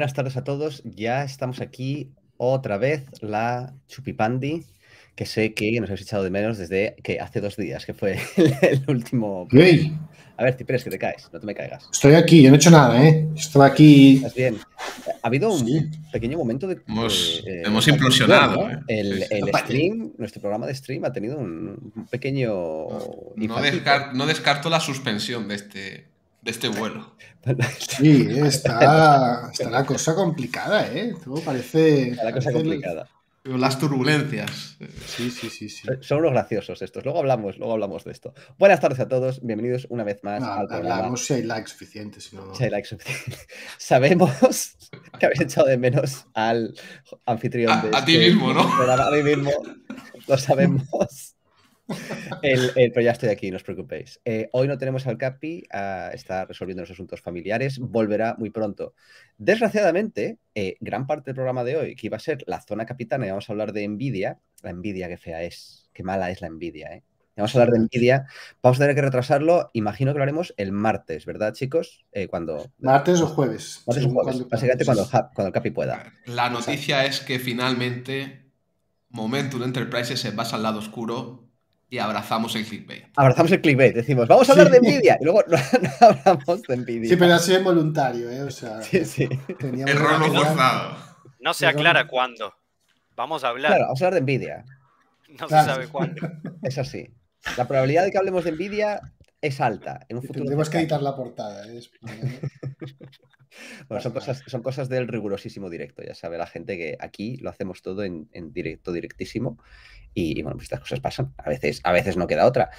buenas tardes a todos. Ya estamos aquí otra vez, la Chupipandi, que sé que nos habéis echado de menos desde que hace dos días, que fue el, último. A ver, Ciprés, que te caes, no te me caigas. Estoy aquí, yo no he hecho nada, ¿eh? Estoy aquí. Estás bien. Ha habido un pequeño momento de. Hemos, eh, implosionado. ¿eh? El, el stream, nuestro programa de stream ha tenido un, pequeño. no descarto la suspensión de este de este vuelo. Sí, está, la cosa complicada, ¿eh? Todo parece. la cosa complicada. las turbulencias. Sí, sí, sí, sí. Eh, Son unos graciosos estos. Luego hablamos, luego hablamos de esto. Buenas tardes a todos. Bienvenidos una vez más al programa. Hablamos si hay like suficiente, si hay like suficiente. Sabemos que habéis echado de menos al anfitrión a, de. A ti este mismo, ¿no? A mismo. Lo sabemos el, pero ya estoy aquí, no os preocupéis. Eh, hoy no tenemos al Capi, ah, está resolviendo los asuntos familiares, volverá muy pronto. Desgraciadamente, eh, gran parte del programa de hoy, que iba a ser la zona capitana, y vamos a hablar de envidia, la envidia que fea es, qué mala es la envidia, eh. Vamos a hablar de envidia, vamos a tener que retrasarlo, imagino que lo haremos el martes, ¿verdad chicos? cuando... Martes o jueves. Martes o jueves, básicamente cuando, cuando el Capi pueda. La noticia es que finalmente Momentum Enterprises se basa al lado oscuro y abrazamos el clickbait. Abrazamos el clickbait, decimos, vamos a hablar de envidia y luego no, hablamos de envidia. Sí, pero así es voluntario, ¿eh? O sea, sí, sí. Error no forzado. No se aclara cuándo. Vamos a hablar. Claro, vamos a hablar de envidia. No se sabe cuándo. Es así. La probabilidad de que hablemos de envidia es alta. En un futuro Tendremos que editar la portada. ¿eh? bueno, son cosas, del rigurosísimo directo. Ya sabe la gente que aquí lo hacemos todo en directo, directísimo. Y, bueno, pues estas cosas pasan. A veces, a veces no queda otra.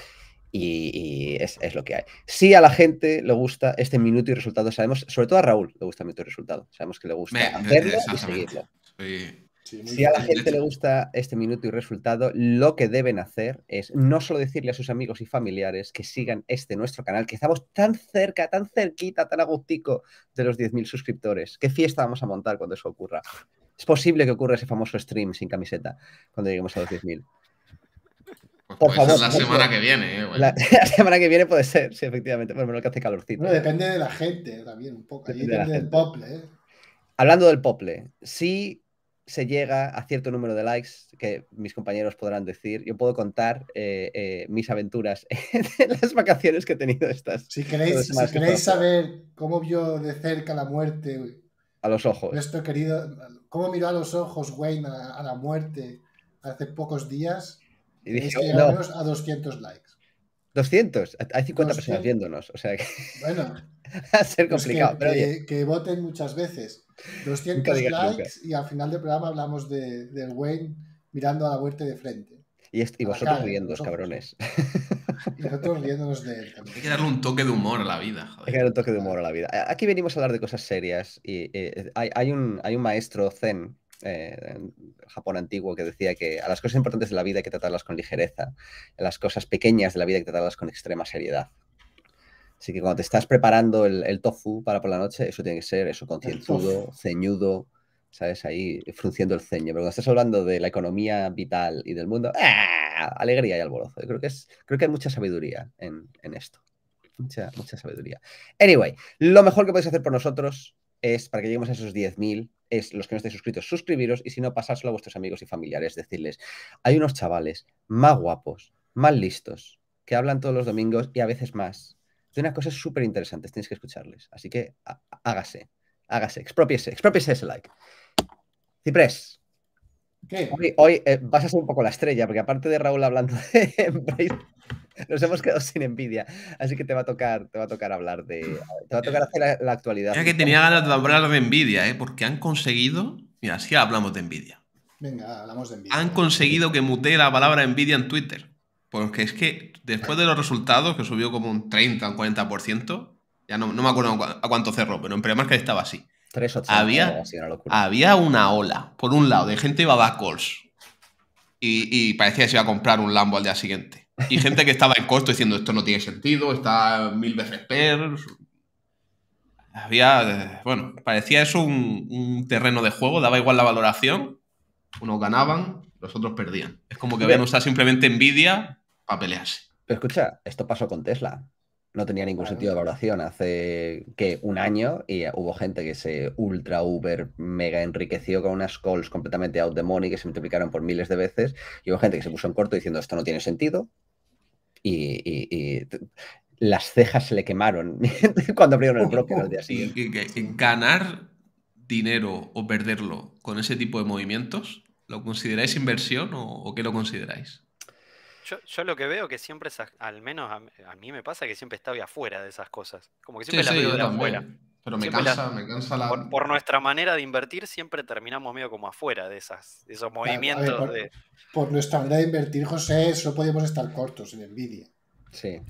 Y, es, lo que hay. si a la gente le gusta este minuto y resultado. Sabemos, sobre todo a Raúl le gusta el minuto y resultado. Sabemos que le gusta hacerlo y eh, seguirlo. si a la gente le gusta este minuto y resultado, lo que deben hacer es no solo decirle a sus amigos y familiares que sigan este nuestro canal, que estamos tan cerca, tan cerquita, tan agustico de los 10.000 suscriptores. ¿Qué fiesta vamos a montar cuando eso ocurra? Es posible que ocurra ese famoso stream sin camiseta cuando lleguemos a los 10.000. Pues Por favor. la semana que viene, eh, la, semana que viene puede ser, sí, efectivamente. Bueno, menos que hace calorcito. ¿eh? depende de la gente eh, también, un poco. Depende, del pople. Hablando del pople, si se llega a cierto número de likes que mis compañeros podrán decir. Yo puedo contar mis aventuras en las vacaciones que he tenido estas. Si queréis, si queréis saber cómo vio de cerca la muerte a los ojos. Nuestro querido, ¿cómo miró a los ojos Wayne a, la muerte hace pocos días? Y dije, oh, a 200 likes. 200, hay 50 personas viéndonos, o sea Bueno, va a ser pues complicado. que, voten muchas veces. 200 likes y al final del programa hablamos de, del Wayne mirando a la muerte de frente. Y, y vosotros viendo cabrones. de Hay que darle un toque de humor a la vida. Hay que darle un toque de humor a la vida. Aquí venimos a hablar de cosas serias. Y eh, hay, un, hay un maestro zen eh, Japón antiguo que decía que a las cosas importantes de la vida hay que tratarlas con ligereza, a las cosas pequeñas de la vida hay que tratarlas con extrema seriedad. Así que cuando te estás preparando el, el tofu para por la noche, eso tiene que ser eso concienzudo, ceñudo, ¿sabes? Ahí frunciendo el ceño. Pero cuando estás hablando de la economía vital y del mundo, ¡ah! alegría y alborozo. creo que, es, creo que hay mucha sabiduría en, esto. Mucha, mucha sabiduría. Anyway, lo mejor que podéis hacer por nosotros es para que lleguemos a esos 10.000 es los que no estéis suscritos, suscribiros y si no, pasárselo a vuestros amigos y familiares. Decirles, hay unos chavales más guapos, más listos, que hablan todos los domingos y a veces más de unas cosas súper interesantes. Tenéis que escucharles. Así que hágase, hágase, expropiese, expropiese ese like. Ciprés. Hoy, eh, vas a ser un poco la estrella, porque aparte de Raúl hablando de nos hemos quedado sin envidia. Así que te va a tocar, te va a tocar hablar de. Te va a tocar hacer la, actualidad. que tenía ganas de hablar de envidia, ¿eh? porque han conseguido. Mira, así hablamos de envidia. Venga, hablamos de envidia. Han conseguido que mutee la palabra envidia en Twitter. Porque es que después de los resultados, que subió como un 30 o un 40%, ya no, me acuerdo a cuánto cerró, pero en pre-market estaba así había, había una ola, por un lado, de gente iba a calls y, parecía que se iba a comprar un Lambo al día siguiente. Y gente que estaba en costo diciendo esto no tiene sentido, está mil veces peor. Había, eh, bueno, parecía eso un, un, terreno de juego, daba igual la valoración, unos ganaban, los otros perdían. Es como que habían usado simplemente envidia para pelearse. Pero escucha, esto pasó con Tesla no tenía ningún sentido de valoración hace que un año y hubo gente que se ultra uber mega enriqueció con unas calls completamente out the money que se multiplicaron por miles de veces y hubo gente que se puso en corto diciendo esto no tiene sentido y, las cejas se le quemaron cuando abrieron el broker Ganar dinero o perderlo con ese tipo de movimientos, ¿lo consideráis inversión o qué lo consideráis? Yo, lo que veo que siempre, al menos a, mí me pasa que siempre estaba afuera de esas cosas. Como que siempre la veo de afuera. Pero me cansa, me cansa la... por, nuestra manera de invertir siempre terminamos medio como afuera de esas, esos movimientos. por, de... por, nuestra manera de invertir, José, solo podemos estar cortos en envidia. Sí.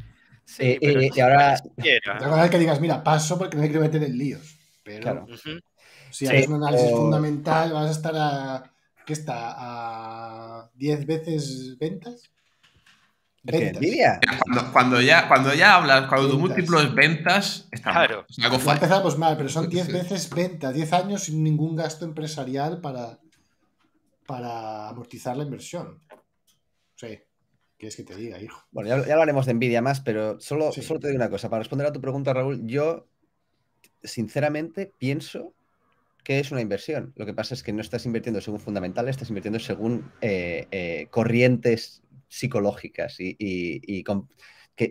Sí, eh, eh, y ahora... Te que digas, mira, paso porque no hay que meter en líos. Pero si haces un análisis fundamental, vas a estar a... ¿Qué está? ¿A 10 veces ventas? envidia? Cuando, ya, cuando ya hablas, cuando tú múltiplo ventas, está claro. no empezamos mal, pero son 10 veces venta, 10 años sin ningún gasto empresarial para, para amortizar la inversión. Sí. ¿Quieres que te diga, hijo? Bueno, ya, hablaremos de envidia más, pero solo, te digo una cosa. Para responder a tu pregunta, Raúl, yo sinceramente pienso que es una inversión. Lo que pasa es que no estás invirtiendo según fundamentales, estás invirtiendo según eh, eh, corrientes psicológicas y,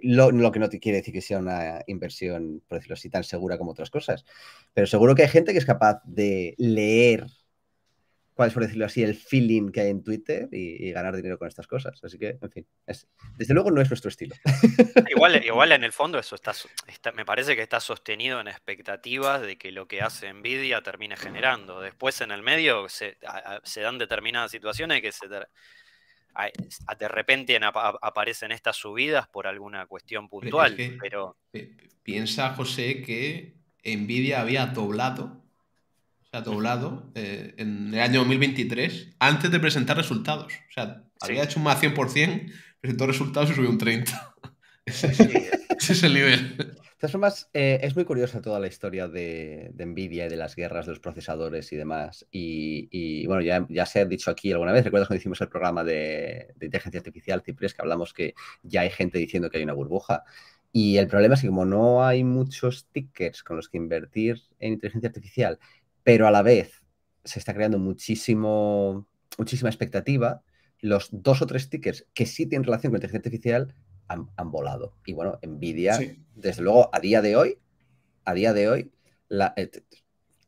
lo, que no te quiere decir que sea una inversión, por decirlo así, tan segura como otras cosas. Pero seguro que hay gente que es capaz de leer cuál es, por decirlo así, el feeling que hay en Twitter y, ganar dinero con estas cosas. Así que, en fin, desde luego no es nuestro estilo. Igual, igual en el fondo eso está, me parece que está sostenido en expectativas de que lo que hace Nvidia termine generando. Después en el medio se, se dan determinadas situaciones que se de repente aparecen estas subidas por alguna cuestión puntual, pero... Piensa, José, que Nvidia había doblado, o doblado eh, en el año 2023 antes de presentar resultados. O sea, había hecho un más 100%, presentó resultados y subió un 30%. ese es el nivel todas formas, eh, es muy curiosa toda la historia de, Nvidia y de las guerras de los procesadores y demás. Y, bueno, ya, ya, se ha dicho aquí alguna vez, ¿recuerdas cuando hicimos el programa de, inteligencia artificial, Ciprés, que hablamos que ya hay gente diciendo que hay una burbuja? Y el problema es que como no hay muchos tickets con los que invertir en inteligencia artificial, pero a la vez se está creando muchísimo, muchísima expectativa, los dos o tres tickets que sí tienen relación con inteligencia artificial han, volado. Y bueno, Nvidia, desde luego, a día de hoy, a día de hoy, la, eh,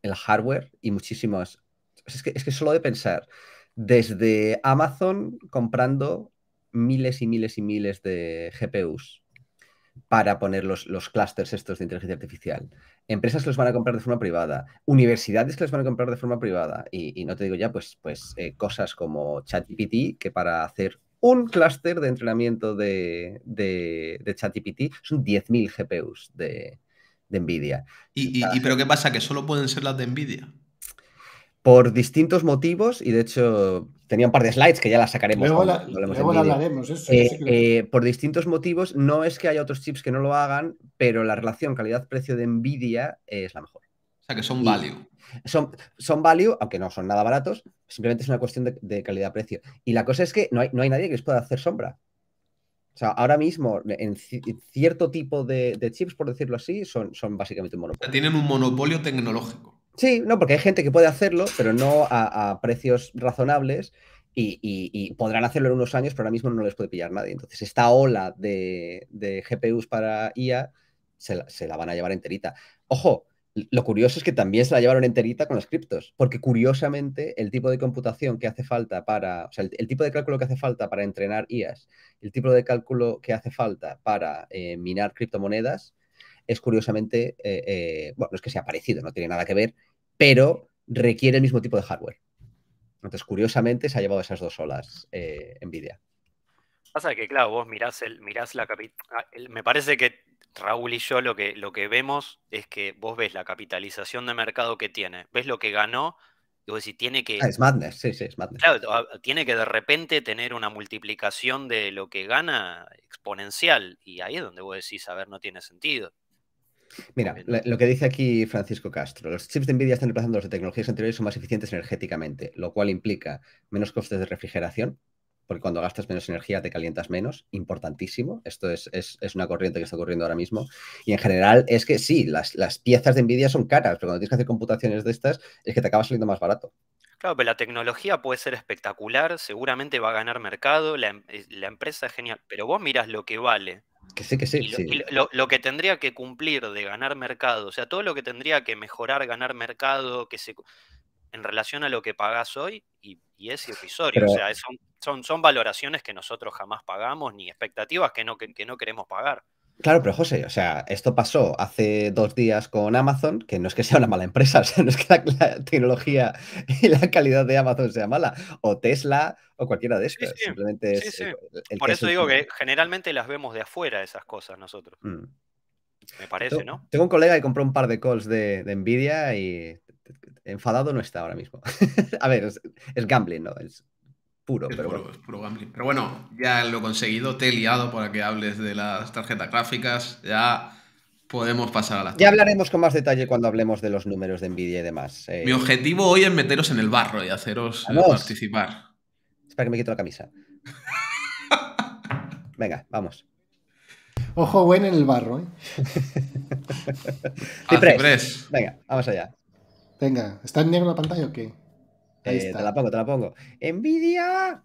el, hardware y muchísimas... Es que, solo de pensar, desde Amazon comprando miles y miles y miles de GPUs para poner los, los clústeres estos de inteligencia artificial. Empresas que los van a comprar de forma privada, universidades que los van a comprar de forma privada. Y, no te digo ya, pues, pues eh, cosas como ChatGPT, que para hacer un clúster de entrenamiento de, de, ChatGPT son 10.000 GPUs de, de NVIDIA. ¿Y, pero qué pasa? ¿Que solo pueden ser las de NVIDIA? Por distintos motivos, y de hecho tenía un par de slides que ya las sacaremos. Luego, la, hablaremos. Eso, eh, eh, por distintos motivos, no es que haya otros chips que no lo hagan, pero la relación calidad-precio de NVIDIA es la mejor. O sea, que son value. Son, son value, aunque no son nada baratos, simplemente es una cuestión de, calidad-precio. Y la cosa es que no hay, nadie que les pueda hacer sombra. O sea, ahora mismo, en cierto tipo de, chips, por decirlo así, son, son básicamente un monopolio. Tienen un monopolio tecnológico. Sí, no, porque hay gente que puede hacerlo, pero no a, precios razonables y, podrán hacerlo en unos años, pero ahora mismo no les puede pillar nadie. Entonces, esta ola de, GPUs para IA se la, van a llevar enterita. Ojo, lo curioso es que también se la llevaron enterita con los criptos, porque curiosamente el tipo de computación que hace falta para, o sea, el, tipo de cálculo que hace falta para entrenar IAS, el tipo de cálculo que hace falta para eh, minar criptomonedas, es curiosamente, eh, eh, bueno, no es que sea parecido, no tiene nada que ver, pero requiere el mismo tipo de hardware. Entonces, curiosamente, se ha llevado esas dos olas Nvidia. Pasa que, claro, vos mirás, el, mirás la capital. Ah, me parece que Raúl y yo lo que, lo que vemos es que vos ves la capitalización de mercado que tiene, ves lo que ganó, y vos decís, tiene que... Ah, es madness, sí, sí, es madness. Claro, ah, tiene que de repente tener una multiplicación de lo que gana exponencial, y ahí es donde vos decís, a ver, no tiene sentido. Mira, lo que dice aquí Francisco Castro, los chips de Nvidia están reemplazando los de tecnologías anteriores son más eficientes energéticamente, lo cual implica menos costes de refrigeración, porque cuando gastas menos energía te calientas menos, importantísimo. Esto es, una corriente que está ocurriendo ahora mismo. Y en general es que sí, las, las piezas de Nvidia son caras, pero cuando tienes que hacer computaciones de estas es que te acaba saliendo más barato. Claro, pero la tecnología puede ser espectacular, seguramente va a ganar mercado, la, em, empresa es genial, pero vos miras lo que vale. Que sí, que sí. lo, que tendría que cumplir de ganar mercado, o sea, todo lo que tendría que mejorar, ganar mercado, que se en relación a lo que pagás hoy, y y es irrisorio. o sea, son, son, valoraciones que nosotros jamás pagamos ni expectativas que no, no queremos pagar. Claro, pero José, o sea, esto pasó hace dos días con Amazon, que no es que sea una mala empresa, o sea, no es que la, tecnología y la calidad de Amazon sea mala, o Tesla o cualquiera de esos. Simplemente Por eso digo que generalmente las vemos de afuera esas cosas nosotros. Mm. Me parece, ¿no? Tengo un colega que compró un par de calls de, de Nvidia y enfadado no está ahora mismo. a ver, es, gambling, ¿no? Es puro, pero bueno. gambling. Pero bueno, ya lo he conseguido, te he liado para que hables de las tarjetas gráficas, ya podemos pasar a la... Ya hablaremos con más detalle cuando hablemos de los números de Nvidia y demás. Eh. Mi objetivo hoy es meteros en el barro y haceros eh, participar. Espera que me quito la camisa. Venga, vamos. Ojo bueno en el barro, eh. Venga, vamos allá. Venga, ¿está en negro la pantalla o qué? Ahí eh, está. Te la pongo, te la pongo. ¡Envidia!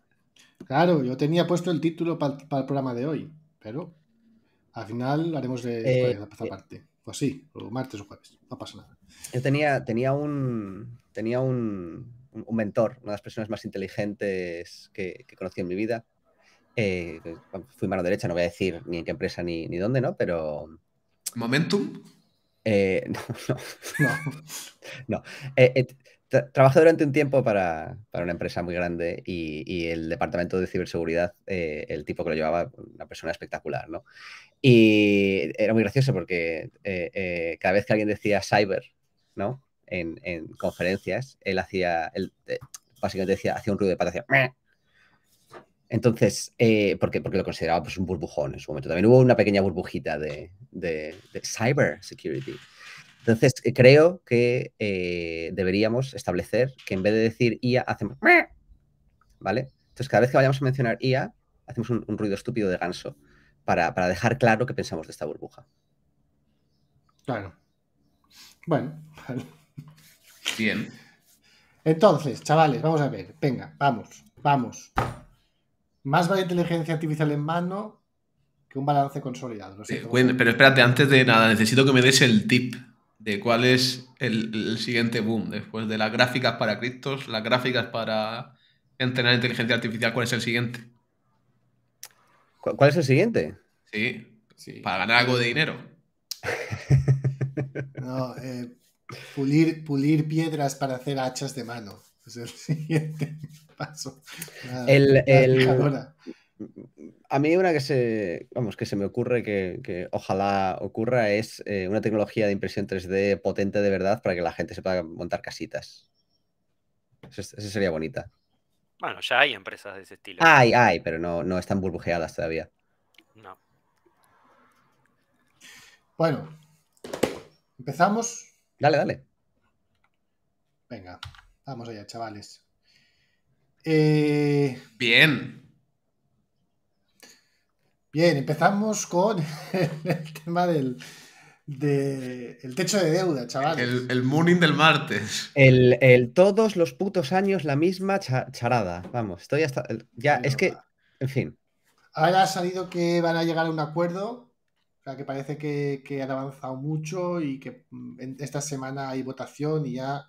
Claro, yo tenía puesto el título para el programa de hoy, pero al final haremos de, eh, eh. parte. Pues sí, o martes o jueves, no pasa nada. Yo tenía, tenía un. Tenía un, mentor, una de las personas más inteligentes que, que conocí en mi vida. Eh, fui mano derecha, no voy a decir ni en qué empresa ni, ni dónde, ¿no? Pero. ¿Momentum? Eh, no, no. no. Eh, eh, trabajé durante un tiempo para, una empresa muy grande y, el departamento de ciberseguridad, el tipo que lo llevaba, una persona espectacular, ¿no? Y era muy gracioso porque cada vez que alguien decía cyber, ¿no? En, conferencias, él hacía, él, básicamente decía, hacía un ruido de pata, entonces, eh, ¿por porque lo consideraba pues, un burbujón en su momento. También hubo una pequeña burbujita de, de, cyber security. Entonces, eh, creo que eh, deberíamos establecer que en vez de decir IA, hacemos... ¿Vale? Entonces, cada vez que vayamos a mencionar IA, hacemos un, ruido estúpido de ganso para, dejar claro que pensamos de esta burbuja. Claro. Bueno, Bien. Entonces, chavales, vamos a ver. Venga, vamos, vamos. Más vale inteligencia artificial en mano que un balance consolidado. Eh, pero espérate, antes de nada, necesito que me des el tip de cuál es el, siguiente boom. Después de las gráficas para criptos, las gráficas para entrenar inteligencia artificial, ¿cuál es el siguiente? ¿Cuál es el siguiente? Sí, sí. para ganar algo de dinero. no, eh, pulir piedras para hacer hachas de mano es pues el siguiente paso. el, a mí una que se, vamos, que se me ocurre, que, ojalá ocurra, es eh, una tecnología de impresión 3D potente de verdad para que la gente se pueda montar casitas. esa sería bonita. Bueno, ya hay empresas de ese estilo. Hay, hay, pero no, no están burbujeadas todavía. No. Bueno, empezamos. Dale, dale. Venga. Vamos allá, chavales. Eh, Bien. Bien, empezamos con el tema del, techo de deuda, chavales. El, el mooning del martes. El, todos los putos años la misma charada. Vamos, estoy hasta. Ya, es que. En fin. Ahora ha salido que van a llegar a un acuerdo. O sea, que parece que, que han avanzado mucho y que mm, esta semana hay votación y ya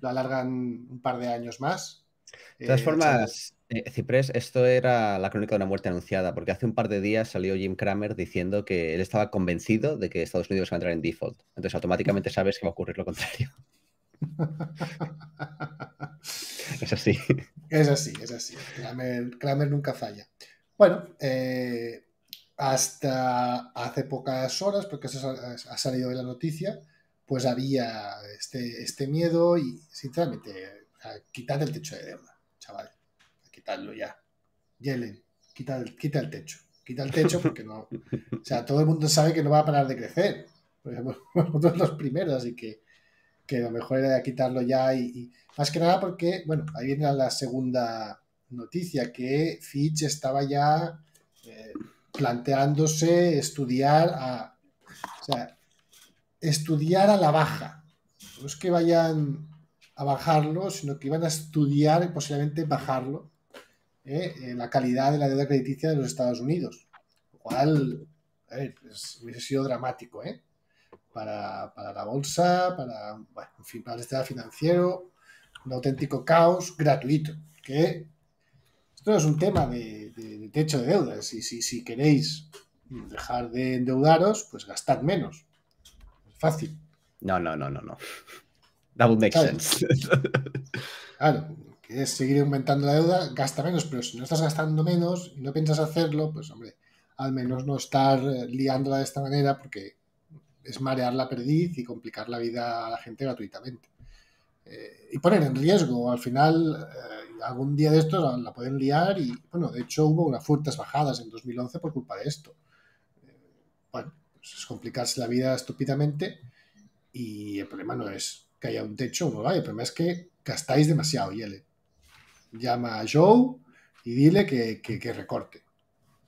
lo alargan un par de años más. De todas eh, formas, eh, Ciprés, esto era la crónica de una muerte anunciada, porque hace un par de días salió Jim Cramer diciendo que él estaba convencido de que Estados Unidos va a entrar en default. Entonces automáticamente sabes que va a ocurrir lo contrario. es así. Es así, es así. Kramer, nunca falla. Bueno, eh, hasta hace pocas horas, porque eso ha salido de la noticia, pues había este, este miedo y sinceramente, quitar el techo de deuda, chaval, quitarlo ya. Yellen, quita, quita el techo, quita el techo porque no, o sea, todo el mundo sabe que no va a parar de crecer, nosotros los primeros, así que, que lo mejor era quitarlo ya y, más que nada porque, bueno, ahí viene la segunda noticia, que Fitch estaba ya eh, planteándose estudiar a... O sea, estudiar a la baja. No es que vayan a bajarlo, sino que iban a estudiar posiblemente bajarlo eh, eh, la calidad de la deuda crediticia de los Estados Unidos. Lo cual eh, pues, hubiese sido dramático, eh, Para, para, la bolsa, para, el estado financiero, un auténtico caos gratuito. Que esto es un tema de, techo de deudas y si, si queréis dejar de endeudaros, pues gastad menos Fácil. No, no, no, no, no. That would make sense. claro, quieres seguir aumentando la deuda, gasta menos, pero si no estás gastando menos y no piensas hacerlo, pues hombre, al menos no estar eh, liándola de esta manera porque es marear la perdiz y complicar la vida a la gente gratuitamente. Eh, y poner en riesgo, al final, eh, algún día de estos la pueden liar y, bueno, de hecho hubo unas fuertes bajadas en 2011 por culpa de esto. bueno, pues, es complicarse la vida estúpidamente y el problema no es que haya un techo o no el problema es que gastáis demasiado, Yele. Llama a Joe y dile que, recorte.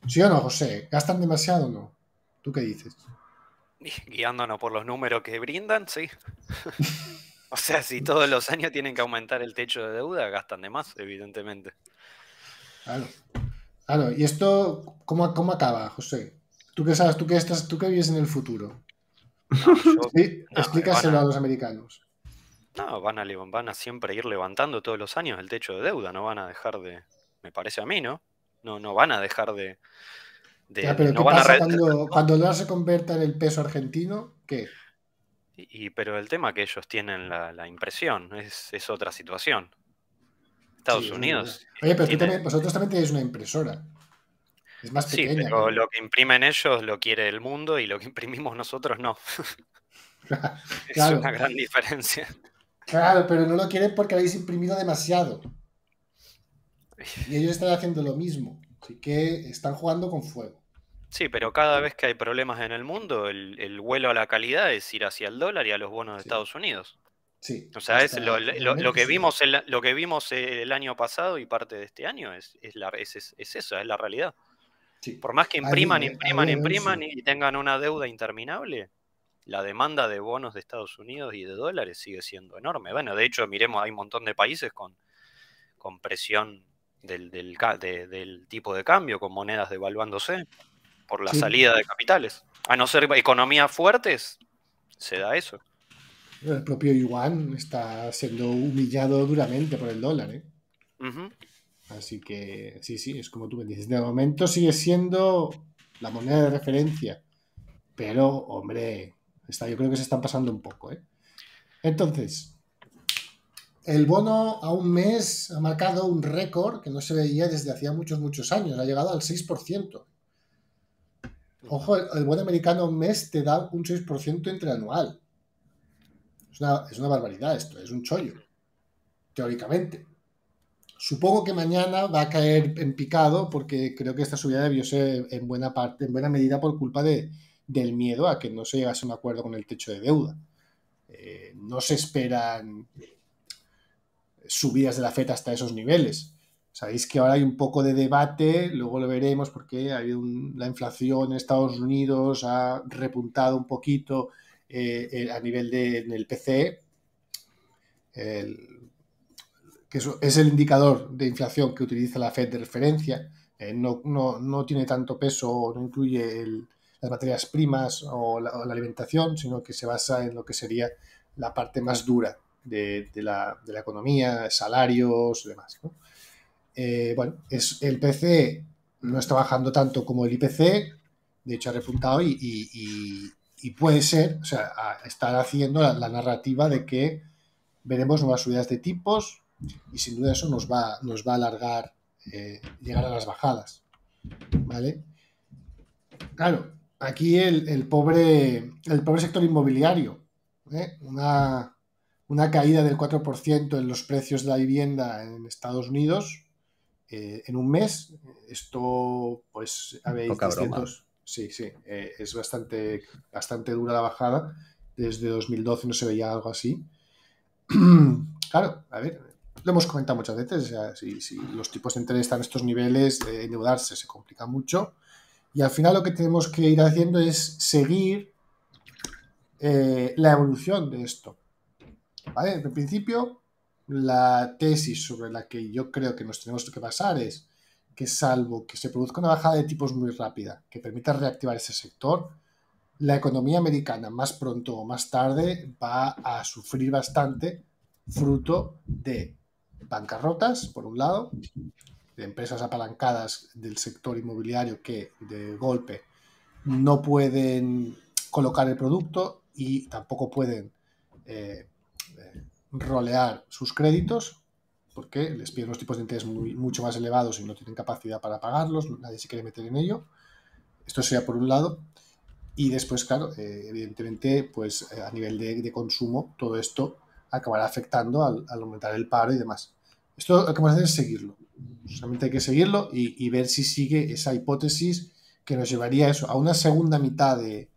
¿Sí o no, José? ¿Gastan demasiado o no? ¿Tú qué dices? Guiándonos por los números que brindan, sí. o sea, si todos los años tienen que aumentar el techo de deuda, gastan de más, evidentemente. Claro. Claro, ¿y esto cómo, cómo acaba, José? Tú qué sabes, tú qué estás, tú qué vives en el futuro. explícaselo a... los americanos. No, van a, van a siempre ir levantando todos los años el techo de deuda, no van a dejar de. Me parece a mí, ¿no? No, no van a dejar de. no cuando, se convierta en el peso argentino? ¿Qué? Y, pero el tema que ellos tienen la, impresión es, otra situación. Estados Unidos. Oye, pero también, vosotros también tenéis una impresora. Es más lo que imprimen ellos lo quiere el mundo y lo que imprimimos nosotros no. es una gran diferencia. Claro, pero no lo quieren porque habéis imprimido demasiado. Y ellos están haciendo lo mismo. Así que están jugando con fuego. Sí, pero cada vez que hay problemas en el mundo, el, vuelo a la calidad es ir hacia el dólar y a los bonos de Estados Unidos. Sí. O sea, lo, que vimos el, lo que vimos el año pasado y parte de este año es, es eso, es la realidad. Por más que impriman, impriman, impriman y tengan una deuda interminable, la demanda de bonos de Estados Unidos y de dólares sigue siendo enorme. Bueno, de hecho, miremos, hay un montón de países con, presión del, del, tipo de cambio, con monedas devaluándose por la salida de capitales. A no ser economías fuertes, se da eso. El propio yuan está siendo humillado duramente por el dólar. ¿eh? Así que sí, sí, es como tú me dices. De momento sigue siendo la moneda de referencia. Pero, hombre, está, yo creo que se están pasando un poco. ¿eh? Entonces, el bono a un mes ha marcado un récord que no se veía desde hacía muchos, muchos años. Ha llegado al 6%. Ojo, el, bono americano a un mes te da un 6% entre anual. es una barbaridad esto, es un chollo, teóricamente. Supongo que mañana va a caer en picado porque creo que esta subida debió ser en buena parte, en buena medida por culpa de, del miedo a que no se llegase a un acuerdo con el techo de deuda. Eh, no se esperan subidas de la FED hasta esos niveles. Sabéis que ahora hay un poco de debate, luego lo veremos porque la inflación en Estados Unidos ha repuntado un poquito eh, eh, a nivel del PC, el, que es el indicador de inflación que utiliza la Fed de referencia, eh, no, tiene tanto peso, o no incluye las materias primas o la, alimentación, sino que se basa en lo que sería la parte más dura de, la, de economía, salarios y demás. Eh, bueno, es, el PC no está bajando tanto como el IPC, de hecho ha repuntado y, puede ser, o sea, estar haciendo la, la narrativa de que veremos nuevas subidas de tipos, y sin duda eso nos va, nos va a alargar eh, llegar a las bajadas. ¿Vale? Claro, aquí el, el pobre, el pobre sector inmobiliario, ¿eh? una, una, caída del 4% en los precios de la vivienda en Estados Unidos eh, en un mes, esto pues a ver, sí, sí, es bastante, bastante dura la bajada, desde 2012 no se veía algo así. claro, a ver, lo hemos comentado muchas veces, si, los tipos de interés están en estos niveles, eh, endeudarse se complica mucho. Y al final lo que tenemos que ir haciendo es seguir eh, la evolución de esto. En principio, la tesis sobre la que yo creo que nos tenemos que basar es que salvo que se produzca una bajada de tipos muy rápida que permita reactivar ese sector, la economía americana más pronto o más tarde va a sufrir bastante fruto de bancarrotas, por un lado, de empresas apalancadas del sector inmobiliario que de golpe no pueden colocar el producto y tampoco pueden eh, eh, rolear sus créditos porque les piden los tipos de interés muy, mucho más elevados y no tienen capacidad para pagarlos, nadie se quiere meter en ello. Esto sea por un lado. Y después, claro, eh, evidentemente, pues a nivel de consumo, todo esto acabará afectando al, aumentar el paro y demás. Esto lo que vamos a hacer es seguirlo. Solamente hay que seguirlo y, ver si sigue esa hipótesis que nos llevaría a eso, a una segunda mitad de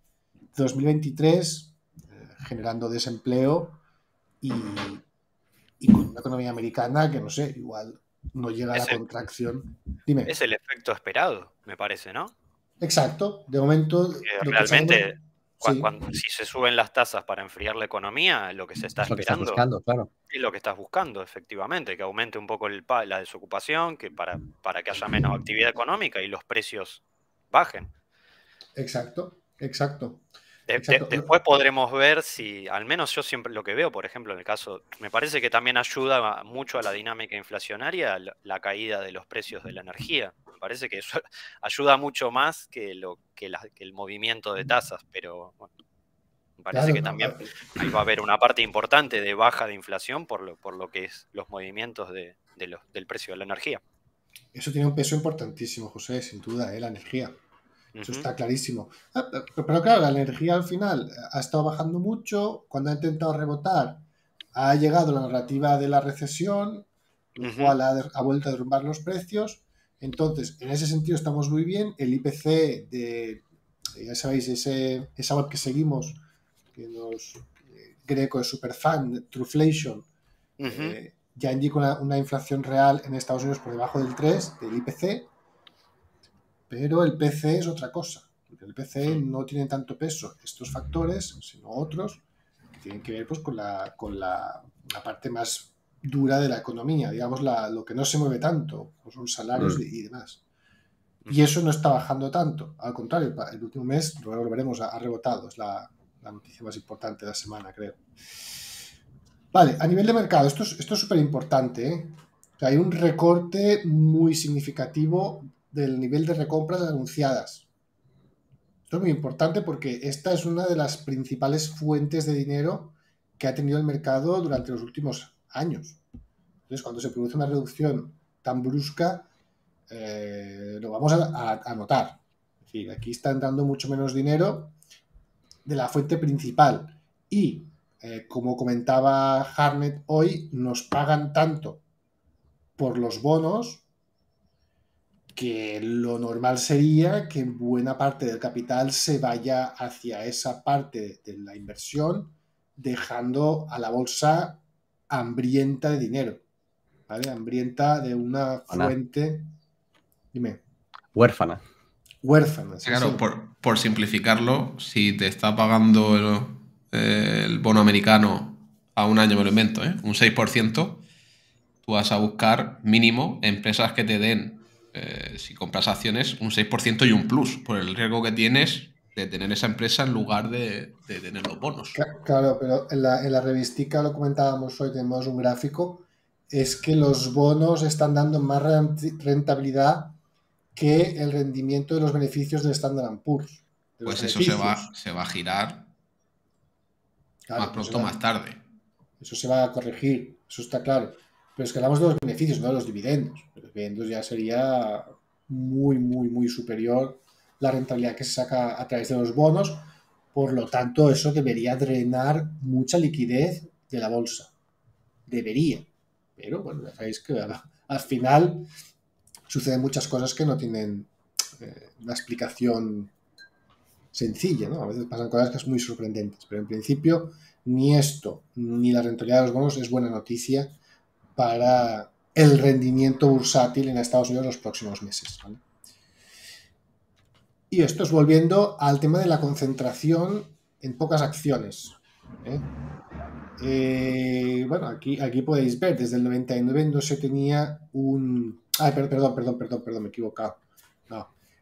2023, eh, generando desempleo y, con una economía americana que no sé, igual no llega a la contracción. Dime. Es el efecto esperado, me parece, ¿no? Exacto. De momento. Eh, realmente si se suben las tasas para enfriar la economía, lo que se está esperando es lo que estás buscando, efectivamente, que aumente un poco la desocupación, que para, que haya menos actividad económica y los precios bajen. Exacto, exacto. después podremos ver si, al menos yo siempre lo que veo, por ejemplo, en el caso, me parece que también ayuda mucho a la dinámica inflacionaria la caída de los precios de la energía parece que eso ayuda mucho más que, lo, que, el movimiento de tasas, pero parece que también va a haber una parte importante de baja de inflación por lo, que es los movimientos de, del precio de la energía. Eso tiene un peso importantísimo, José, sin duda, eh, la energía. Eso está clarísimo. Ah, pero claro, la energía al final ha estado bajando mucho, cuando ha intentado rebotar, ha llegado la narrativa de la recesión, lo cual ha, ha, vuelto a derrumbar los precios. Entonces, en ese sentido estamos muy bien. El IPC de, eh, ya sabéis, ese, esa web que seguimos, que nos eh, Greco es superfan, Truflation, eh, ya indica una, inflación real en Estados Unidos por debajo del 3, del IPC, pero el PC es otra cosa, porque el PC no tiene tanto peso estos factores, sino otros, que tienen que ver pues, con, con la parte más dura de la economía, digamos, lo que no se mueve tanto, son pues, salarios mm. y, demás. Y eso no está bajando tanto. Al contrario, el último mes, lo veremos, ha rebotado. Es la, noticia más importante de la semana, creo. Vale, a nivel de mercado, esto es súper importante. ¿eh? hay un recorte muy significativo del nivel de recompras anunciadas. Esto es muy importante porque esta es una de las principales fuentes de dinero que ha tenido el mercado durante los últimos años. Entonces, cuando se produce una reducción tan brusca, eh, lo vamos a, notar. aquí están dando mucho menos dinero de la fuente principal. Y, eh, como comentaba Harnett hoy, nos pagan tanto por los bonos que lo normal sería que buena parte del capital se vaya hacia esa parte de la inversión, dejando a la bolsa hambrienta de dinero, ¿vale? Hambrienta de una fuente. Dime. Huérfana. Huérfana. Por, simplificarlo, si te está pagando el, bono americano a un año, me lo invento, ¿eh? un 6%, tú vas a buscar mínimo empresas que te den, eh, si compras acciones, un 6% y un plus por el riesgo que tienes de tener esa empresa en lugar de, tener los bonos. Claro, pero en la, en la, revistica lo comentábamos hoy, tenemos un gráfico, es que los bonos están dando más rentabilidad que el rendimiento de los beneficios del Standard Poor's. pues eso se va, se va a girar más pronto, más tarde. Eso se va a corregir, eso está claro. Pero es que hablamos de los beneficios, no de los dividendos. Los dividendos ya sería muy, muy, muy superior la rentabilidad que se saca a través de los bonos. Por lo tanto, eso debería drenar mucha liquidez de la bolsa. Debería. Pero bueno, ya sabéis que al, final suceden muchas cosas que no tienen eh, una explicación sencilla, ¿no? A veces pasan cosas que son muy sorprendentes, pero en principio ni esto ni la rentabilidad de los bonos es buena noticia para el rendimiento bursátil en Estados Unidos los próximos meses. ¿vale? Y esto es volviendo al tema de la concentración en pocas acciones. ¿eh? Eh, bueno, aquí, aquí podéis ver, desde el 99 no se tenía un... Ay, perdón, perdón, perdón, perdón, me he equivocado.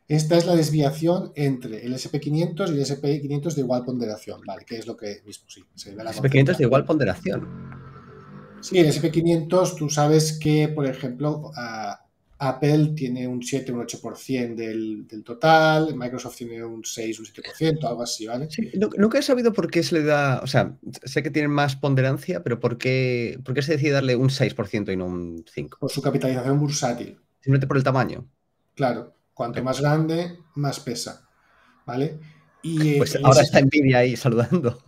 Esta es la desviación entre el SP500 y el SP500 de igual ponderación, ¿vale? Que es lo que mismo, sí. El SP500 de igual ponderación. Sí, el SP500, tú sabes que, por ejemplo, ah, Apple tiene un 7, un 8% del, del total, Microsoft tiene un 6, un 7%, algo así, ¿vale? Sí, nunca he sabido por qué se le da, o sea, sé que tienen más ponderancia, pero ¿por qué, se decide darle un 6% y no un 5%? Por su capitalización bursátil. Simplemente por el tamaño. Claro, cuanto más grande, más pesa, ¿vale? Y, pues eh, ahora está envidia ahí saludando.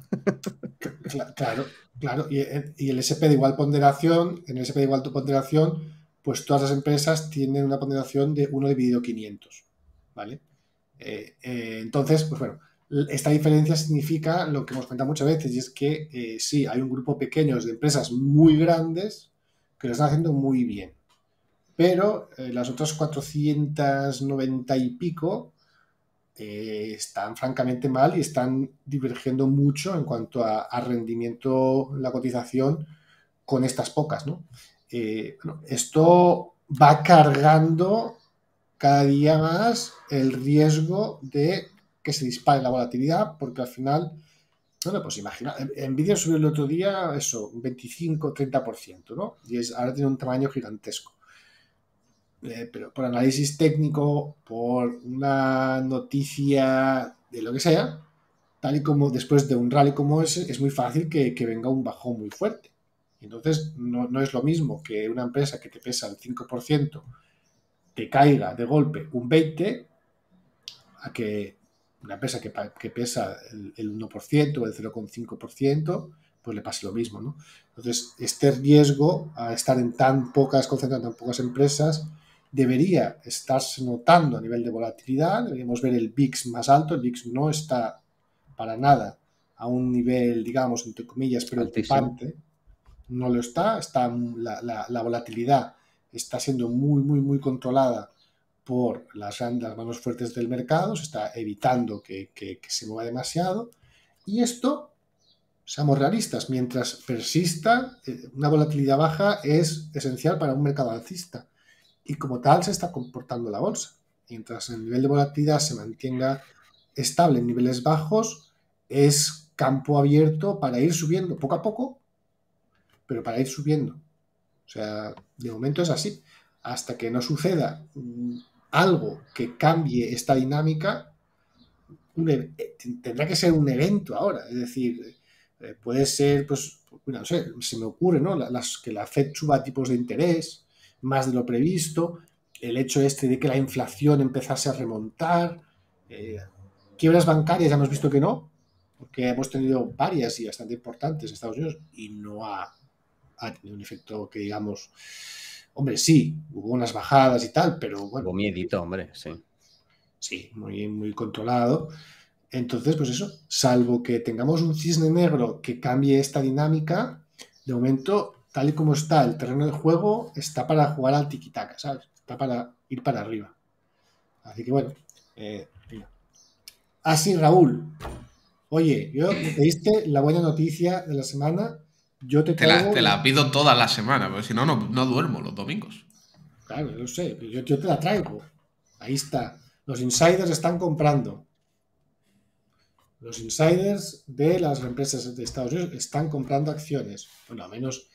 Claro, claro. Y, el, eh, y el SP de igual ponderación, en el SP de igual ponderación pues todas las empresas tienen una ponderación de 1 dividido 500, ¿vale? Eh, eh, entonces, pues bueno, esta diferencia significa lo que hemos comentado muchas veces, y es que eh, sí, hay un grupo pequeño de empresas muy grandes que lo están haciendo muy bien, pero las otras 490 y pico están francamente mal y están divergiendo mucho en cuanto a, a rendimiento, la cotización con estas pocas, ¿no? Eh, esto va cargando cada día más el riesgo de que se dispare la volatilidad, porque al final, bueno, pues imagina, Nvidia subió el otro día eso, 25-30%, ¿no? Y es, ahora tiene un tamaño gigantesco. Eh, pero por análisis técnico, por una noticia de lo que sea, tal y como después de un rally como ese, es muy fácil que venga un bajón muy fuerte. Entonces, no, es lo mismo que una empresa que te pesa el 5% te caiga de golpe un 20% a que una empresa que, pesa el, 1% o el 0,5%, pues le pase lo mismo, ¿no? Entonces, este riesgo a estar en tan pocas, concentrado en tan pocas empresas, debería estarse notando a nivel de volatilidad, deberíamos ver el VIX más alto, el VIX no está para nada a un nivel, digamos, entre comillas, preocupante, no lo está, está la, volatilidad está siendo muy, muy, muy controlada por las, las manos fuertes del mercado, se está evitando que, que se mueva demasiado. Y esto, seamos realistas, mientras persista, eh, una volatilidad baja es esencial para un mercado alcista. Y como tal se está comportando la bolsa. Mientras el nivel de volatilidad se mantenga estable en niveles bajos, es campo abierto para ir subiendo poco a poco, pero para ir subiendo. O sea, de momento es así. Hasta que no suceda mm, algo que cambie esta dinámica, e-, eh, tendrá que ser un evento ahora. Es decir, eh, puede ser, pues, no sé, se me ocurre, ¿no? Las, que la Fed suba tipos de interés, más de lo previsto, el hecho este de que la inflación empezase a remontar, eh, quiebras bancarias, ya hemos visto que no, porque hemos tenido varias y bastante importantes en Estados Unidos y no ha ha tenido un efecto que digamos, hombre, sí, hubo unas bajadas y tal, pero bueno. Hubo miedito, hombre, sí. Sí, muy, muy controlado. Entonces, pues eso, salvo que tengamos un cisne negro que cambie esta dinámica, de momento, tal y como está el terreno de juego, está para jugar al tiquitaca, ¿sabes? Está para ir para arriba. Así que bueno, eh, Así, Raúl. Oye, yo te diste la buena noticia de la semana te, la, pido toda la semana, porque si no, no, duermo los domingos. Claro, yo sé, yo, yo te la traigo. Ahí está. Los insiders están comprando. Los insiders de las empresas de Estados Unidos están comprando acciones. Bueno, al menos.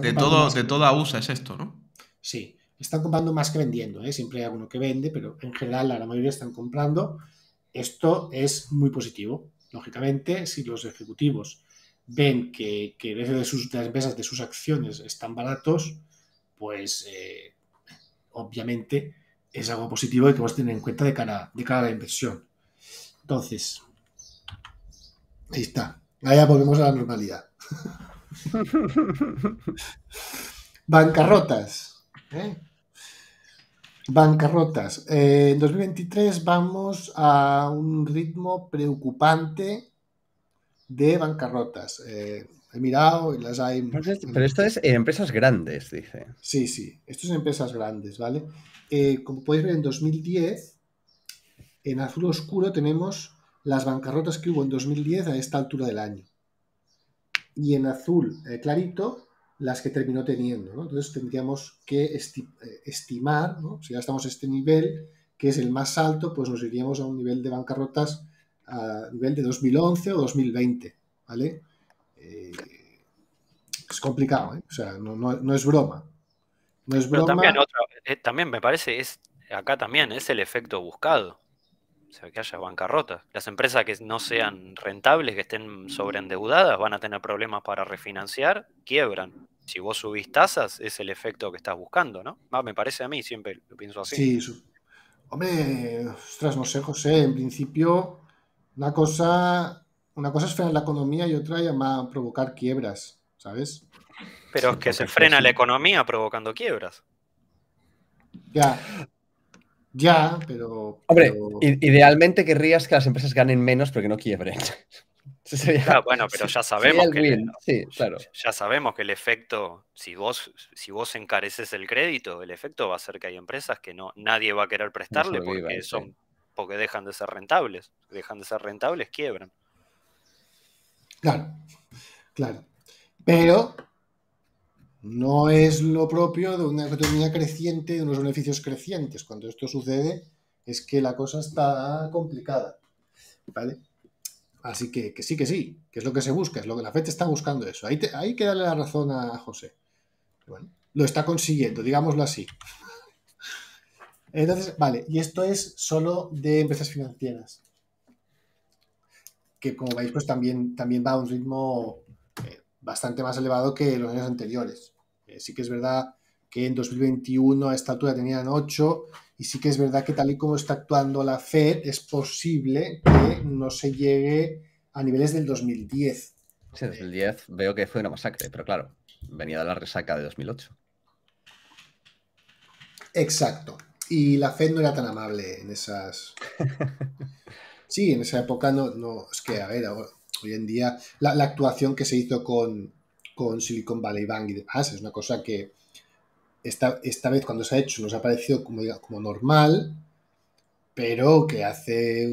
de, todo, de toda USA es esto, ¿no? Sí. Están comprando más que vendiendo. ¿eh? Siempre hay alguno que vende, pero en general la mayoría están comprando. Esto es muy positivo. Lógicamente, si los ejecutivos ven que, que el de, sus, las empresas de sus acciones están baratos, pues eh, obviamente es algo positivo y que vamos a tener en cuenta de cara, de a la inversión. Entonces, ahí está. ya volvemos a la normalidad. Bancarrotas. ¿eh? Bancarrotas. Eh, en 2023 vamos a un ritmo preocupante de bancarrotas. Eh, he mirado y las hay. Pero esto es en empresas grandes, dice. Sí, sí, esto es en empresas grandes, ¿vale? Eh, como podéis ver, en 2010, en azul oscuro tenemos las bancarrotas que hubo en 2010 a esta altura del año. Y en azul eh, clarito, las que terminó teniendo. Entonces tendríamos que estimar, ¿no? si ya estamos a este nivel, que es el más alto, pues nos iríamos a un nivel de bancarrotas a nivel de 2011 o 2020, ¿vale? Eh, es complicado, ¿eh? O sea, no, es broma. No es broma. Pero también, eh, también me parece, es acá también es el efecto buscado. O sea, que haya bancarrotas. Las empresas que no sean rentables, que estén sobreendeudadas, van a tener problemas para refinanciar, quiebran. Si vos subís tasas, es el efecto que estás buscando, ¿no? me parece a mí, siempre lo pienso así. Sí, hombre, ostras, no sé, José, en principio una cosa, una cosa es frenar la economía y otra a provocar quiebras, ¿sabes? Pero es que se frena la economía provocando quiebras. Ya. Ya, pero. Hombre, idealmente querrías que las empresas ganen menos pero que no quiebren. bueno, pero ya sabemos que el, claro. ya sabemos que el efecto, si vos, si vos encareces el crédito, el efecto va a ser que hay empresas que no, nadie va a querer prestarle porque son porque dejan de ser rentables. Dejan de ser rentables, quiebran. Claro, claro. Pero no es lo propio de una economía creciente, de unos beneficios crecientes. Cuando esto sucede, es que la cosa está complicada. ¿Vale? Así que, que sí, que sí, que es lo que se busca, es lo que la FED está buscando eso. Ahí, hay que darle la razón a José. lo está consiguiendo, digámoslo así. Entonces, vale, y esto es solo de empresas financieras. Que como veis, pues también, también va a un ritmo eh, bastante más elevado que los años anteriores. Eh, sí que es verdad que en 2021 a esta altura tenían 8 y sí que es verdad que tal y como está actuando la Fed es posible que no se llegue a niveles del 2010. Sí, 2010 veo que fue una masacre, pero claro, venía de la resaca de 2008. Exacto, y la Fed no era tan amable en esas. Sí, en esa época no. no es que, a ver, hoy en día la, actuación que se hizo con, con Silicon Valley Bank y demás es una cosa que esta, esta vez cuando se ha hecho nos ha parecido como, como normal, pero que hace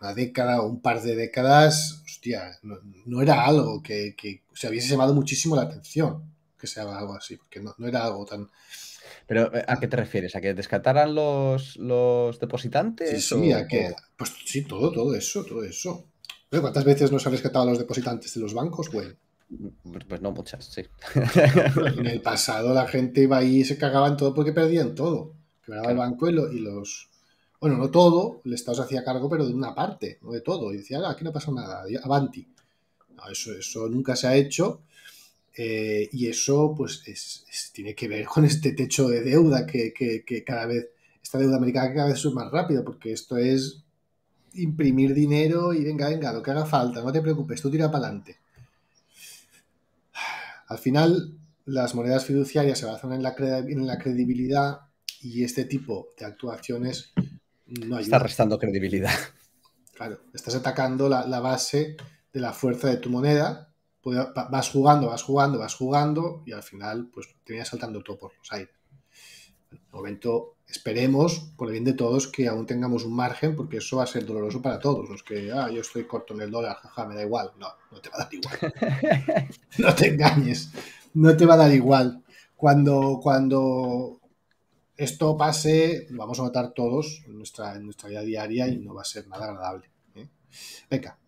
una década o un par de décadas, hostia, no, era algo que, se hubiese llamado muchísimo la atención que se haga algo así, porque no era algo tan pero eh, ¿a qué te refieres? ¿A que descataran los, depositantes? Sí, sí, que. Pues sí, todo, todo eso, todo eso. ¿Cuántas veces nos han rescatado a los depositantes de los bancos, mm, mm, Pues, no muchas, sí. en el pasado la gente iba ahí y se cagaban todo porque perdían todo. Que el banco y, los. Bueno, no todo, el Estado se hacía cargo, pero de una parte, no de todo. Y decía, ah, aquí no pasa nada, avanti. eso, eso nunca se ha hecho eh, y eso pues tiene que ver con este techo de deuda que, cada vez, esta deuda americana que cada vez sube más rápido, porque esto es imprimir dinero y venga, venga, lo que haga falta, no te preocupes, tú tira para adelante. Al final, las monedas fiduciarias se basan en la, en la credibilidad y este tipo de actuaciones no ayuda. Está restando credibilidad. Claro, estás atacando la, la base de la fuerza de tu moneda pues, vas jugando, vas jugando, vas jugando y al final pues te viene saltando todo por los aires. momento esperemos, por el bien de todos, que aún tengamos un margen porque eso va a ser doloroso para todos. Los que, ah, yo estoy corto en el dólar, jaja, me da igual. No, no te va a dar igual. no te engañes, no te va a dar igual. Cuando, cuando esto pase, vamos a notar todos en nuestra, en nuestra vida diaria y no va a ser nada agradable. ¿eh? Venga,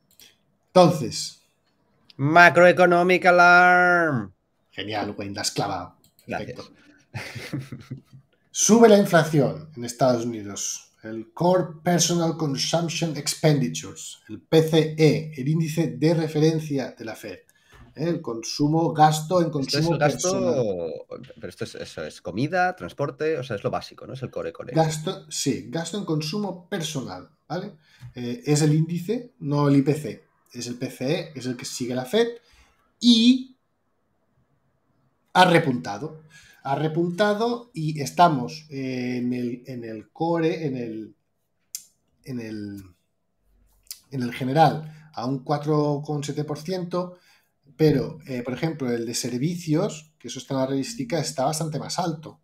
entonces, Macroeconomic Alarm. Genial, Wayne, la has clavado. Perfecto. Sube la inflación en Estados Unidos. El Core Personal Consumption Expenditures, el PCE, el índice de referencia de la Fed. El consumo, gasto en consumo gasto, personal. Pero esto es, eso es comida, transporte, o sea, es lo básico, ¿no? Es el core core. Gasto, sí, gasto en consumo personal, ¿vale? Eh, es el índice, no el IPC es el PCE, es el que sigue la Fed y ha repuntado. Ha repuntado y estamos en el, core, en el, en el, en el general, a un 4,7%, pero, eh, por ejemplo, el de servicios, que eso está en la realística, está bastante más alto.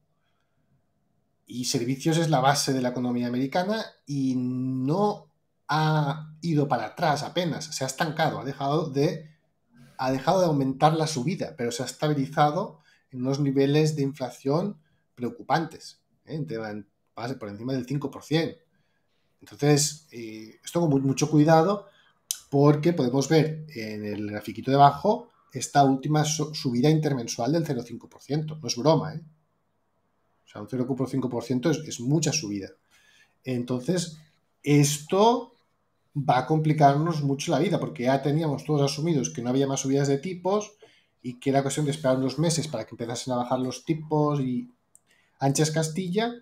Y servicios es la base de la economía americana y no ha ido para atrás apenas, se ha estancado, ha dejado de, ha dejado de aumentar la subida, pero se ha estabilizado en unos niveles de inflación preocupantes, ¿eh? por encima del 5%. Entonces, eh, esto con mucho cuidado porque podemos ver en el grafiquito de abajo esta última subida intermensual del 0,5%. No es broma, ¿eh? O sea, un 0,5% es mucha subida. Entonces, esto va a complicarnos mucho la vida, porque ya teníamos todos asumidos que no había más subidas de tipos y que era cuestión de esperar unos meses para que empezasen a bajar los tipos y anchas Castilla.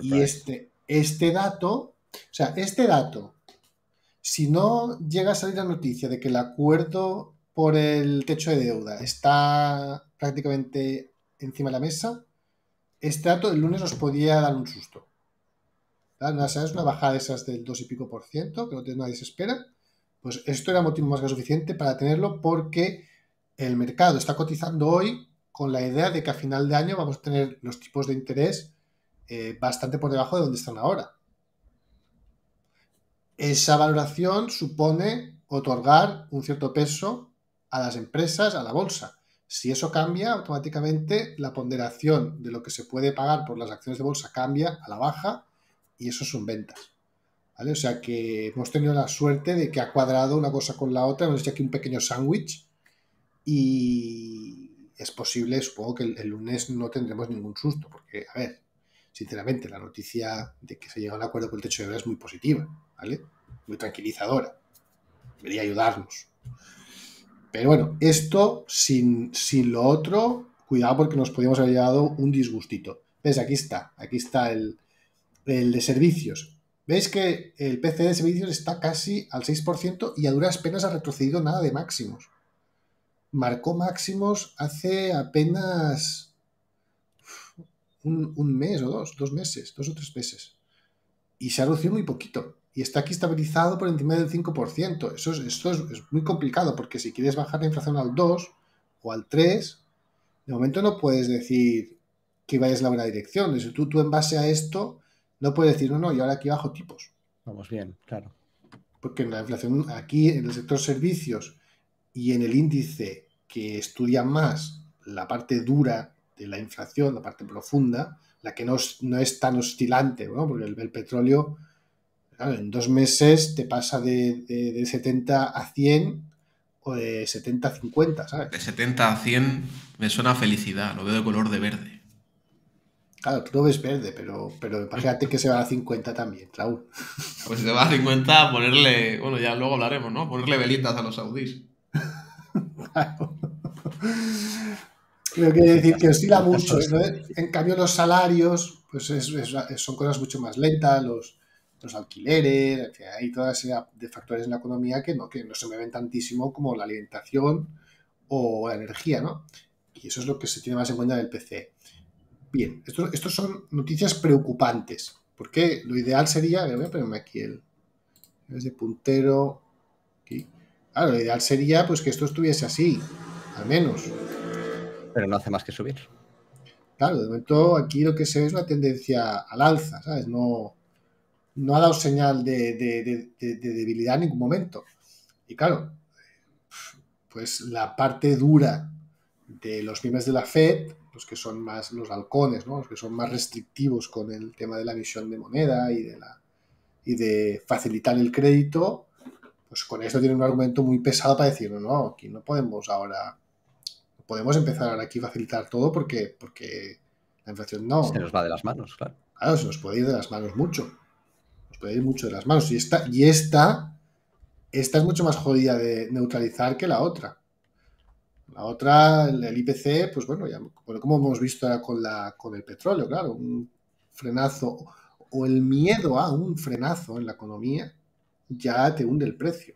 Y este, este dato, o sea, este dato, si no llega a salir la noticia de que el acuerdo por el techo de deuda está prácticamente encima de la mesa, este dato el lunes nos podía dar un susto es una bajada de esas del 2 y pico por ciento, que no nadie se espera. Pues esto era motivo más que suficiente para tenerlo porque el mercado está cotizando hoy con la idea de que a final de año vamos a tener los tipos de interés eh, bastante por debajo de donde están ahora. Esa valoración supone otorgar un cierto peso a las empresas, a la bolsa. Si eso cambia, automáticamente la ponderación de lo que se puede pagar por las acciones de bolsa cambia a la baja y eso son ventas. ¿Vale? O sea que hemos tenido la suerte de que ha cuadrado una cosa con la otra, hemos hecho aquí un pequeño sándwich y es posible, supongo que el, lunes no tendremos ningún susto, porque, a ver, sinceramente, la noticia de que se llega a un acuerdo con el techo de obras es muy positiva, ¿vale? Muy tranquilizadora. Debería ayudarnos. Pero bueno, esto sin, sin lo otro, cuidado porque nos podíamos haber llevado un disgustito. ¿Ves? Aquí está, aquí está el, el de servicios. Veis que el PC de servicios está casi al 6% y a duras penas ha retrocedido nada de máximos. Marcó máximos hace apenas un, mes o dos, dos meses, dos o tres meses. Y se ha reducido muy poquito y está aquí estabilizado por encima del 5%. Eso, es, es, muy complicado porque si quieres bajar la inflación al 2 o al 3, de momento no puedes decir que vayas la buena dirección. Tú, tú en base a esto no puede decir, no, no, y ahora aquí bajo tipos. Vamos bien, claro. Porque la inflación aquí en el sector servicios y en el índice que estudia más la parte dura de la inflación, la parte profunda, la que no, no es tan oscilante, porque el, petróleo en dos meses te pasa de, 70 a 100 o de 70 a 50, ¿sabes? De 70 a 100 me suena felicidad, lo veo de color de verde. Claro, tú lo ves verde, pero, pero imagínate que se va a 50 también, Raúl. Pues se va a 50, ponerle. Bueno, ya luego hablaremos, ¿no? Ponerle velitas a los saudís. claro. que quiere decir que oscila mucho. En cambio, los salarios pues son cosas mucho más lentas, los, alquileres, en fin, hay toda serie de factores en la economía que no, que no se mueven tantísimo como la alimentación o la energía, ¿no? Y eso es lo que se tiene más en cuenta del PC. Bien, estas esto son noticias preocupantes, porque lo ideal sería, voy a ponerme aquí el, es de puntero, Claro, ah, lo ideal sería pues que esto estuviese así, al menos. Pero no hace más que subir. Claro, de momento aquí lo que se ve es una tendencia al alza, ¿sabes? No, no ha dado señal de, debilidad en ningún momento. Y claro, pues la parte dura de los miembros de la Fed los que son más los halcones, ¿no? los que son más restrictivos con el tema de la emisión de moneda y de, la, y de facilitar el crédito, pues con esto tienen un argumento muy pesado para decir, no, no, aquí no podemos ahora, podemos empezar ahora aquí a facilitar todo porque, porque la inflación no. Se nos va de las manos, claro. Claro, se nos puede ir de las manos mucho. Nos puede ir mucho de las manos. Y esta, y esta, esta es mucho más jodida de neutralizar que la otra. La otra, el IPC, pues bueno, ya, como hemos visto con, la, con el petróleo, claro, un frenazo o el miedo a un frenazo en la economía ya te hunde el precio.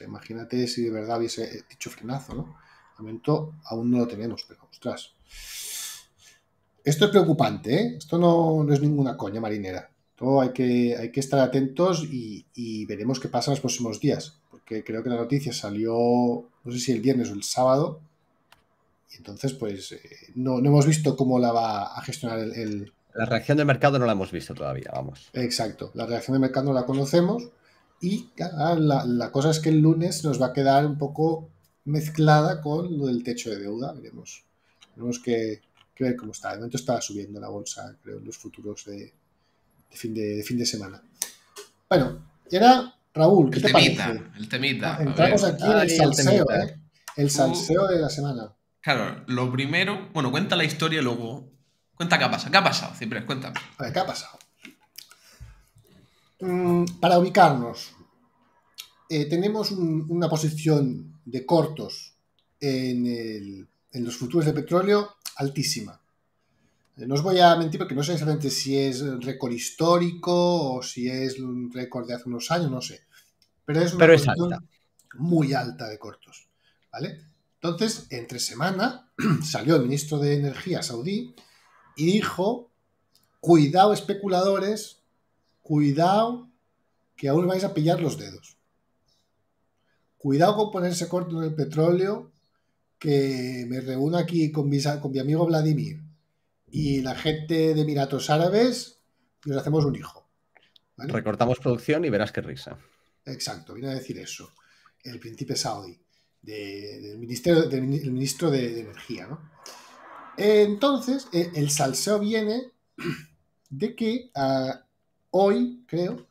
Imagínate si de verdad hubiese dicho frenazo, ¿no? De aún no lo tenemos, pero ostras. Esto es preocupante, ¿eh? Esto no, es ninguna coña marinera. Todo hay que, hay que estar atentos y, y veremos qué pasa en los próximos días, porque creo que la noticia salió, no sé si el viernes o el sábado, entonces, pues eh, no, hemos visto cómo la va a gestionar el, La reacción del mercado no la hemos visto todavía, vamos. Exacto, la reacción del mercado no la conocemos y ah, la, cosa es que el lunes nos va a quedar un poco mezclada con lo del techo de deuda, veremos. Tenemos que, ver cómo está. De momento está subiendo la bolsa, creo, en los futuros de, fin, de, fin de semana. Bueno, era Raúl, ¿qué el te temita, parece? El temita. entramos aquí en el salseo, eh, el uh. salseo de la semana. Claro, mm. lo primero. Bueno, cuenta la historia y luego. Cuenta qué ha pasado. ¿Qué ha pasado, siempre, Cuéntame. A ver, ¿qué ha pasado? Mm, para ubicarnos, eh, tenemos una posición de cortos en, los futuros de petróleo altísima. Eh, no os voy a mentir porque no sé exactamente si es récord histórico o si es un récord de hace unos años, no sé. Pero es una alta. muy alta de cortos. ¿Vale? Entonces, entre semana salió el ministro de Energía saudí y dijo, cuidado especuladores, cuidado que aún vais a pillar los dedos. Cuidado con ponerse corto en el petróleo, que me reúno aquí con mi, amigo Vladimir y la gente de Emiratos Árabes y os hacemos un hijo. Recortamos producción y verás qué risa. Exacto, viene a decir eso, el príncipe saudí del, ministerio, del ministro de, Energía. Entonces, eh, el salseo viene de que ah, hoy, creo,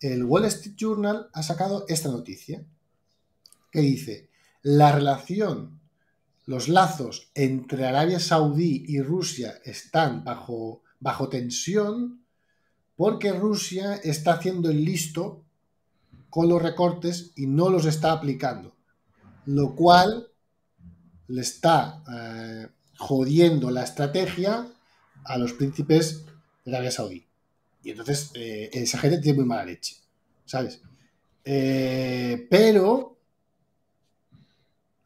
el Wall Street Journal ha sacado esta noticia que dice, la relación, los lazos entre Arabia Saudí y Rusia están bajo, bajo tensión porque Rusia está haciendo el listo con los recortes y no los está aplicando lo cual le está eh, jodiendo la estrategia a los príncipes de Arabia Saudí. Y entonces eh, esa gente tiene muy mala leche, ¿sabes? Eh, pero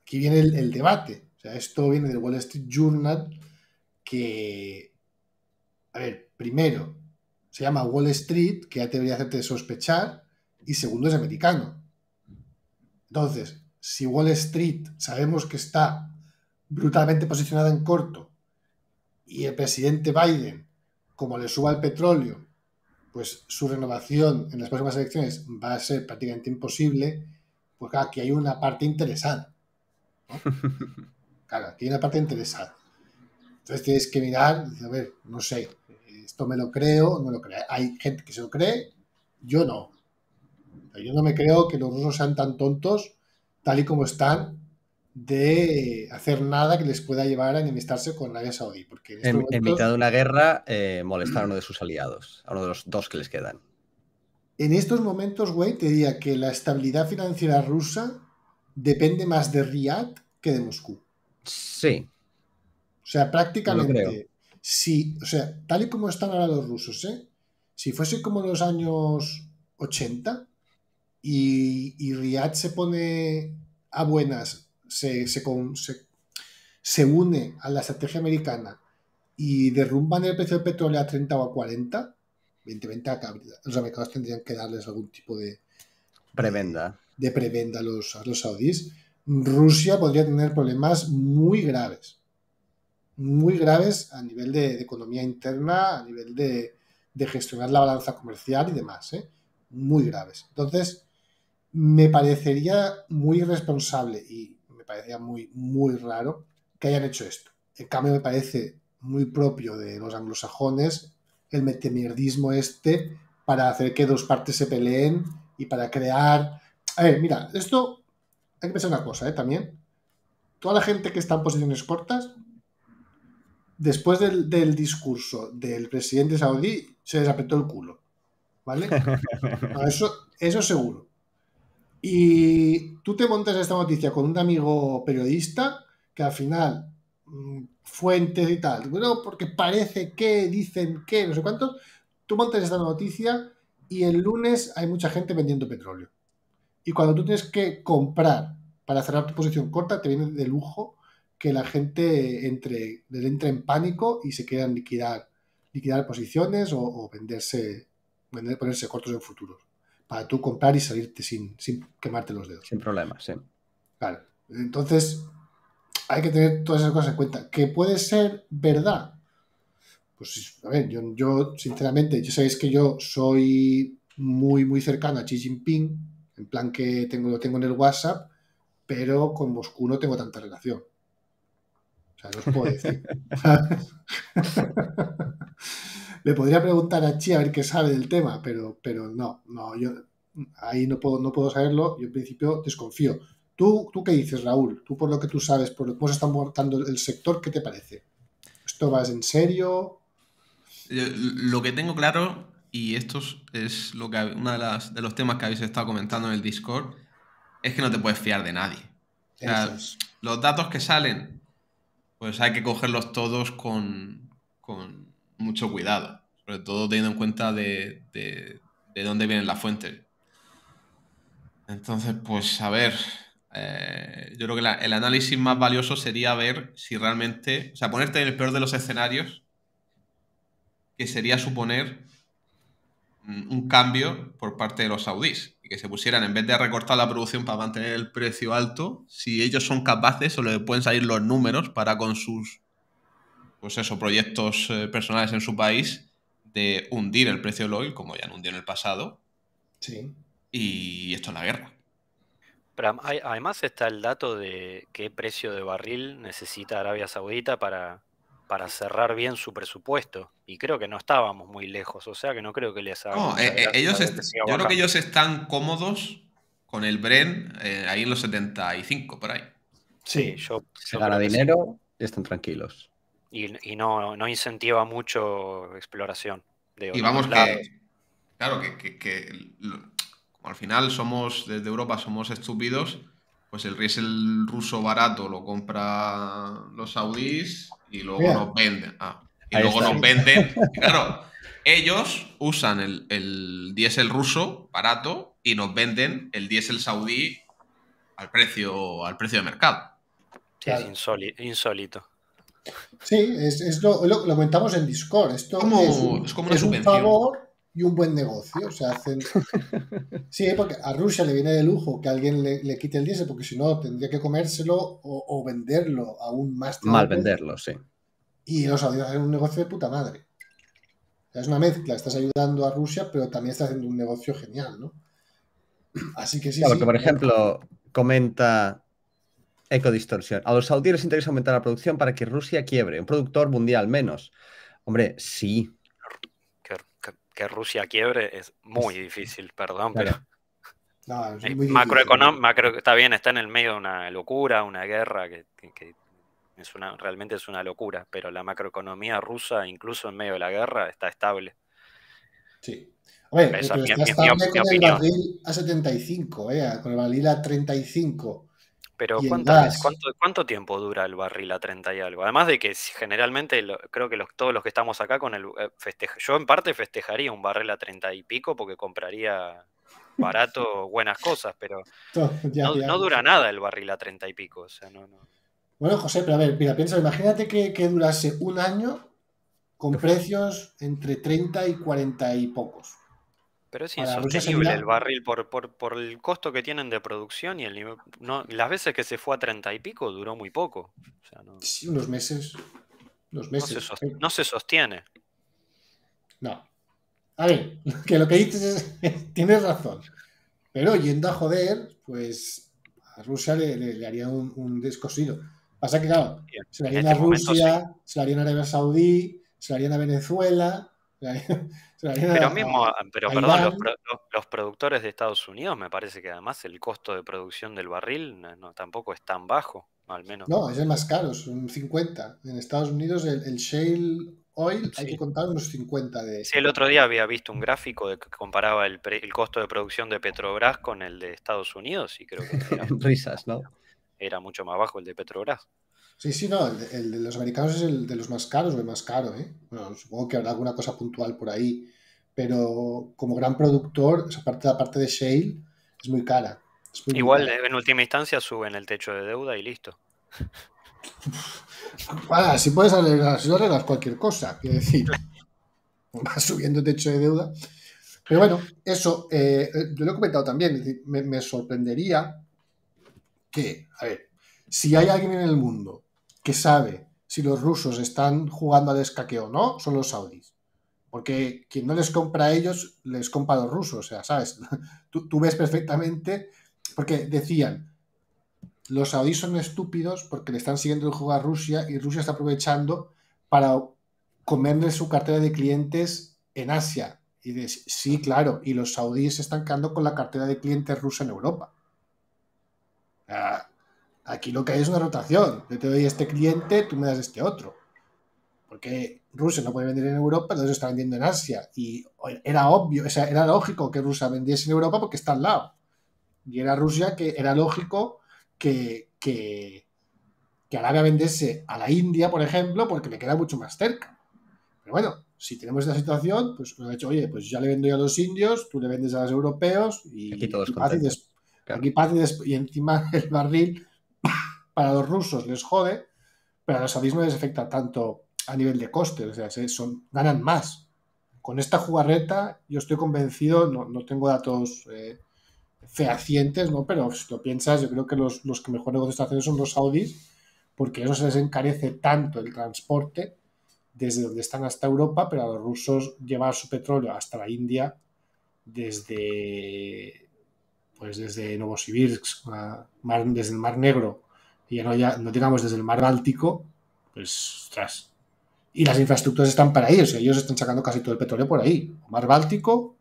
aquí viene el, debate. esto viene del Wall Street Journal que, a ver, primero, se llama Wall Street, que ya te debería hacerte sospechar, y segundo, es americano. Entonces, si Wall Street sabemos que está brutalmente posicionada en corto y el presidente Biden, como le suba el petróleo, pues su renovación en las próximas elecciones va a ser prácticamente imposible, pues aquí hay una parte interesada. Claro, aquí hay una parte interesada. Entonces tienes que mirar, a ver, no sé, esto me lo creo, no lo creo. Hay gente que se lo cree, yo no. Yo no me creo que los rusos sean tan tontos tal y como están, de hacer nada que les pueda llevar a enemistarse con Arabia Saudí. Porque en, este mitad de una guerra, eh, molestar a uno de sus aliados, a uno de los dos que les quedan. En estos momentos, güey, te diría que la estabilidad financiera rusa depende más de Riyadh que de Moscú. Sí. O sea, prácticamente, si, o sea, tal y como están ahora los rusos, ¿eh? si fuese como en los años 80, y, Riyadh se pone a buenas, se, se, une a la estrategia americana y derrumban el precio del petróleo a 30 o a 40, evidentemente los americanos tendrían que darles algún tipo de prebenda, de, a los, a saudíes. Rusia podría tener problemas muy graves, muy graves a nivel de, economía interna, a nivel de, gestionar la balanza comercial y demás, ¿eh? muy graves. Entonces, me parecería muy irresponsable y me parecería muy, muy raro que hayan hecho esto. En cambio, me parece muy propio de los anglosajones el metemierdismo este para hacer que dos partes se peleen y para crear... A ver, mira, esto hay que pensar una cosa, ¿eh? También, toda la gente que está en posiciones cortas, después del, discurso del presidente saudí, se les apretó el culo, ¿vale? eso, eso seguro. Y tú te montas esta noticia con un amigo periodista que al final mm, fuentes y tal, porque parece que, dicen que, no sé cuántos, tú montas esta noticia y el lunes hay mucha gente vendiendo petróleo. Y cuando tú tienes que comprar para cerrar tu posición corta, te viene de lujo que la gente entre, entre en pánico y se quieran liquidar, liquidar posiciones o, venderse, ponerse cortos en futuros para tú comprar y salirte sin, quemarte los dedos. Sin problemas, sí. Claro. Entonces, hay que tener todas esas cosas en cuenta. Que puede ser verdad. Pues, a ver, yo, sinceramente, ya sabéis que yo soy muy, muy cercano a Xi Jinping, en plan que tengo, lo tengo en el WhatsApp, pero con Moscú no tengo tanta relación. O sea, no os puedo decir. Le podría preguntar a Chi a ver qué sabe del tema, pero, pero no, no, yo ahí no puedo, no puedo saberlo. Yo en principio desconfío. ¿Tú, ¿Tú qué dices, Raúl? Tú por lo que tú sabes, por lo que vos está montando el sector, ¿qué te parece? ¿Esto vas en serio? Eh, lo que tengo claro, y esto es lo que uno de, las, de los temas que habéis estado comentando en el Discord, es que no te puedes fiar de nadie. O sea, los datos que salen, pues hay que cogerlos todos con, con mucho cuidado, sobre todo teniendo en cuenta de, dónde vienen las fuentes. Entonces, pues a ver, eh, yo creo que el análisis más valioso sería ver si realmente, o sea, ponerte en el peor de los escenarios, que sería suponer mm, un cambio por parte de los saudíes y que se pusieran en vez de recortar la producción para mantener el precio alto, si ellos son capaces o le pueden salir los números para con sus pues eso, proyectos eh, personales en su país de hundir el precio del oil, como ya han hundido en el pasado. Sí. Y esto es la guerra. además está el dato de qué precio de barril necesita Arabia Saudita para, para cerrar bien su presupuesto. Y creo que no estábamos muy lejos, o sea que no creo que les haga. Eh, eh, ellos yo creo que ellos están cómodos con el Bren ahí en los 75, por ahí. Sí, yo. Se gana dinero y están tranquilos y, no, incentiva mucho exploración. y vamos claro, que, como al final somos, desde Europa somos estúpidos, pues el el ruso barato lo compra los saudíes y luego nos venden. Ah, y luego nos venden, claro, ellos usan el, el diésel ruso barato y nos venden el diésel saudí al precio, al precio de mercado. Sí, es insólito. Sí, es, lo, lo, comentamos en Discord. Esto es, un, favor y un buen negocio. Sí, porque a Rusia le viene de lujo que alguien le, quite el diésel, porque si no tendría que comérselo o, venderlo aún más Mal venderlo, sí. Y los a hacen un negocio de puta madre. es una mezcla, estás ayudando a Rusia, pero también estás haciendo un negocio genial, ¿no? Así que sí. Claro, que por ejemplo, comenta distorsión A los saudíes les interesa aumentar la producción para que Rusia quiebre. Un productor mundial menos. Hombre, sí. Que, Rusia quiebre es muy difícil, perdón, pero. No, es eh, muy está bien, está en el medio de una locura, una guerra que, que, es una, realmente es una locura, pero la macroeconomía rusa, incluso en medio de la guerra, está estable. Sí. Hombre, está con el a 75, eh, con el barril a 35. Pero cuánto, tiempo dura el barril a 30 y algo? Además de que generalmente creo que todos los que estamos acá con el eh, festejo, yo en parte festejaría un barril a 30 y pico porque compraría barato buenas cosas, pero no, dura nada el barril a 30 y pico. bueno, José, pero a ver, piensa, imagínate que, que durase un año con precios entre 30 y 40 y pocos. Pero es insostenible el barril por, por, por, el costo que tienen de producción y el No, las veces que se fue a treinta y pico duró muy poco. sí, unos meses. meses. No se, sostiene, no A ver, que lo que dices es. tienes razón. Pero yendo a joder, pues a Rusia le, le, haría un, un descosido. Pasa que, claro, se lo harían a este Rusia, se lo harían a Arabia Saudí, se lo harían a Venezuela. pero mismo, pero perdón, los, productores de Estados Unidos, me parece que además el costo de producción del barril no, tampoco es tan bajo, al menos. No, es más caro, un 50. En Estados Unidos el, shale oil hay que contar unos 50 de... Sí, el otro día había visto un gráfico que comparaba el, costo de producción de Petrobras con el de Estados Unidos y creo que... Era, ¿no? Era mucho más bajo el de Petrobras. Sí, sí, no, el, de los americanos es el de los más caros, o el más caro, ¿eh? Bueno, supongo que habrá alguna cosa puntual por ahí, pero como gran productor, esa parte, la parte de Shale es muy cara. Igual, en última instancia, suben el techo de deuda y listo. Ah, si puedes arreglar, si arreglas cualquier cosa, quiero decir, vas subiendo techo de deuda. Pero bueno, eso, eh, eh, yo lo he comentado también, me sorprendería que, a ver, si hay alguien en el mundo que sabe si los rusos están jugando al descaque o no son los saudis. Porque quien no les compra a ellos, les compra a los rusos. O sea, ¿sabes? tú, ves perfectamente, porque decían, los saudíes son estúpidos porque le están siguiendo el juego a Rusia y Rusia está aprovechando para comerle su cartera de clientes en Asia. Y dices, sí, claro, y los saudíes se están quedando con la cartera de clientes rusa en Europa. Aquí lo que hay es una rotación. Yo te doy este cliente, tú me das este otro. Porque Rusia no puede vender en Europa, entonces está vendiendo en Asia. Y era obvio, era lógico que Rusia vendiese en Europa porque está al lado. Y era Rusia que era lógico que, que, Arabia vendiese a la India, por ejemplo, porque le queda mucho más cerca. Pero bueno, si tenemos esta situación, pues nos ha dicho, oye, pues ya le vendo yo a los indios, tú le vendes a los europeos y todos aquí y encima el barril para los rusos les jode, pero a los saudíes no les afecta tanto a nivel de costes, o sea, son, ganan más. Con esta jugarreta, yo estoy convencido, no, tengo datos eh, fehacientes, ¿no? pero si lo piensas, yo creo que los, que mejor negocio están son los saudíes, porque eso se les encarece tanto el transporte desde donde están hasta Europa, pero a los rusos llevar su petróleo hasta la India desde pues desde Novosibirsk, desde el Mar Negro, y ya no, ya, no digamos desde el Mar Báltico, pues tras. Y las infraestructuras están para ahí, o sea, ellos están sacando casi todo el petróleo por ahí, o Mar Báltico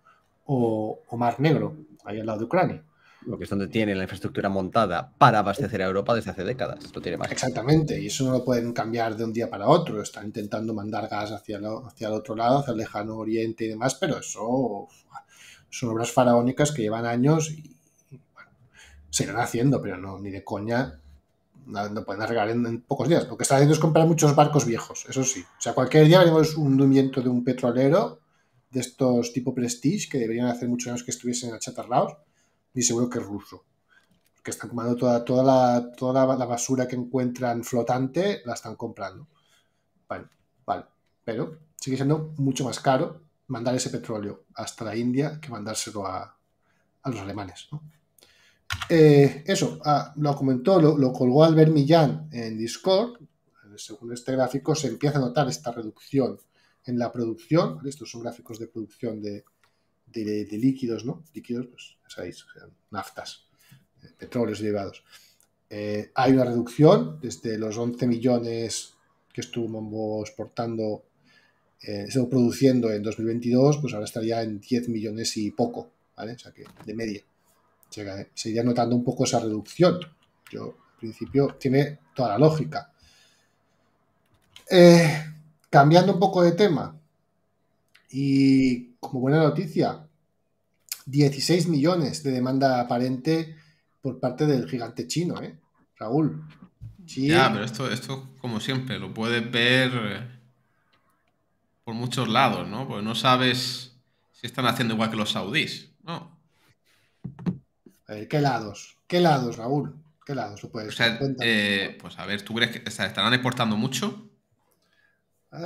o, Mar Negro, ahí al lado de Ucrania. Lo que es donde tienen la infraestructura montada para abastecer a Europa desde hace décadas. tiene más. Exactamente, y eso no lo pueden cambiar de un día para otro. Están intentando mandar gas hacia, hacia el otro lado, hacia el lejano oriente y demás, pero eso son obras faraónicas que llevan años y, se irán haciendo, pero no, ni de coña no, pueden arreglar en, pocos días. Lo que están haciendo es comprar muchos barcos viejos, eso sí. O sea, cualquier día veremos un hundimiento de un petrolero de estos tipo Prestige, que deberían hacer muchos años que estuviesen achatarrados, y seguro que es ruso. Que están comprando toda, toda, la, toda basura que encuentran flotante, la están comprando. Vale, vale. Pero sigue siendo mucho más caro mandar ese petróleo hasta la India que mandárselo a, a los alemanes, ¿no? Eh, eso, ah, lo comentó, lo, lo, colgó Albert Millán en Discord. Eh, según este gráfico se empieza a notar esta reducción en la producción. Estos son gráficos de producción de, de, líquidos, ¿no? Líquidos, pues sabéis, naftas, eh, petróleos derivados. hay una reducción desde los 11 millones que estuvo exportando, eh, produciendo en 2022, pues ahora estaría en 10 millones y poco, ¿vale? O sea que de media se iría notando un poco esa reducción. Yo, en principio, tiene toda la lógica. Eh, cambiando un poco de tema, y como buena noticia, 16 millones de demanda aparente por parte del gigante chino, ¿eh? Raúl. Ya, pero esto, esto, como siempre, lo puedes ver eh, por muchos lados, ¿no? Porque no sabes si están haciendo igual que los saudíes, ¿no? ¿qué lados? ¿Qué lados, Raúl? ¿Qué lados? Eh, pues a ver, ¿tú crees que estarán exportando mucho? Eh,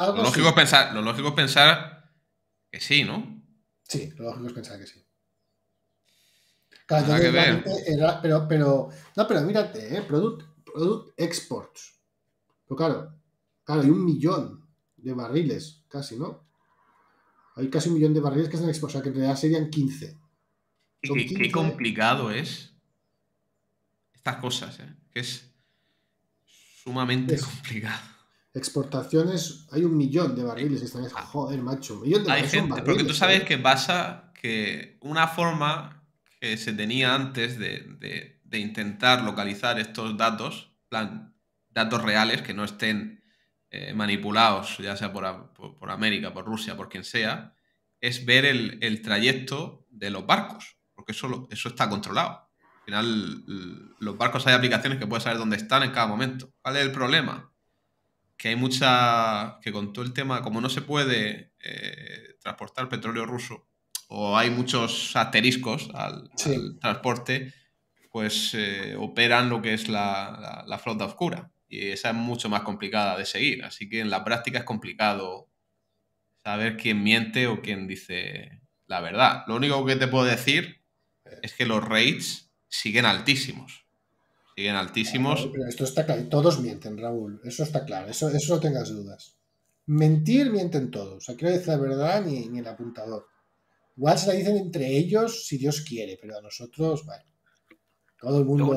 lo, lógico es pensar, lo lógico pensar que sí, ¿no? Sí, lo lógico es pensar que sí. pero, pero, no, pero mírate, eh, product, exports. Pero claro, claro, hay un millón de barriles, casi, ¿no? Hay casi un millón de barriles que están exportados, o sea que en realidad serían 15. Qué, ¿eh? complicado es estas cosas, ¿eh? es sumamente complicado. Exportaciones, hay un millón de barriles esta están. Ah. Joder, macho, millón de Porque tú sabes que pasa que una forma que se tenía antes de, intentar localizar estos datos, plan, datos reales que no estén eh, manipulados, ya sea por, América, por Rusia, por quien sea, es ver el trayecto de los barcos porque eso, eso está controlado. Al final, los barcos hay aplicaciones que puedes saber dónde están en cada momento. ¿Cuál es el problema? Que hay mucha. que con todo el tema, como no se puede eh, transportar petróleo ruso, o hay muchos asteriscos al, transporte, pues eh, operan lo que es la flota oscura. Y esa es mucho más complicada de seguir. Así que en la práctica es complicado saber quién miente o quién dice la verdad. Lo único que te puedo decir es que los rates siguen altísimos. Siguen altísimos. esto está claro. Todos mienten, Raúl. Eso está claro. Eso, eso no tengas dudas. Mentir mienten todos. Aquí no quiero la verdad ni, en el apuntador. Igual se la dicen entre ellos si Dios quiere, pero a nosotros, vale. Todo el mundo lo,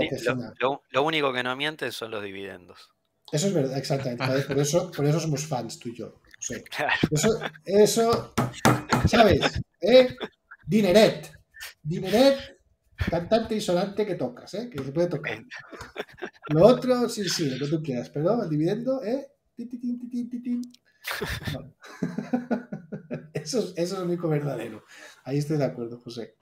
único que no miente son los dividendos. Eso es verdad, exactamente. Por eso, por eso somos fans tú y yo. eso, eso, ¿sabes? ¿Eh? Dineret. Dineret, cantante y sonante que tocas, ¿eh? que se puede tocar. Lo otro, sí, sí, lo que tú quieras, pero el dividendo, ¿eh? Eso, es, lo único verdadero. Ahí estoy de acuerdo, José.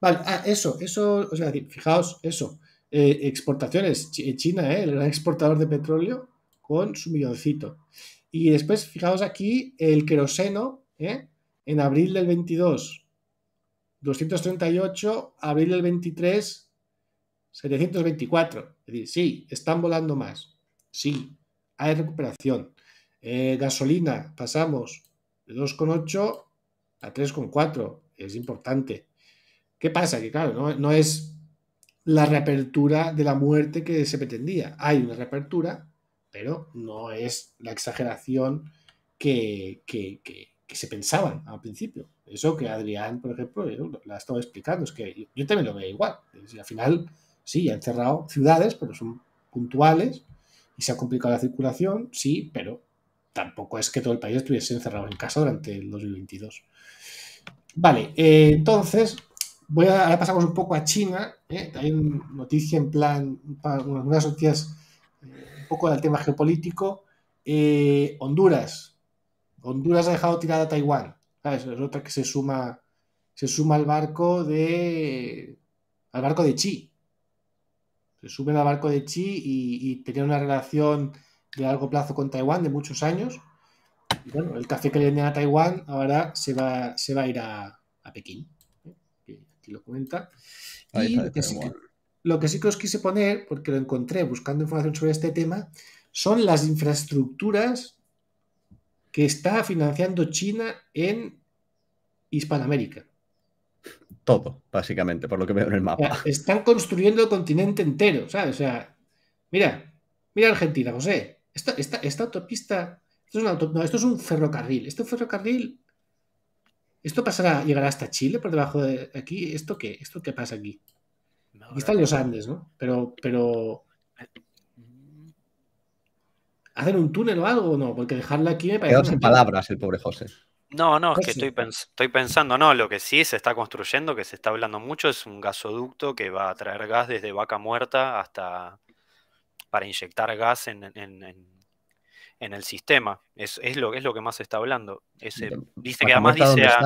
Vale, ah, eso, eso, o sea, fijaos, eso. Eh, exportaciones, eh, China, ¿eh? el gran exportador de petróleo, con su milloncito. Y después, fijaos aquí, el queroseno, en abril del 22, 238, abril del 23, 724. Es decir, sí, están volando más. Sí, hay recuperación. Eh, gasolina, pasamos de 2,8 a 3,4. Es importante. ¿Qué pasa? Que claro, no, es la reapertura de la muerte que se pretendía. Hay una reapertura, pero no es la exageración que, que se pensaban al principio. Eso que Adrián, por ejemplo, eh, la ha estado explicando, es que yo también lo veo igual. al final, sí, ha encerrado ciudades, pero son puntuales y se ha complicado la circulación, sí, pero tampoco es que todo el país estuviese encerrado en casa durante el 2022. Vale, eh, entonces, voy a, ahora pasamos un poco a China. ¿eh? Hay noticia en plan, unas noticias un poco del tema geopolítico. Honduras. Honduras ha dejado tirada a Taiwán. Ah, es otra que se suma, se suma al barco de. al barco de Chi. Se suben al barco de Chi y, y tenían una relación de largo plazo con Taiwán de muchos años. bueno, el café que le venden a Taiwán ahora se va, se va a ir a, Pekín. ¿eh? Aquí lo comenta. Y lo que sí que os quise poner, porque lo encontré buscando información sobre este tema, son las infraestructuras que está financiando China en Hispanoamérica. Todo, básicamente, por lo que veo en el mapa. están construyendo el continente entero, ¿sabes? O sea, mira, mira Argentina, José. Esta, esta, esta autopista, esto es, un esto es un ferrocarril. Este ferrocarril, esto pasará, llegará hasta Chile por debajo de aquí. ¿Esto qué? ¿Esto pasa aquí? aquí están los Andes, ¿no? Pero, pero ¿Hacer un túnel o algo no? Porque dejarla aquí me parece. palabras el pobre José. No, no, es que estoy, pensando, no, lo que sí se está construyendo, que se está hablando mucho, es un gasoducto que va a traer gas desde vaca muerta hasta para inyectar gas en, el sistema. Es, es, lo, es lo que más se está hablando. Ese, dice que además dice a,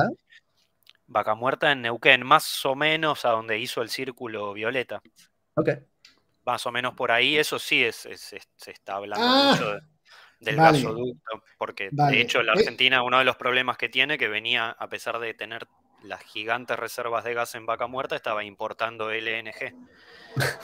vaca muerta en Neuquén, más o menos a donde hizo el círculo Violeta. Ok más o menos por ahí. Eso sí es, se está hablando mucho ah, del gasoducto, porque de hecho la eh. Argentina, uno de los problemas que tiene, que venía, a pesar de tener las gigantes reservas de gas en vaca muerta, estaba importando LNG.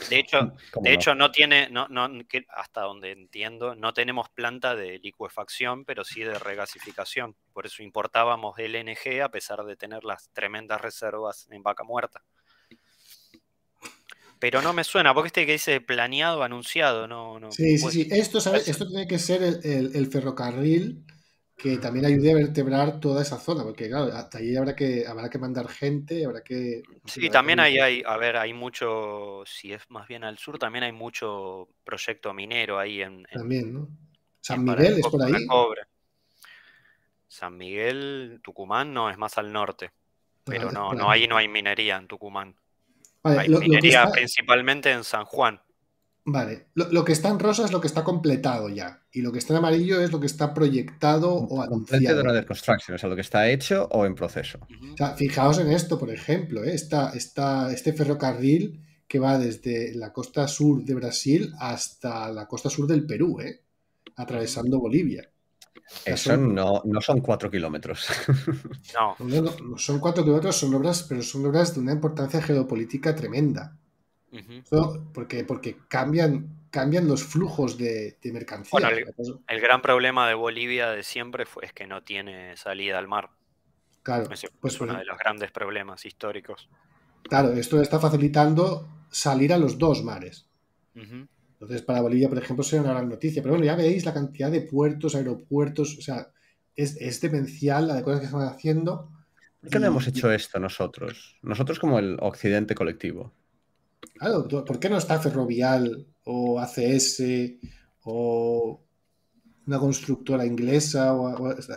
De hecho, de hecho no tiene, no, no, hasta donde entiendo, no tenemos planta de licuefacción, pero sí de regasificación. Por eso importábamos LNG a pesar de tener las tremendas reservas en vaca muerta pero no me suena, porque este que dice planeado, anunciado, no. no sí, sí, sí. Esto, Esto tiene que ser el, ferrocarril que también ayude a vertebrar toda esa zona, porque claro, hasta ahí habrá que, habrá que mandar gente, habrá que. Sí, también hay, hay, a ver, hay mucho, si es más bien al sur, también hay mucho proyecto minero ahí en. en también, ¿no? San Miguel es por ahí. San Miguel, Tucumán no, es más al norte. Ah, pero no, no, ahí no hay minería en Tucumán. Vale, principalmente en San Juan. Vale, lo, que está en rosa es lo que está completado ya, y lo que está en amarillo es lo que está proyectado o anunciado. de o sea, lo que está hecho o en proceso. fijaos en esto, por ejemplo, ¿eh? este ferrocarril que va desde la costa sur de Brasil hasta la costa sur del Perú, ¿eh? atravesando Bolivia. Eso no, son cuatro kilómetros. No. son cuatro kilómetros, son obras, pero son obras de una importancia geopolítica tremenda. porque, porque cambian, cambian los flujos de, de mercancías. el, gran problema de Bolivia de siempre fue es que no tiene salida al mar. Claro, pues, uno de los grandes problemas históricos. Claro, esto está facilitando salir a los dos mares. Entonces, para Bolivia, por ejemplo, sería una gran noticia. Pero bueno, ya veis la cantidad de puertos, aeropuertos, o sea, es, demencial la de cosas que están haciendo. ¿Por qué no hemos hecho esto nosotros? Nosotros como el occidente colectivo. Claro, ¿por qué no está Ferrovial o ACS o una constructora inglesa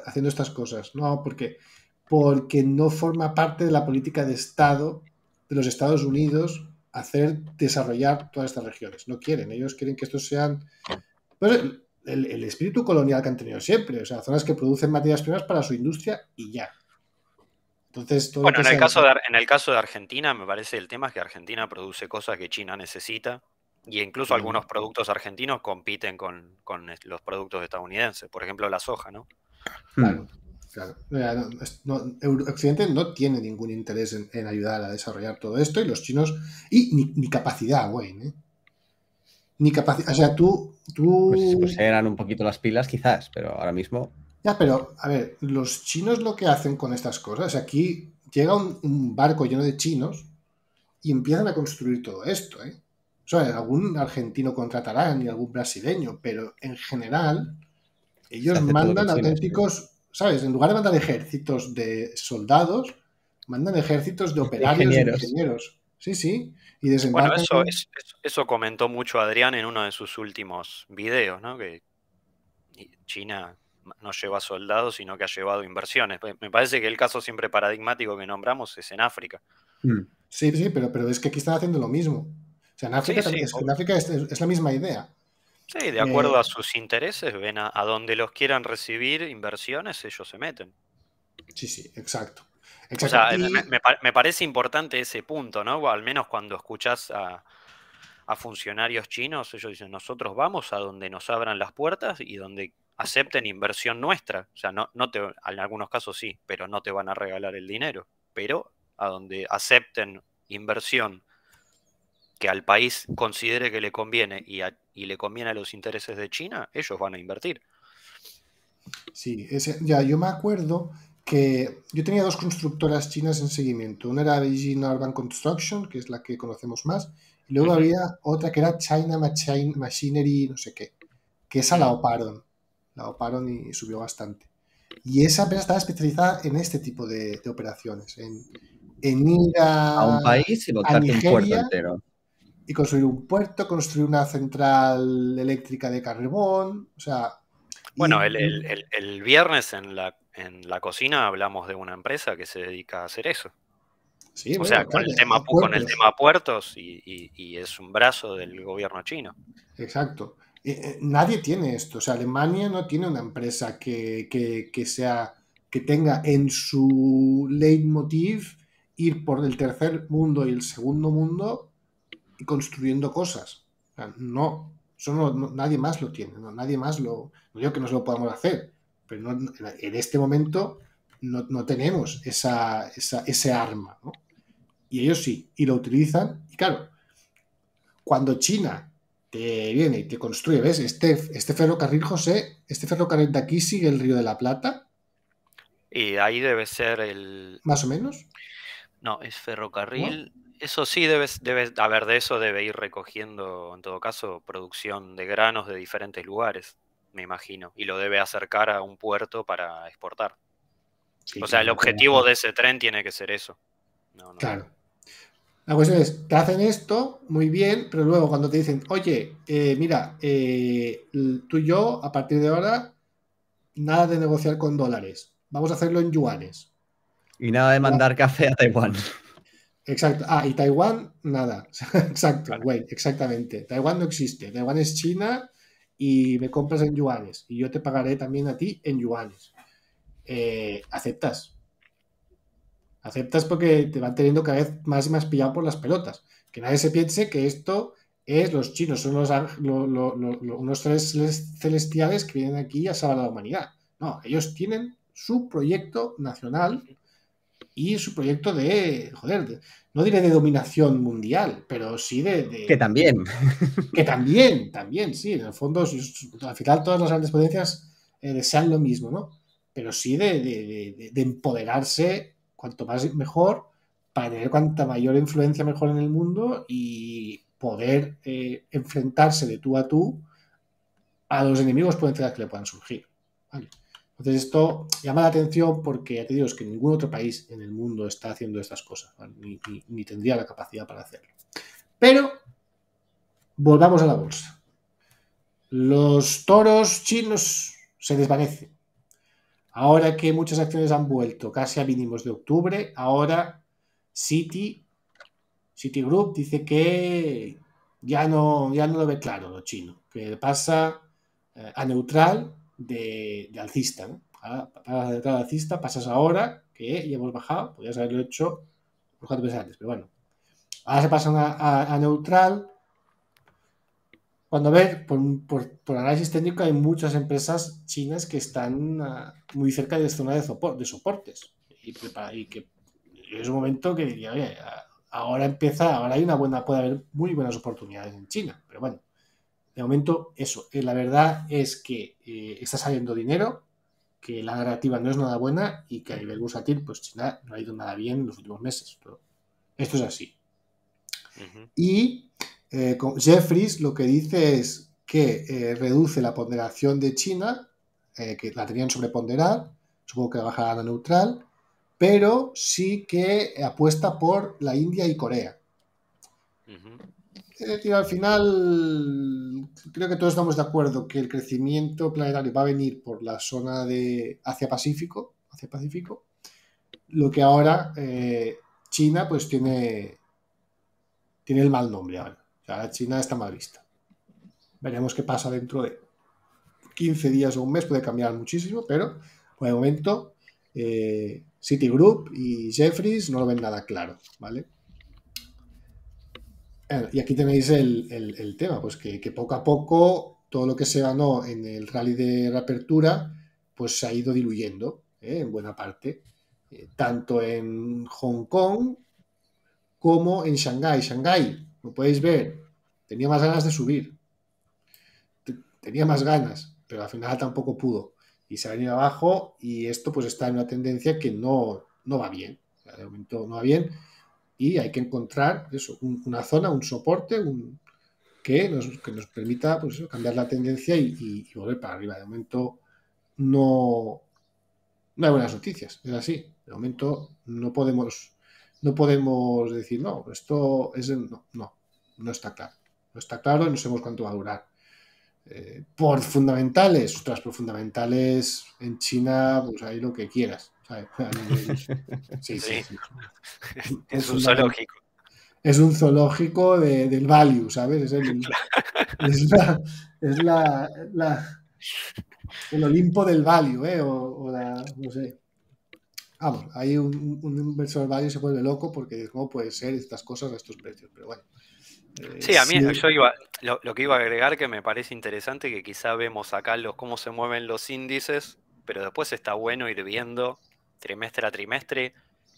haciendo estas cosas? No, porque, porque no forma parte de la política de Estado de los Estados Unidos hacer desarrollar todas estas regiones. No quieren, ellos quieren que estos sean el, espíritu colonial que han tenido siempre, o sea, zonas que producen materias primas para su industria y ya. Entonces, bueno, en el, caso de, en el caso de Argentina, me parece el tema es que Argentina produce cosas que China necesita y incluso algunos productos argentinos compiten con, con los productos estadounidenses, por ejemplo la soja, ¿no? Claro. Claro. No, Occidente no tiene ningún interés en, ayudar a desarrollar todo esto y los chinos. Y ni, capacidad, Wayne ¿eh? Ni capacidad. O sea, tú. tú... Pues, eran un poquito las pilas, quizás, pero ahora mismo. Ya, pero, a ver, los chinos lo que hacen con estas cosas. Aquí llega un, barco lleno de chinos y empiezan a construir todo esto, ¿eh? O sea, algún argentino contratarán y algún brasileño, pero en general. Ellos mandan auténticos ¿sabes? En lugar de mandar ejércitos de soldados, mandan ejércitos de operarios de y ingenieros. Sí, sí. Y bueno, eso, eso, comentó mucho Adrián en uno de sus últimos videos, ¿no? Que China no lleva soldados, sino que ha llevado inversiones. Pues, me parece que el caso siempre paradigmático que nombramos es en África. Mm. Sí, sí, pero, pero es que aquí están haciendo lo mismo. O sea, en África, también. es la misma idea. Sí, de acuerdo a eh, sus intereses, ven a, donde los quieran recibir inversiones, ellos se meten. Sí, sí, exacto. O sea, me, parece importante ese punto, ¿no? Al menos cuando escuchas a, funcionarios chinos, ellos dicen, nosotros vamos a donde nos abran las puertas y donde acepten inversión nuestra. O sea, no, no te, en algunos casos sí, pero no te van a regalar el dinero. Pero a donde acepten inversión que al país considere que le conviene y a y le conviene a los intereses de China, ellos van a invertir. Sí, ya yo me acuerdo que yo tenía dos constructoras chinas en seguimiento. Una era Beijing Urban Construction, que es la que conocemos más, y luego había otra que era China Machine, Machinery, no sé qué, que esa la oparon, la oparon y, subió bastante. Y esa empresa estaba especializada en este tipo de, operaciones, en, ir a, un país y un puerto entero y construir un puerto, construir una central eléctrica de carbón, o sea... Bueno, el, viernes en la, en la cocina hablamos de una empresa que se dedica a hacer eso. o sea, con, el tema, con el tema puertos y, es un brazo del gobierno chino. Exacto. Eh, eh, nadie tiene esto. O sea, Alemania no tiene una empresa que, que, sea que tenga en su leitmotiv ir por el tercer mundo y el segundo mundo construyendo cosas. no, eso nadie más lo tiene, no, nadie más lo. No digo que nos lo podamos hacer, pero en este momento no, tenemos ese arma. Y ellos sí, y lo utilizan. Y claro, cuando China te viene y te construye, ¿ves? Este, este ferrocarril, José, este ferrocarril de aquí sigue el río de la Plata. Y ahí debe ser el. Más o menos. No, es ferrocarril. Eso sí, debes, debes, a de eso debe ir recogiendo, en todo caso, producción de granos de diferentes lugares, me imagino, y lo debe acercar a un puerto para exportar. o sea, el objetivo de ese tren tiene que ser eso. Claro. La cuestión es, te hacen esto muy bien, pero luego cuando te dicen, oye, eh, mira, eh, tú y yo, a partir de ahora, nada de negociar con dólares, vamos a hacerlo en yuanes. Y nada de mandar café a Taiwán. Exacto. Ah, y Taiwán, nada. Exacto, exactamente. Taiwán no existe. Taiwán es China y me compras en yuanes. Y yo te pagaré también a ti en yuanes. Eh, ¿Aceptas? Aceptas porque te van teniendo cada vez más y más pillado por las pelotas. Que nadie se piense que esto es los chinos, son los, unos tres celestiales que vienen aquí a salvar a la humanidad. No, ellos tienen su proyecto nacional y su proyecto de, joder, no diré de dominación mundial, pero sí de... que también. Que también, también, sí. En el fondo, al final todas las grandes potencias eh, desean lo mismo, ¿no? Pero sí de, empoderarse cuanto más mejor para tener cuanta mayor influencia mejor en el mundo y poder eh, enfrentarse de tú a tú a los enemigos potenciales que le puedan surgir. Vale. Entonces esto llama la atención porque ya te digo, que ningún otro país en el mundo está haciendo estas cosas, ni, tendría la capacidad para hacerlo. Pero volvamos a la bolsa. Los toros chinos se desvanecen. Ahora que muchas acciones han vuelto casi a mínimos de octubre, ahora City, Group dice que ya no, ya no lo ve claro lo chino, que pasa eh, a neutral de, alcista. ¿no? Ahora, de alcista pasas ahora, que ya hemos bajado, podrías pues haberlo hecho unos cuatro antes, pero bueno. Ahora se pasan a, neutral. Cuando ver, por, análisis técnico hay muchas empresas chinas que están ah, muy cerca de zona de, de soportes. Y, que es un momento que diría, oye, ahora empieza, ahora hay una buena, puede haber muy buenas oportunidades en China, pero bueno. De momento, eso. Eh, la verdad es que eh, está saliendo dinero, que la narrativa no es nada buena y que a nivel bursátil, pues China no ha ido nada bien en los últimos meses. Pero esto es así. Y eh, Jeffries lo que dice es que reduce la ponderación de China, que la tenían sobreponderada, supongo que la bajarán a neutral, pero sí que apuesta por la India y Corea. Este al final creo que todos estamos de acuerdo que el crecimiento planetario va a venir por la zona de Asia Pacífico, Pacífico, lo que ahora eh, China pues tiene, tiene el mal nombre ahora. China está mal vista. Veremos qué pasa dentro de 15 días o un mes, puede cambiar muchísimo, pero por el momento eh, Citigroup y Jeffries no lo ven nada claro, ¿vale? Eh, y aquí tenéis el, tema, pues que, poco a poco todo lo que se ganó en el rally de reapertura, pues se ha ido diluyendo eh, en buena parte, eh, tanto en Hong Kong como en Shanghái. Shanghái, lo podéis ver, tenía más ganas de subir, tenía más ganas, pero al final tampoco pudo y se ha venido abajo y esto pues está en una tendencia que no, va bien. de momento no va bien y hay que encontrar eso, una zona, un soporte un, que, nos, permita pues, cambiar la tendencia y, volver para arriba. De momento no, no hay buenas noticias, es así. De momento no podemos, no podemos decir, no, esto es... No, no, no está claro. No está claro y no sabemos cuánto va a durar. Eh, por fundamentales, otras fundamentales en China, pues ahí lo que quieras. Es, un zoológico. Es un zoológico del value, ¿sabes? Es, el, la, el Olimpo del value, ¿eh? O, la, no sé. Vamos, ahí un, un inversor value se vuelve loco porque cómo oh, puede ser estas cosas a estos precios, pero bueno. Eh, sí, a mí yo iba, lo, que iba a agregar que me parece interesante que quizá vemos acá los cómo se mueven los índices, pero después está bueno ir viendo trimestre a trimestre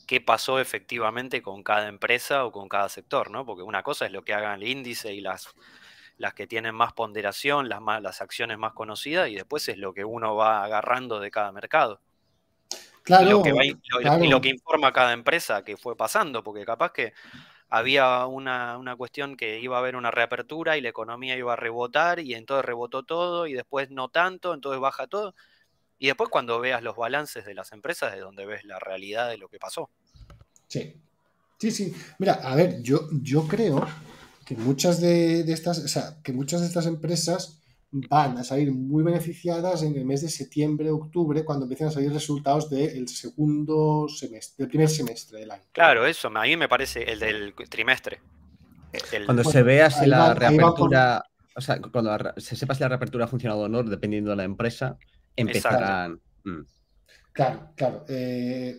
qué pasó efectivamente con cada empresa o con cada sector, ¿no? Porque una cosa es lo que hagan el índice y las, las que tienen más ponderación, las, las acciones más conocidas, y después es lo que uno va agarrando de cada mercado. Claro, y lo que, y lo que informa cada empresa que fue pasando, porque capaz que había una, una, cuestión que iba a haber una reapertura y la economía iba a rebotar y entonces rebotó todo y después no tanto, entonces baja todo. Y después cuando veas los balances de las empresas, es donde ves la realidad de lo que pasó. Sí. Sí, sí. Mira, a ver, yo, yo creo que muchas de, estas, que muchas de estas empresas van a salir muy beneficiadas en el mes de septiembre, octubre, cuando empiecen a salir resultados del segundo semestre, del primer semestre del año. Claro, eso, a mí me parece el del trimestre. Eh, cuando se vea si la reapertura, o sea, cuando se sepa si la reapertura ha funcionado o no, dependiendo de la empresa, empezarán. Mm. Claro, claro. Eh,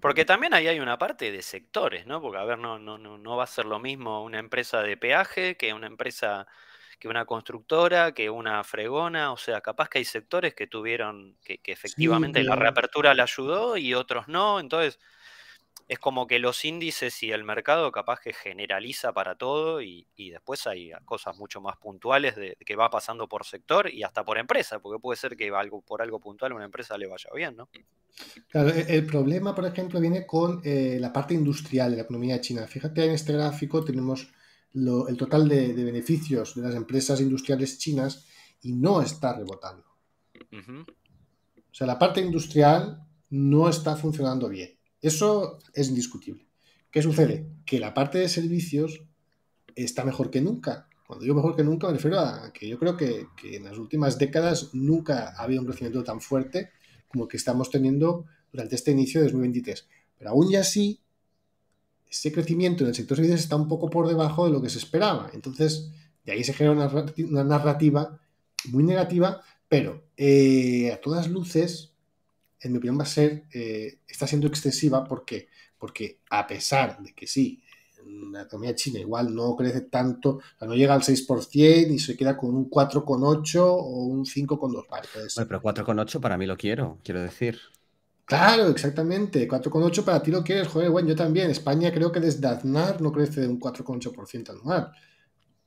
Porque también ahí hay una parte de sectores, ¿no? Porque, a ver, no, no, no, va a ser lo mismo una empresa de peaje que una empresa que una constructora, que una fregona, o sea, capaz que hay sectores que tuvieron, que, efectivamente la reapertura le ayudó y otros no, entonces es como que los índices y el mercado capaz que generaliza para todo y, después hay cosas mucho más puntuales que va pasando por sector y hasta por empresa, porque puede ser que algo, por algo puntual una empresa le vaya bien, ¿no? Claro, e, el problema, por ejemplo, viene con eh, la parte industrial de la economía china. Fíjate en este gráfico tenemos el total de, beneficios de las empresas industriales chinas y no está rebotando. O sea, la parte industrial no está funcionando bien. Eso es indiscutible. ¿Qué sucede? Que la parte de servicios está mejor que nunca. Cuando digo mejor que nunca, me refiero a que yo creo que, en las últimas décadas nunca ha habido un crecimiento tan fuerte como el que estamos teniendo durante este inicio de 2023. Pero aún y así, ese crecimiento en el sector servicios está un poco por debajo de lo que se esperaba. Entonces, de ahí se genera una, narrativa muy negativa, pero eh, a todas luces en mi opinión, va a ser, eh, está siendo excesiva porque, porque a pesar de que sí, la economía china igual no crece tanto, no llega al 6% y se queda con un 4,8 o un 5,2. pero 4,8 para mí lo quiero, quiero decir. Claro, exactamente. 4,8 para ti lo quieres, joder, bueno, yo también. España creo que desde Aznar no crece de un 4,8% anual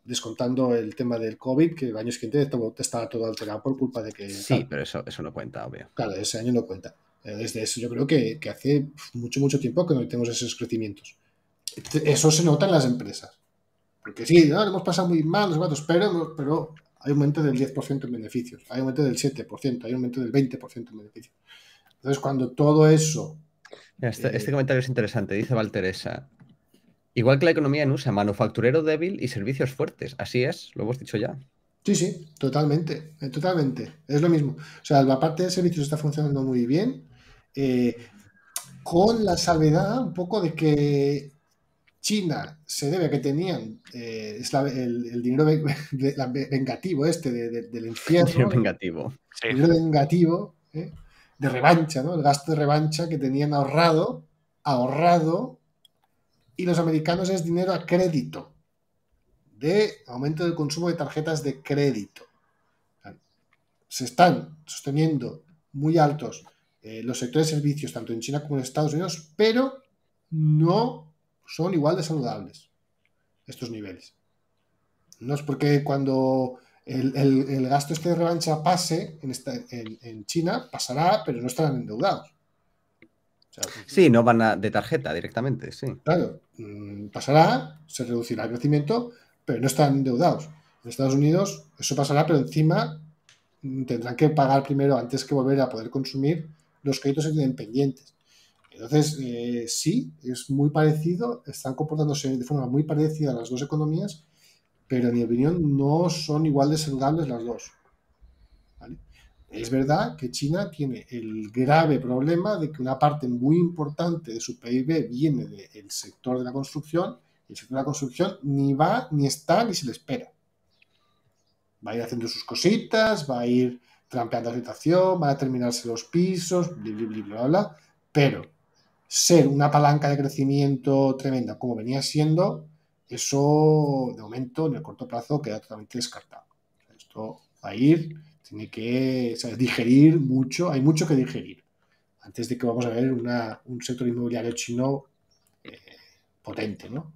descontando el tema del COVID, que el año siguiente estaba todo alterado por culpa de que... Sí, pero eso, eso no cuenta, obvio. Claro, ese año no cuenta. Eh, desde eso yo creo que, hace mucho, mucho tiempo que no tenemos esos crecimientos. Eso se nota en las empresas. Porque sí, hemos pasado muy mal los datos pero, pero hay un aumento del 10% en beneficios, hay un aumento del 7%, hay un aumento del 20% en beneficios. Entonces, cuando todo eso... este, este eh, comentario es interesante, dice Valteresa. Igual que la economía en USA, manufacturero débil y servicios fuertes. Así es, lo hemos dicho ya. Sí, sí, totalmente, eh, totalmente. Es lo mismo. O sea, la parte de servicios está funcionando muy bien, eh, con la salvedad un poco de que China se debe a que tenían el, dinero vengativo este eh, del infierno. El dinero vengativo. dinero vengativo, de revancha, ¿no? El gasto de revancha que tenían ahorrado, ahorrado y los americanos es dinero a crédito, de aumento del consumo de tarjetas de crédito. Se están sosteniendo muy altos eh, los sectores de servicios, tanto en China como en Estados Unidos, pero no son igual de saludables estos niveles. No es porque cuando el, gasto este de revancha pase en China, pasará, pero no estarán endeudados sí, no van de tarjeta directamente, sí. Claro, mm, pasará, se reducirá el crecimiento, pero no están endeudados. En Estados Unidos eso pasará, pero encima mm, tendrán que pagar primero antes que volver a poder consumir los créditos que pendientes. Entonces, eh, sí, es muy parecido, están comportándose de forma muy parecida a las dos economías, pero en mi opinión no son igual de saludables las dos. Es verdad que China tiene el grave problema de que una parte muy importante de su PIB viene del sector de la construcción el sector de la construcción ni va, ni está, ni se le espera. Va a ir haciendo sus cositas, va a ir trampeando la situación, van a terminarse los pisos, bla, bla, bla, bla, bla, pero ser una palanca de crecimiento tremenda como venía siendo, eso de momento en el corto plazo queda totalmente descartado. Esto va a ir tiene que digerir mucho, hay mucho que digerir antes de que vamos a ver un sector inmobiliario chino eh, potente, ¿no?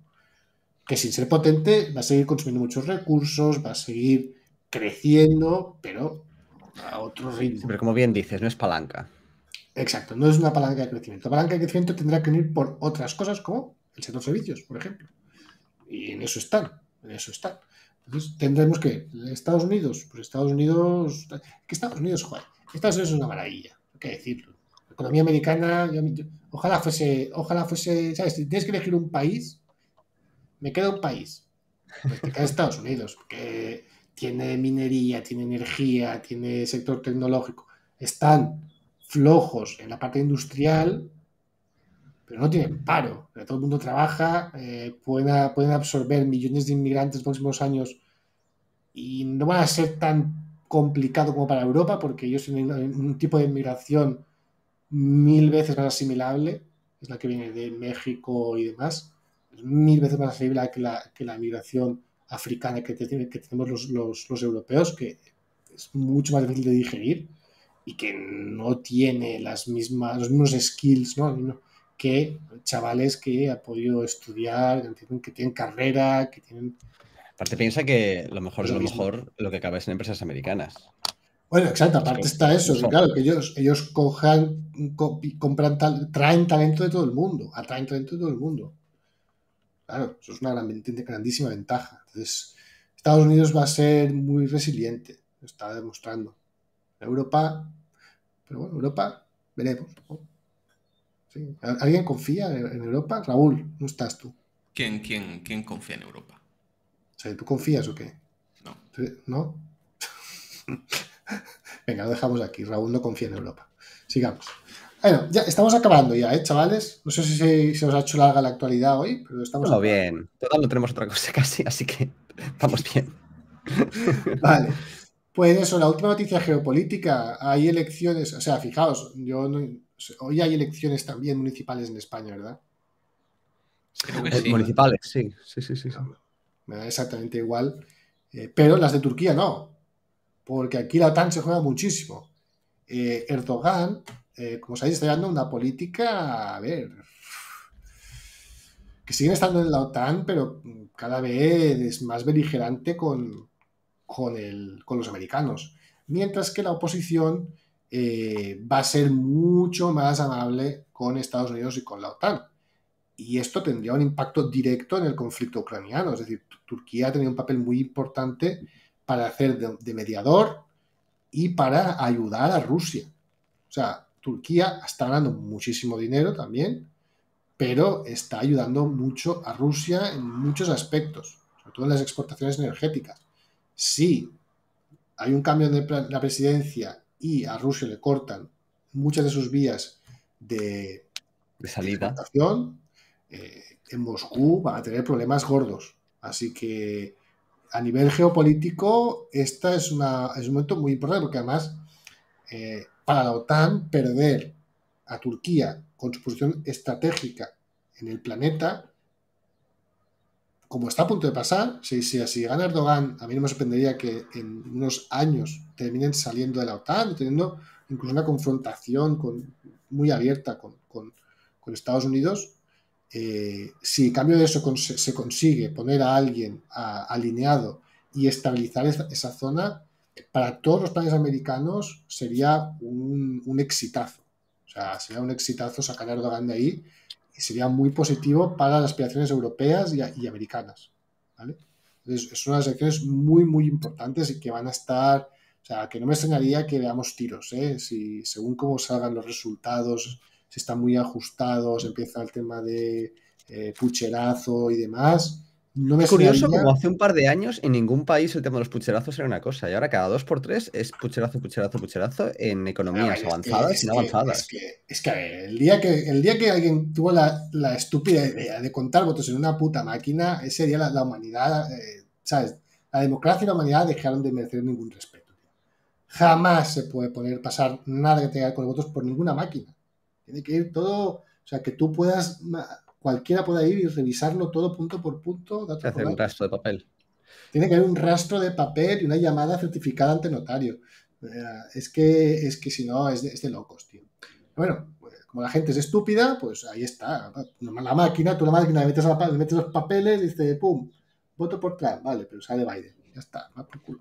Que sin ser potente va a seguir consumiendo muchos recursos, va a seguir creciendo, pero a otro ritmo. Pero como bien dices, no es palanca. Exacto, no es una palanca de crecimiento. La palanca de crecimiento tendrá que venir por otras cosas como el sector servicios, por ejemplo. Y en eso están, en eso están. Entonces tendremos que, Estados Unidos, pues Estados Unidos, que Estados Unidos, joder, Estados Unidos es una maravilla, hay que decirlo. La economía americana, ojalá fuese, ojalá fuese, ¿sabes? Si tienes que elegir un país, me queda un país, me pues Estados Unidos, que tiene minería, tiene energía, tiene sector tecnológico, están flojos en la parte industrial, pero no tienen paro. Todo el mundo trabaja, eh, pueden, absorber millones de inmigrantes en los próximos años y no van a ser tan complicado como para Europa, porque ellos tienen un tipo de inmigración mil veces más asimilable, es la que viene de México y demás, es mil veces más asimilable que la, inmigración africana que, que tenemos los, europeos, que es mucho más difícil de digerir y que no tiene las mismas, los mismos skills, ¿no? que chavales que han podido estudiar, que, tienen, carrera, que tienen... Aparte piensa que lo mejor es lo, mejor lo que acaba es en empresas americanas. Bueno, exacto, aparte está eso, claro, que ellos, ellos cojan, compran tal, traen talento de todo el mundo, atraen talento de todo el mundo. Claro, eso es una grandísima ventaja. Entonces, Estados Unidos va a ser muy resiliente, lo está demostrando. Europa, pero bueno, Europa, veremos. ¿no? ¿Alguien confía en Europa? Raúl, no estás tú. ¿Quién, confía en Europa? O sea, ¿tú confías o qué? No. ¿No? Venga, lo dejamos aquí. Raúl no confía en Europa. Sigamos. Bueno, ya estamos acabando ya, ¿eh, chavales? No sé si se, os ha hecho larga la actualidad hoy, pero estamos... Todo bien. Todavía no tenemos otra cosa casi, así que vamos bien. vale. Pues eso, la última noticia geopolítica. Hay elecciones, o sea, fijaos, yo no, Hoy hay elecciones también municipales en España, ¿verdad? Eh, municipales, sí. Sí, sí, sí. me da exactamente igual. Eh, pero las de Turquía no. Porque aquí la OTAN se juega muchísimo. Eh, Erdogan, como sabéis, está dando una política, a ver, que siguen estando en la OTAN, pero cada vez es más beligerante con, con, con los americanos. Mientras que la oposición eh, va a ser mucho más amable con Estados Unidos y con la OTAN. Y esto tendría un impacto directo en el conflicto ucraniano. Es decir, Turquía ha tenido un papel muy importante para hacer de, mediador y para ayudar a Rusia. O sea, Turquía está ganando muchísimo dinero también, pero está ayudando mucho a Rusia en muchos aspectos, sobre todo en las exportaciones energéticas. Si hay un cambio de la presidencia y a Rusia le cortan muchas de sus vías de, salida. Eh, en Moscú van a tener problemas gordos. Así que a nivel geopolítico, esta es, una, un momento muy importante porque además eh, para la OTAN perder a Turquía con su posición estratégica en el planeta como está a punto de pasar, si, si gana Erdogan, a mí no me sorprendería que en unos años terminen saliendo de la OTAN, teniendo incluso una confrontación muy abierta con, Estados Unidos. Eh, si en cambio de eso se, consigue poner a alguien alineado y estabilizar esa, zona, para todos los países americanos sería un, un exitazo. O sea, sería un exitazo sacar a Erdogan de ahí sería muy positivo para las aspiraciones europeas y, americanas. ¿vale? Entonces, son las acciones muy, muy importantes y que van a estar, o sea, que no me extrañaría que veamos tiros, ¿eh? si, según cómo salgan los resultados, si están muy ajustados, empieza el tema de eh, pucherazo y demás, no me es curioso como hace un par de años en ningún país el tema de los pucherazos era una cosa y ahora cada dos por tres es pucherazo, pucherazo, pucherazo en economías avanzadas y no avanzadas. Es que, el día que, el día que alguien tuvo la, estúpida idea de contar votos en una puta máquina, ese día la, humanidad, eh, ¿sabes? La democracia y la humanidad dejaron de merecer ningún respeto. Jamás se puede poner pasar nada que tenga que ver con los votos por ninguna máquina. Tiene que ir todo, o sea, que tú puedas cualquiera pueda ir y revisarlo todo punto por punto. un Tiene que haber un rastro de papel y una llamada certificada ante notario. Eh, es que, es que si no, es de, locos, tío. Bueno, pues, como la gente es estúpida, pues ahí está. La máquina, tú la máquina le metes, los papeles y dice, pum, voto por Trump, vale, pero sale Biden. Ya está, va por culo.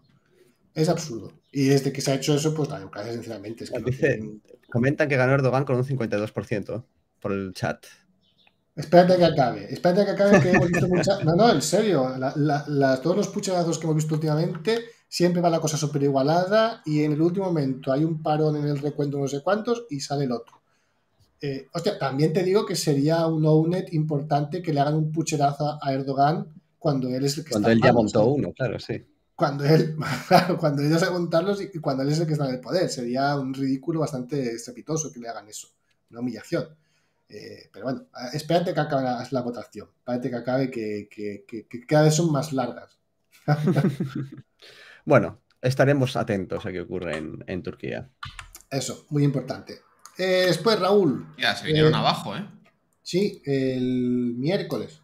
Es absurdo. Y desde que se ha hecho eso, pues la democracia, sinceramente, es Comentan que ganó Erdogan con un 52% por el chat. Espérate que acabe, espérate que acabe que hemos No, no, en serio, todos los pucherazos que hemos visto últimamente siempre va la cosa súper igualada y en el último momento hay un parón en el recuento no sé cuántos y sale el otro. Eh, hostia, también te digo que sería un ownet importante que le hagan un pucherazo a Erdogan cuando él es el que está cuando él ya montó uno, claro, sí. Cuando él, cuando ellos a montarlos y cuando él es el que está en el poder. Sería un ridículo bastante estrepitoso que le hagan eso, una humillación. Eh, pero bueno, espérate que acabe la, votación. Espérate que acabe que, cada vez son más largas. bueno, estaremos atentos a qué ocurre en, Turquía. Eso, muy importante. Eh, después, Raúl. Ya, se vinieron eh, abajo, ¿eh? Sí, el miércoles.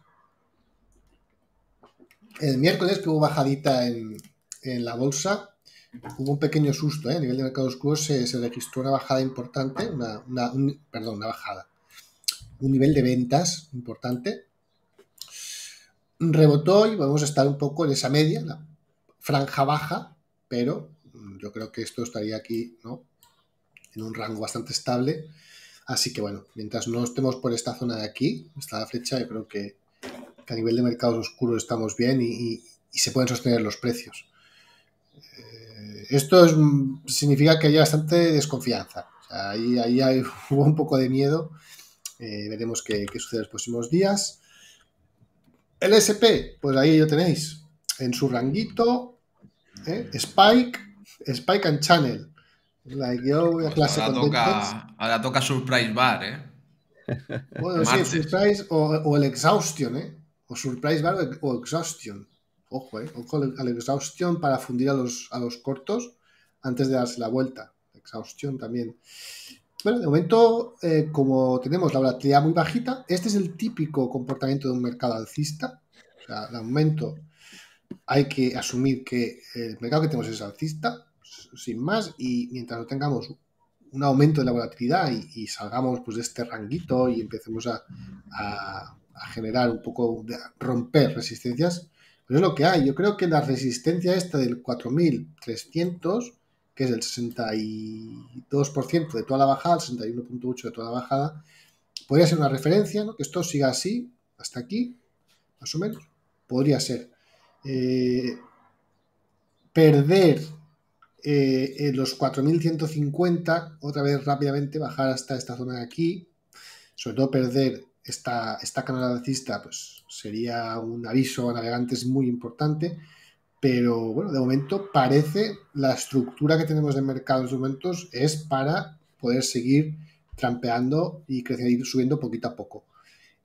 El miércoles que hubo bajadita en, en la bolsa, hubo un pequeño susto, ¿eh? A nivel de mercados oscuros se, registró una bajada importante, una, perdón, una bajada un nivel de ventas importante. Rebotó y vamos a estar un poco en esa media, la franja baja, pero yo creo que esto estaría aquí, ¿no? En un rango bastante estable. Así que bueno, mientras no estemos por esta zona de aquí, está la flecha, yo creo que, a nivel de mercados oscuros estamos bien y, se pueden sostener los precios. Eh, esto significa que hay bastante desconfianza. ahí, hay, hubo un poco de miedo eh, veremos qué, sucede en los próximos días. El SP, pues ahí lo tenéis, en su ranguito. ¿eh? Spike, Spike and Channel. Like yo voy a clase ahora, toca, ahora toca Surprise Bar, ¿eh? Bueno, Surprise o, el Exhaustion, ¿eh? O Surprise Bar o Exhaustion. Ojo, ¿eh? Ojo al Exhaustion para fundir los, a los cortos antes de darse la vuelta. Exhaustion también. Bueno, de momento, eh, como tenemos la volatilidad muy bajita, este es el típico comportamiento de un mercado alcista. O sea, de momento hay que asumir que el mercado que tenemos es alcista, sin más, y mientras no tengamos un aumento de la volatilidad y, salgamos pues, de este ranguito y empecemos a, generar un poco, de, romper resistencias, pues es lo que hay. Yo creo que la resistencia esta del 4300 que es el 62% de toda la bajada, el 61.8% de toda la bajada, podría ser una referencia, que esto siga así, hasta aquí, más o menos, podría ser. Eh, perder eh, los 4.150, otra vez rápidamente bajar hasta esta zona de aquí, sobre todo perder esta, esta de cista, pues sería un aviso a navegantes muy importante pero bueno, de momento parece la estructura que tenemos de mercado en estos momentos es para poder seguir trampeando y creciendo y subiendo poquito a poco.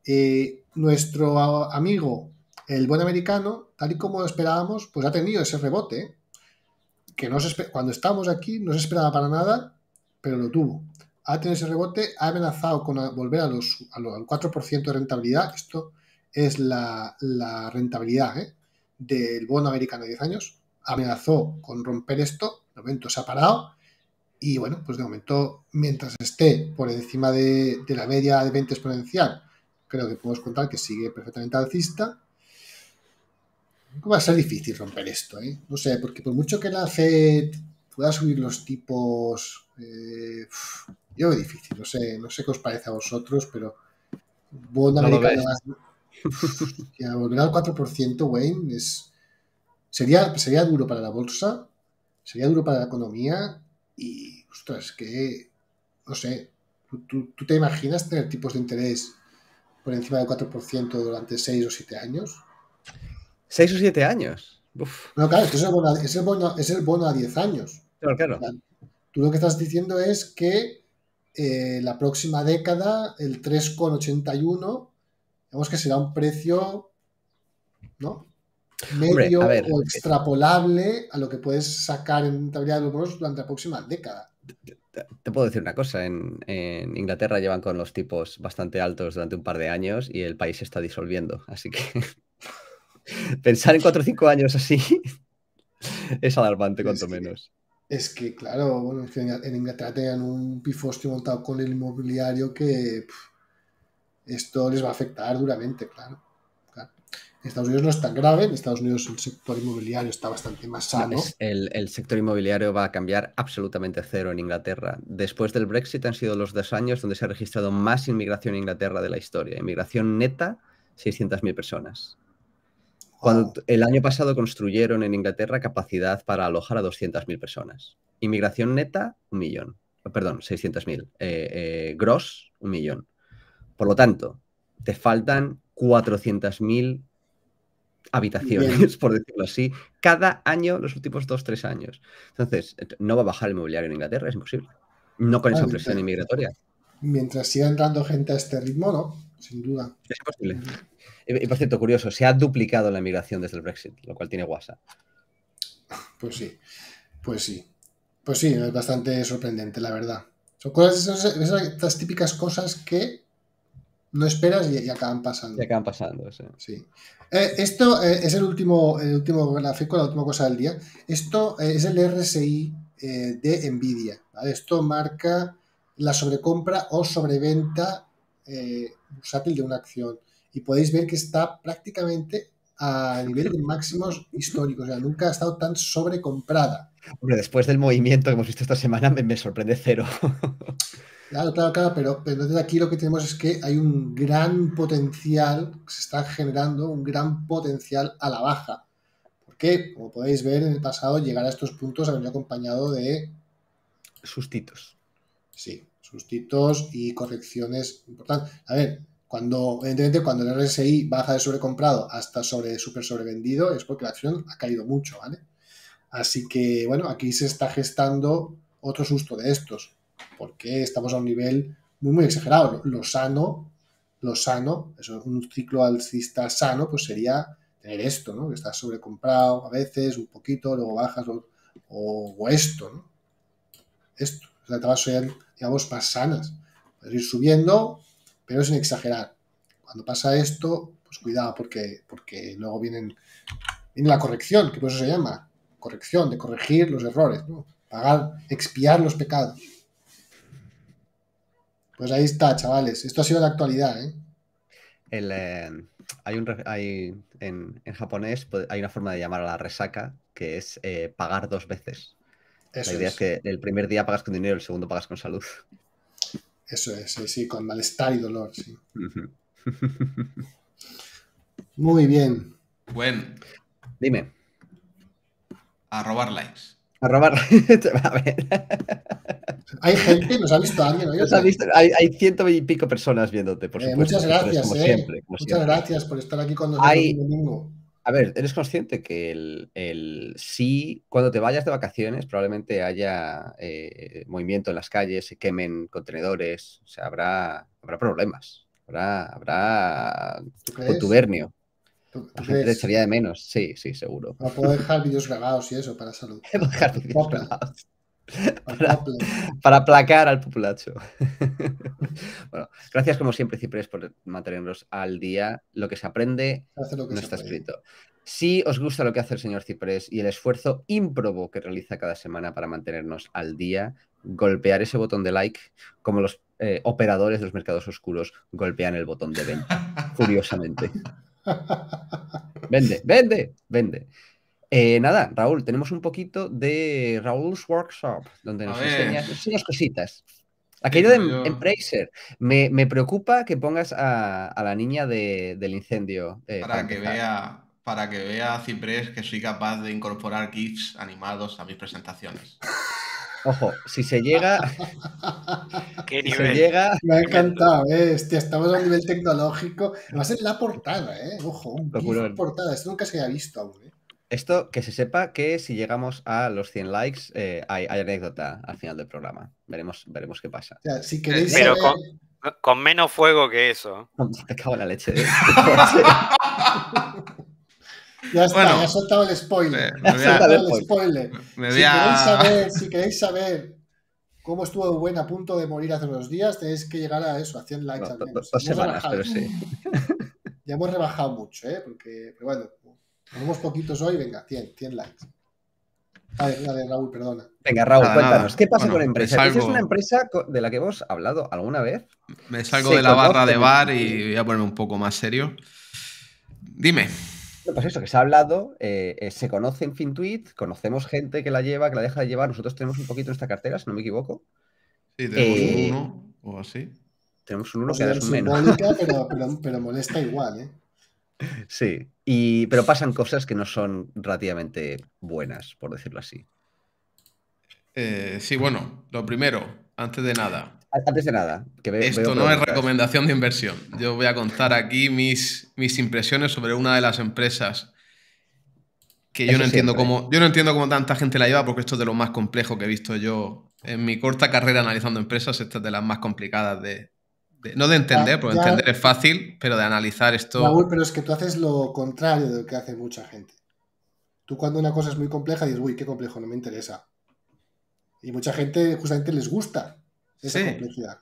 Eh, nuestro amigo, el buen americano, tal y como esperábamos, pues ha tenido ese rebote ¿eh? que no cuando estábamos aquí no se esperaba para nada, pero lo tuvo. Ha tenido ese rebote, ha amenazado con volver al 4% de rentabilidad. Esto es la, la rentabilidad, ¿eh? del bono americano de 10 años, amenazó con romper esto, de momento se ha parado y bueno, pues de momento, mientras esté por encima de, la media de 20 exponencial, creo que podemos contar que sigue perfectamente alcista. Va a ser difícil romper esto, ¿eh? No sé, porque por mucho que la FED pueda subir los tipos, eh, yo veo difícil, no sé, no sé qué os parece a vosotros, pero bono americano, ya, volver al 4%, Wayne, es, sería, sería duro para la bolsa, sería duro para la economía y, ostras, que, no sé, ¿tú, te imaginas tener tipos de interés por encima del 4% durante 6 o 7 años? 6 o 7 años. No, claro, es es el bono, a 10 años. Claro, claro. Tú lo que estás diciendo es que eh, la próxima década el 3,81 vemos que será un precio, ¿no? Medio o extrapolable a lo que puedes sacar en rentabilidad de los bonos durante la próxima década. Te, puedo decir una cosa, en, Inglaterra llevan con los tipos bastante altos durante un par de años y el país se está disolviendo, así que pensar en cuatro o cinco años así es alarmante, cuanto menos. Es que, claro, bueno, en Inglaterra tenían un pifostio montado con el inmobiliario que esto les va a afectar duramente, claro. En Estados Unidos no es tan grave, en Estados Unidos el sector inmobiliario está bastante más sano. El, sector inmobiliario va a cambiar absolutamente cero en Inglaterra. Después del Brexit han sido los dos años donde se ha registrado más inmigración en Inglaterra de la historia. Inmigración neta, 600.000 personas. Cuando el año pasado construyeron en Inglaterra capacidad para alojar a 200.000 personas. Inmigración neta, un millón. Perdón, 600.000. Eh, eh, gross, un millón. Por lo tanto, te faltan 400.000 habitaciones, por decirlo así, cada año los últimos dos, tres años. Entonces, no va a bajar el mobiliario en Inglaterra, es imposible. No con esa presión inmigratoria. Mientras siga entrando gente a este ritmo, ¿no? Sin duda. Es posible. Y por cierto, curioso, se ha duplicado la inmigración desde el Brexit, lo cual tiene WhatsApp. Pues sí, pues sí. Pues sí, es bastante sorprendente, la verdad. Son cosas, esas típicas cosas que no esperas y, acaban pasando. Y acaban pasando, sí. Eh, esto eh, es el último, el último gráfico, la última cosa del día. Esto eh, es el RSI de Nvidia. Esto marca la sobrecompra o sobreventa bursátil de una acción. Y podéis ver que está prácticamente a nivel de máximos históricos. nunca ha estado tan sobrecomprada. Hombre, después del movimiento que hemos visto esta semana, me, sorprende cero. Claro, claro, claro, pero, desde aquí lo que tenemos es que hay un gran potencial, se está generando un gran potencial a la baja. Porque, como podéis ver, en el pasado llegar a estos puntos ha venido acompañado de... Sustitos. Sí, sustitos y correcciones importantes. A ver, cuando, evidentemente, cuando el RSI baja de sobrecomprado hasta sobre super sobrevendido es porque la acción ha caído mucho, ¿vale? Así que, bueno, aquí se está gestando otro susto de estos, porque estamos a un nivel muy, muy exagerado. Lo sano, lo sano, eso, un ciclo alcista sano, pues sería tener esto, ¿no? Que estás sobrecomprado a veces, un poquito, luego bajas, o, esto, ¿no? Esto. O sea, te vas a ser, digamos, más sanas. Puedes ir subiendo, pero sin exagerar. Cuando pasa esto, pues cuidado, porque, porque luego vienen, viene la corrección, que por eso se llama corrección, de corregir los errores, ¿no? pagar, expiar los pecados. Pues ahí está, chavales. Esto ha sido la actualidad. ¿eh? Eh, hay un, en, japonés pues, hay una forma de llamar a la resaca que es eh, pagar dos veces. la idea que el primer día pagas con dinero, el segundo pagas con salud. Eso es, sí, con malestar y dolor, sí. Muy bien. Bueno. Dime. A robar likes. A robar. a ver. Hay gente, nos ha visto alguien. ¿no? visto, hay, ciento y pico personas viéndote, por eh, supuesto. Muchas gracias, eh. muchas gracias por estar aquí cuando nosotros hay... domingo. A ver, ¿eres consciente que el, el, sí, cuando te vayas de vacaciones, probablemente haya eh, movimiento en las calles, se quemen contenedores, o sea, habrá, habrá problemas, habrá, habrá contubernio? echaría de menos, sí, sí, seguro. Para poder dejar vídeos grabados y eso, para salud. para dejar vídeos Para, aplacar al populacho. bueno, gracias como siempre, Ciprés, por mantenernos al día. Lo que se aprende no está escrito. Si os gusta lo que hace el señor Ciprés y el esfuerzo ímprobo que realiza cada semana para mantenernos al día, golpear ese botón de like como los eh, operadores de los mercados oscuros golpean el botón de venta, curiosamente vende, vende, vende. Eh, nada, Raúl, tenemos un poquito de Raúl's Workshop, donde nos enseña unas cositas. Aquello de Embracer. Me, preocupa que pongas a, la niña del incendio. Eh, para, que vea, para que vea Ciprés que soy capaz de incorporar GIFs animados a mis presentaciones. Ojo, si se llega. se llega, Me ha encantado, ¿eh? estamos a un nivel tecnológico. va a ser la portada, ¿eh? Ojo, portada. Esto nunca se había visto aún, eh. Esto, que se sepa que si llegamos a los 100 likes, eh, hay, anécdota al final del programa. Veremos, veremos qué pasa. Pero con, menos fuego que eso. Te cago en la leche. Eh. Ya está, ya soltado el spoiler. el spoiler. si, queréis saber, cómo estuvo Gwen a punto de morir hace unos días, tenéis que llegar a eso, a 100 likes al menos. Ya hemos rebajado mucho, ¿eh? pero bueno, ponemos poquitos hoy, venga, 100, 100 likes. A ver, Raúl, perdona. Venga, Raúl, cuéntanos, ¿qué pasa con la empresa? ¿Es una empresa de la que hemos hablado alguna vez? Me salgo de la barra de bar y voy a ponerme un poco más serio. Dime. Pues eso, que se ha hablado, eh, eh, se conoce en FinTweet, conocemos gente que la lleva, que la deja de llevar. Nosotros tenemos un poquito en esta cartera, si no me equivoco. Sí, tenemos eh, uno o así. Tenemos un uno que es un menos. Pero, pero, molesta igual, ¿eh? Sí, pero pasan cosas que no son relativamente buenas, por decirlo así. sí, bueno, lo primero, antes de nada, antes de nada. Que Esto no es recomendación de inversión. Yo voy a contar aquí mis, mis impresiones sobre una de las empresas que yo no entiendo cómo yo no entiendo cómo tanta gente la lleva porque esto es de lo más complejo que he visto yo en mi corta carrera analizando empresas esta es de las más complicadas de, no de entender porque entender es fácil pero de analizar esto Raúl pero es que tú haces lo contrario de lo que hace mucha gente tú cuando una cosa es muy compleja dices uy qué complejo no me interesa y mucha gente justamente les gusta esa sí. complejidad.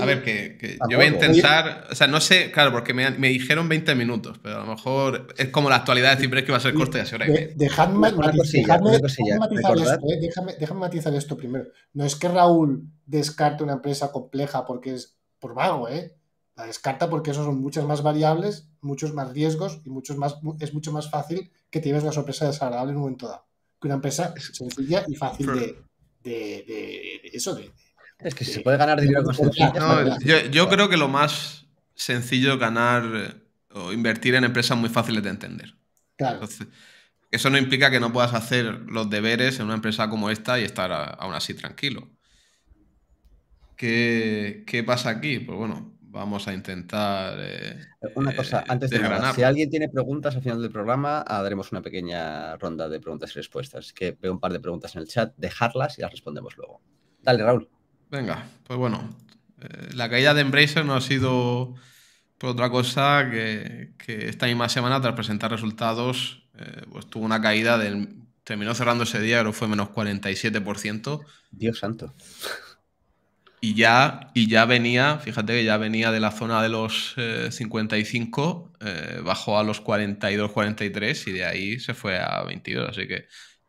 a ver, que, yo voy a intentar, o sea, no sé, claro, porque me, me, dijeron 20 minutos, pero a lo mejor es como la actualidad, siempre es que va a ser corto y así ¿eh? eh, déjame Déjame matizar esto primero. No es que Raúl descarte una empresa compleja porque es por vago, ¿eh? La descarta porque eso son muchas más variables, muchos más riesgos y muchos más, es mucho más fácil que te lleves una sorpresa desagradable en un momento dado que una empresa sencilla y fácil de, eso, de es que se eh, puede ganar dinero con no, yo, creo que lo más sencillo es ganar eh, o invertir en empresas muy fáciles de entender. Claro. eso no implica que no puedas hacer los deberes en una empresa como esta y estar aún así tranquilo. ¿Qué, pasa aquí? Pues bueno, vamos a intentar. Eh, una cosa, antes de nada, si alguien tiene preguntas al final del programa, haremos una pequeña ronda de preguntas y respuestas. Que veo un par de preguntas en el chat, dejarlas y las respondemos luego. Dale, Raúl. Venga, pues bueno, eh, la caída de Embracer no ha sido por otra cosa que, esta misma semana, tras presentar resultados, eh, pues tuvo una caída del... Terminó cerrando ese día, pero fue menos 47%. Dios santo. Y ya, y ya venía, fíjate que ya venía de la zona de los 55, eh, bajó a los 42, 43 y de ahí se fue a 22. Así que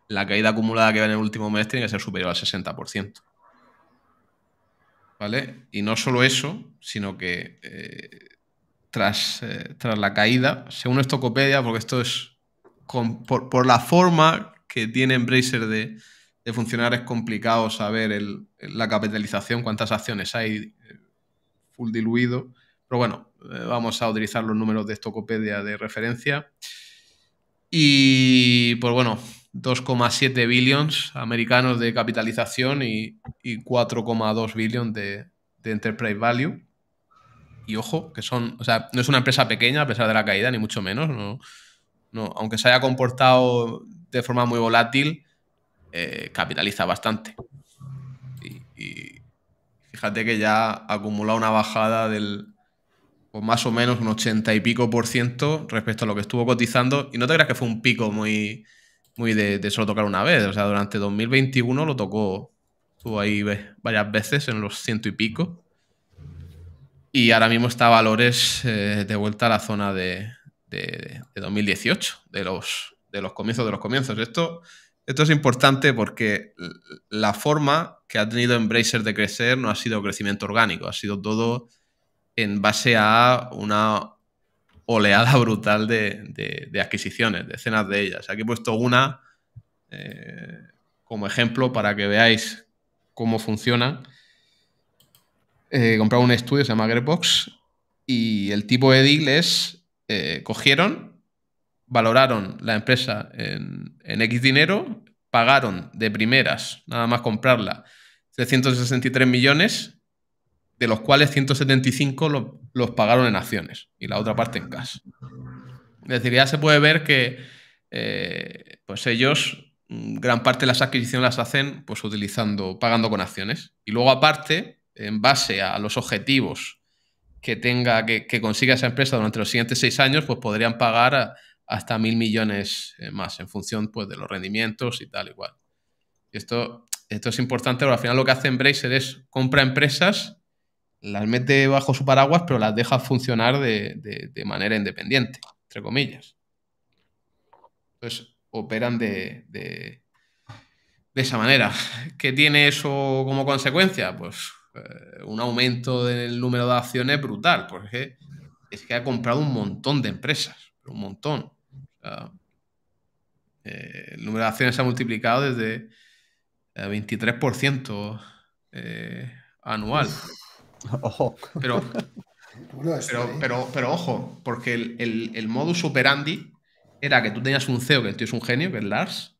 la caída acumulada que va en el último mes tiene que ser superior al 60%. Y no solo eso, sino que eh, tras, eh, tras, la caída, según Estocopedia, porque esto es por, la forma que tiene Embracer de, funcionar, es complicado saber la capitalización, cuántas acciones hay, eh, full diluido. Pero bueno, vamos a utilizar los números de Estocopedia de referencia. Y pues bueno, 2,7 billions americanos de capitalización y, 4,2 billions de, enterprise value. Y ojo, que son, o sea, no es una empresa pequeña a pesar de la caída, ni mucho menos. No, aunque se haya comportado de forma muy volátil, eh, capitaliza bastante. Y, fíjate que ya acumula una bajada del pues más o menos un 80 y pico por ciento respecto a lo que estuvo cotizando. Y no te creas que fue un pico muy, muy de, solo tocar una vez. O sea, durante 2021 lo tocó, estuvo ahí varias veces en los ciento y pico. Y ahora mismo está a valores eh, de vuelta a la zona de, 2018, de los, de los comienzos de los comienzos. Esto, esto es importante porque la forma que ha tenido Embracer de crecer no ha sido crecimiento orgánico, ha sido todo en base a una oleada brutal de, adquisiciones, decenas de ellas. Aquí he puesto una eh, como ejemplo para que veáis cómo funciona. Eh, compraron un estudio, se llama Grebox y el tipo de deal es, eh, cogieron, valoraron la empresa en, en X dinero, pagaron de primeras, nada más comprarla, 363 millones de los cuales 175 los pagaron en acciones y la otra parte en gas. Es decir, ya se puede ver que eh, pues ellos mm, gran parte de las adquisiciones las hacen pues utilizando, pagando con acciones. Y luego aparte, en base a los objetivos que tenga, que, consiga esa empresa durante los siguientes seis años, pues podrían pagar hasta mil millones eh, más en función pues, de los rendimientos y tal igual. Y esto, esto es importante pero al final lo que hace Embracer es compra empresas las mete bajo su paraguas, pero las deja funcionar de, manera independiente, entre comillas. Entonces, operan de, de, esa manera. ¿Qué tiene eso como consecuencia? Pues eh, un aumento del número de acciones brutal, porque es que ha comprado un montón de empresas, un montón. Eh, el número de acciones se ha multiplicado desde el eh, 23% anual. Pero, ¿eh? pero, pero, ojo, porque el, el, el, modus operandi era que tú tenías un CEO, que el tío es un genio, que es Lars,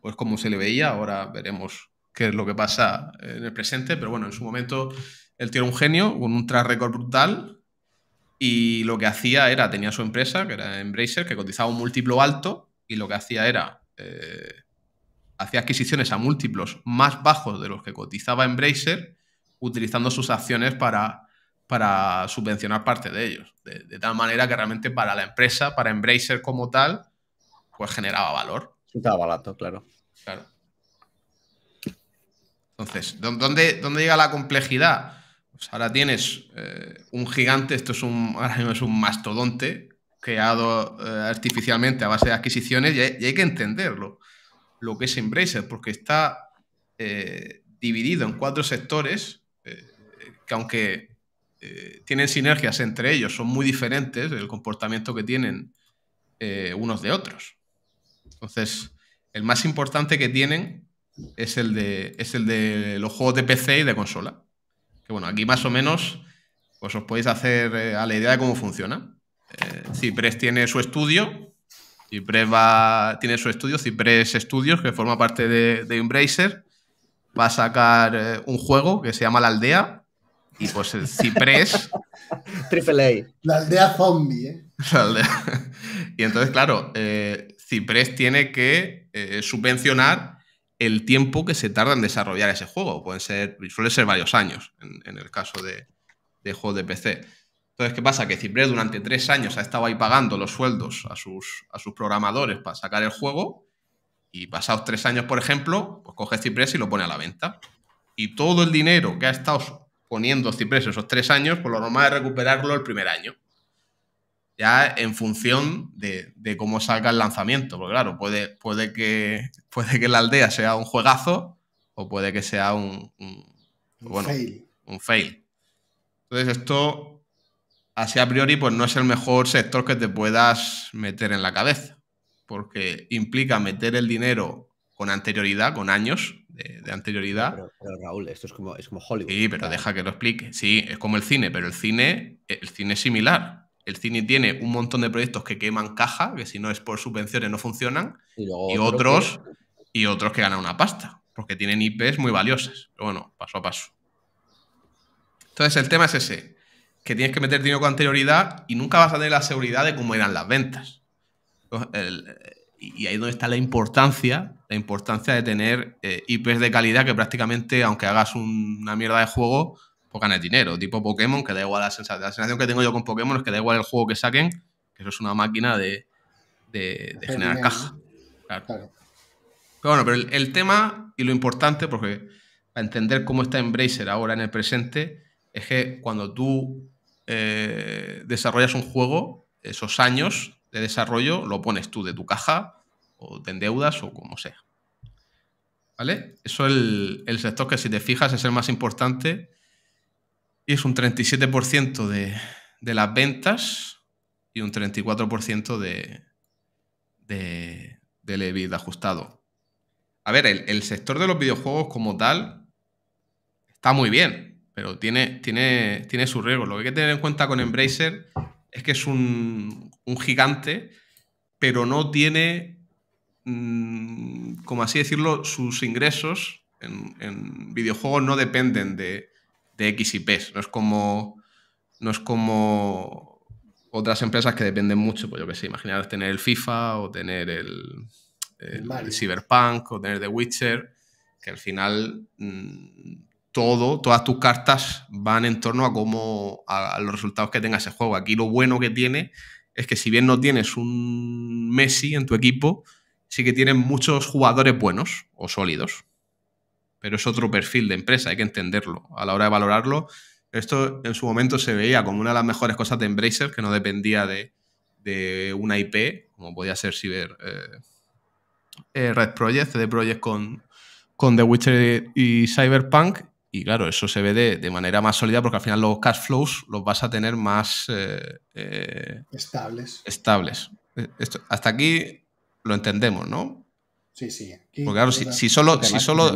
pues como se le veía, ahora veremos qué es lo que pasa en el presente, pero bueno, en su momento el tío era un genio, con un track record brutal, y lo que hacía era, tenía su empresa, que era Embracer, que cotizaba un múltiplo alto, y lo que hacía era, eh, hacía adquisiciones a múltiplos más bajos de los que cotizaba Embracer, utilizando sus acciones para, subvencionar parte de ellos. De, tal manera que realmente para la empresa, para Embracer como tal, pues generaba valor. Estaba barato, claro. Entonces, ¿dónde, dónde llega la complejidad? Pues ahora tienes eh, un gigante, esto es un, ahora mismo es un mastodonte creado eh, artificialmente a base de adquisiciones y hay, que entenderlo, lo que es Embracer, porque está eh, dividido en cuatro sectores que aunque eh, tienen sinergias entre ellos, son muy diferentes el comportamiento que tienen eh, unos de otros. Entonces, el más importante que tienen es el, de, el de los juegos de PC y de consola. Que bueno, aquí más o menos pues os podéis hacer eh, a la idea de cómo funciona. Cypress tiene su estudio, Cypress va, tiene su estudio, Cypress Studios, que forma parte de, de Embracer, va a sacar un juego que se llama La Aldea, y pues el eh, ciprés. Triple A. La aldea zombie, ¿eh? Y entonces, claro, eh, Ciprés tiene que subvencionar el tiempo que se tarda en desarrollar ese juego. Pueden ser, suele ser varios años en, el caso de, de juegos de PC. Entonces, ¿qué pasa? Que Ciprés durante tres años ha estado ahí pagando los sueldos a sus, a sus programadores para sacar el juego. Y pasados tres años, por ejemplo, pues coge Ciprés y lo pone a la venta. Y todo el dinero que ha estado poniendo cipreses esos tres años, por lo normal es recuperarlo el primer año. Ya en función de, cómo salga el lanzamiento. Porque claro, puede, puede, que, puede que la aldea sea un juegazo o puede que sea un, bueno, un fail. Entonces esto, así a priori, pues no es el mejor sector que te puedas meter en la cabeza. Porque implica meter el dinero con anterioridad, con años, de, anterioridad. Pero, Raúl, esto es como, Hollywood. Sí, pero deja que lo explique. Sí, es como el cine, pero el cine, el cine es similar. El cine tiene un montón de proyectos que queman caja, que si no es por subvenciones no funcionan, y, otros que... y otros que ganan una pasta, porque tienen IPs muy valiosas. Pero bueno, paso a paso. Entonces el tema es ese, que tienes que meter dinero con anterioridad y nunca vas a tener la seguridad de cómo eran las ventas. y ahí es donde está la importancia la importancia de tener eh, IPs de calidad que prácticamente, aunque hagas una mierda de juego, pues ganes dinero. Tipo Pokémon, que da igual la sensación. que tengo yo con Pokémon es que da igual el juego que saquen, que eso es una máquina de, generar caja. Claro. Pero bueno, pero el, tema y lo importante, porque para entender cómo está Embracer ahora en el presente, es que cuando tú eh, desarrollas un juego, esos años de desarrollo lo pones tú de tu caja o te endeudas o como sea. ¿Vale? Eso es el, sector que si te fijas es el más importante y es un 37% de, de las ventas y un 34% de, de, del EBIT ajustado. A ver, el, sector de los videojuegos como tal está muy bien, pero tiene, tiene, tiene su riesgo. Lo que hay que tener en cuenta con Embracer es que es un, un gigante, pero no tiene Mm, como así decirlo, sus ingresos en, videojuegos no dependen de, X y P. No es como. No es como otras empresas que dependen mucho, pues yo que sé, imaginar tener el FIFA o tener el, Cyberpunk o tener The Witcher, que al final mm, todo, todas tus cartas van en torno a cómo a, los resultados que tenga ese juego. Aquí lo bueno que tiene es que si bien no tienes un Messi en tu equipo, sí que tienen muchos jugadores buenos o sólidos, pero es otro perfil de empresa, hay que entenderlo a la hora de valorarlo. Esto en su momento se veía como una de las mejores cosas de Embracer, que no dependía de, una IP, como podía ser Cyber eh, eh, Red Project, CD Project con, The Witcher y Cyberpunk. Y claro, eso se ve de, manera más sólida porque al final los cash flows los vas a tener más eh, estables. estables. hasta aquí lo entendemos, ¿no? Sí, sí. porque claro, si, solo... si solo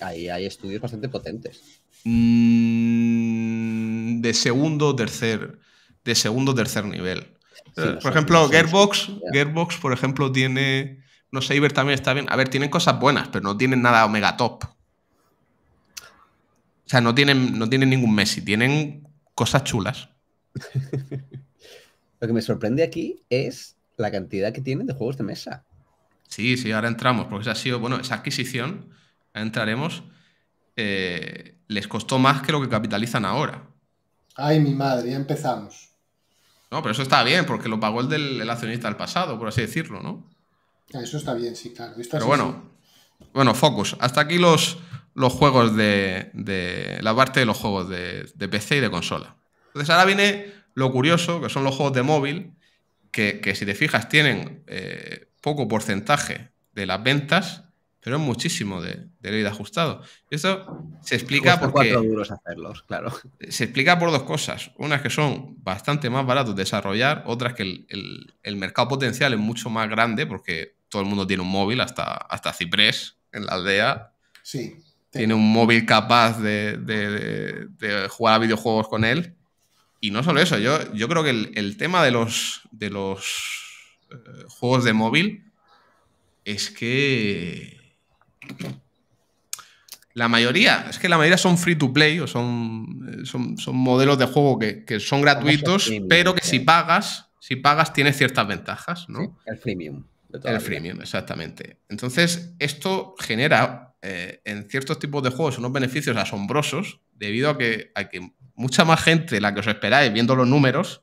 hay, estudios bastante potentes. Mm, de segundo o tercer, de segundo tercer nivel. Eh, por ejemplo, Gearbox, Gearbox, por ejemplo, tiene... No sé, Iber también está bien. A ver, tienen cosas buenas, pero no tienen nada omega top. O sea, no tienen, no tienen ningún Messi, tienen cosas chulas. Lo que me sorprende aquí es la cantidad que tienen de juegos de mesa. Sí, sí, ahora entramos, porque esa ha sido, bueno, esa adquisición, entraremos, eh, les costó más que lo que capitalizan ahora. Ay, mi madre, ya empezamos. No, pero eso está bien, porque lo pagó el del accionista del pasado, por así decirlo, ¿no? Ah, eso está bien, sí, claro. Pero bueno, bueno, Focus. Hasta aquí los, los juegos de, La parte de los juegos de, de PC y de consola. Entonces ahora viene lo curioso, que son los juegos de móvil, que, si te fijas tienen eh, poco porcentaje de las ventas, pero es muchísimo de, de ley de ajustado. Y esto se explica por duros hacerlos, claro. Se explica por dos cosas. Unas que son bastante más baratos de desarrollar, otras que el, mercado potencial es mucho más grande porque todo el mundo tiene un móvil, hasta, hasta Ciprés en la aldea. Sí. Tiene un móvil capaz de, de, jugar a videojuegos con él. Y no solo eso, yo, yo creo que el, tema de los, de los eh, juegos de móvil es que la mayoría, es que la mayoría son free to play o son, eh, son, modelos de juego que, son gratuitos, pero que si pagas, si pagas tienes ciertas ventajas, ¿no? el freemium. El freemium, exactamente. Entonces, esto genera eh, en ciertos tipos de juegos unos beneficios asombrosos debido a que, a que mucha más gente la que os esperáis, viendo los números,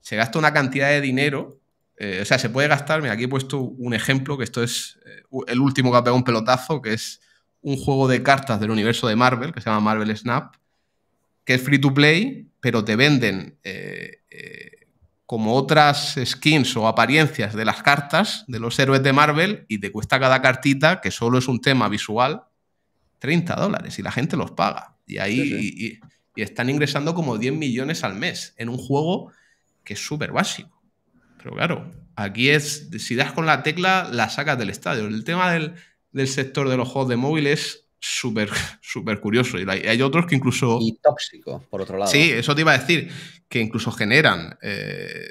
se gasta una cantidad de dinero. Eh, o sea, se puede gastar. Mira, aquí he puesto un ejemplo, que esto es eh, el último que ha pegado un pelotazo, que es un juego de cartas del universo de Marvel, que se llama Marvel Snap, que es free to play, pero te venden eh, como otras skins o apariencias de las cartas de los héroes de Marvel y te cuesta cada cartita, que solo es un tema visual, 30 dólares y la gente los paga. Y ahí y están ingresando como 10 millones al mes en un juego que es súper básico. Pero claro, aquí es, si das con la tecla, la sacas del estadio. El tema del, sector de los juegos de móvil es súper, curioso. Y hay otros que incluso... Y tóxico, por otro lado. Sí, eso te iba a decir, que incluso generan... Eh,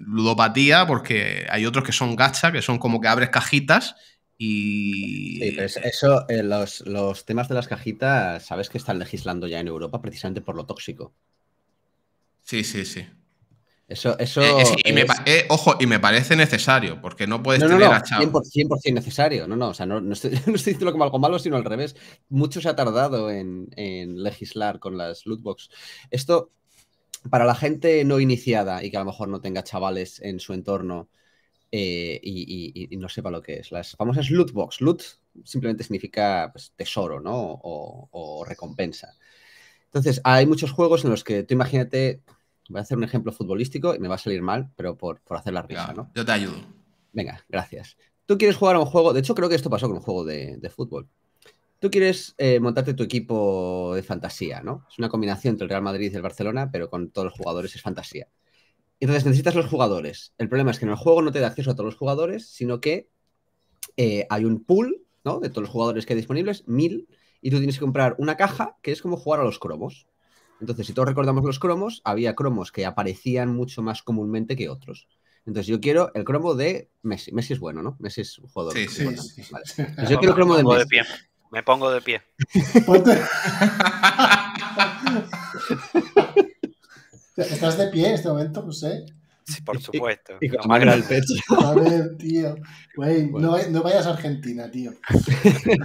ludopatía, porque hay otros que son gacha, que son como que abres cajitas y... Sí, pero eso, eh, los, temas de las cajitas, sabes que están legislando ya en Europa precisamente por lo tóxico. Sí, sí, sí. Eso, eso eh, eh, ojo, y me parece necesario, porque no puedes tener a 100%, 100 necesario, no, no, o sea, no, estoy, no estoy diciendo como algo malo, sino al revés. Mucho se ha tardado en, en legislar con las lootbox. Esto, para la gente no iniciada y que a lo mejor no tenga chavales en su entorno eh, y, no sepa lo que es. Las famosas loot box. Loot simplemente significa pues, tesoro, ¿no? O, recompensa. Entonces, hay muchos juegos en los que tú imagínate, voy a hacer un ejemplo futbolístico y me va a salir mal, pero por, hacer la risa, ¿no? Yo te ayudo. Venga, gracias. Tú quieres jugar a un juego, de hecho creo que esto pasó con un juego de, fútbol. Tú quieres eh, montarte tu equipo de fantasía, ¿no? Es una combinación entre el Real Madrid y el Barcelona, pero con todos los jugadores es fantasía. Entonces necesitas los jugadores. El problema es que en el juego no te da acceso a todos los jugadores, sino que eh, hay un pool de todos los jugadores que hay disponibles, mil, y tú tienes que comprar una caja que es como jugar a los cromos. Entonces, si todos recordamos los cromos, había cromos que aparecían mucho más comúnmente que otros. Entonces, yo quiero el cromo de Messi. Messi es bueno, ¿no? Messi es un jugador. Sí, sí, pues yo quiero el cromo de Messi. Me pongo de pie. Pues Estás de pie en este momento, sé. Sí, por supuesto. Y, con magra el pecho. A ver, tío. no, vayas a Argentina, tío.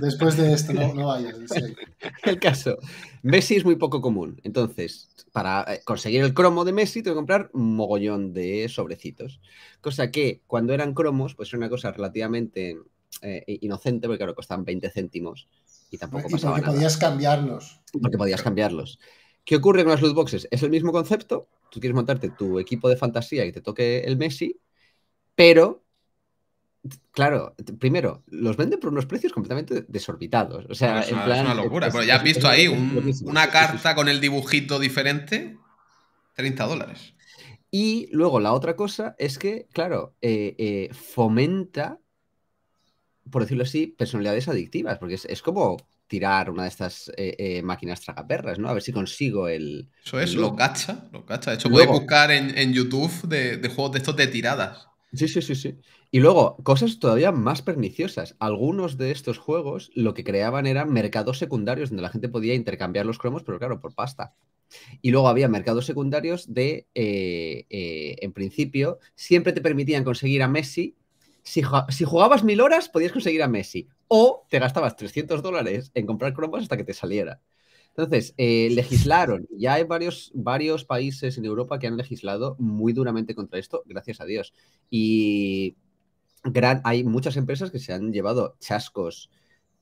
Después de esto, no, vayas. El caso. Messi es muy poco común. Entonces, para eh, conseguir el cromo de Messi, tengo que comprar un mogollón de sobrecitos. Cosa que cuando eran cromos, pues era una cosa relativamente eh, inocente, porque claro, costaban 20 céntimos. Y tampoco y pasaba porque podías cambiarlos. Porque podías cambiarlos. ¿Qué ocurre con las loot boxes? Es el mismo concepto. Tú quieres montarte tu equipo de fantasía y te toque el Messi, pero, claro, primero, los venden por unos precios completamente desorbitados. O sea, es, en una, locura. ya has visto ahí una carta con el dibujito diferente, 30 dólares. Y luego la otra cosa es que, claro, eh, eh, fomenta, por decirlo así, personalidades adictivas, porque es como tirar una de estas eh, eh, máquinas tragaperras, ¿no? A ver si consigo el. Eso es, lo cacha, lo cacha. De hecho, puedes buscar en, YouTube de, juegos de estos de tiradas. Sí, sí, sí, sí. Y luego, cosas todavía más perniciosas. Algunos de estos juegos lo que creaban eran mercados secundarios donde la gente podía intercambiar los cromos, pero claro, por pasta. Y luego había mercados secundarios de, eh, en principio, siempre te permitían conseguir a Messi si, jugabas mil horas, podías conseguir a Messi o te gastabas 300 dólares en comprar cromos hasta que te saliera. Entonces, eh, legislaron, ya hay varios, varios países en Europa que han legislado muy duramente contra esto, gracias a Dios. Y gran, hay muchas empresas que se han llevado chascos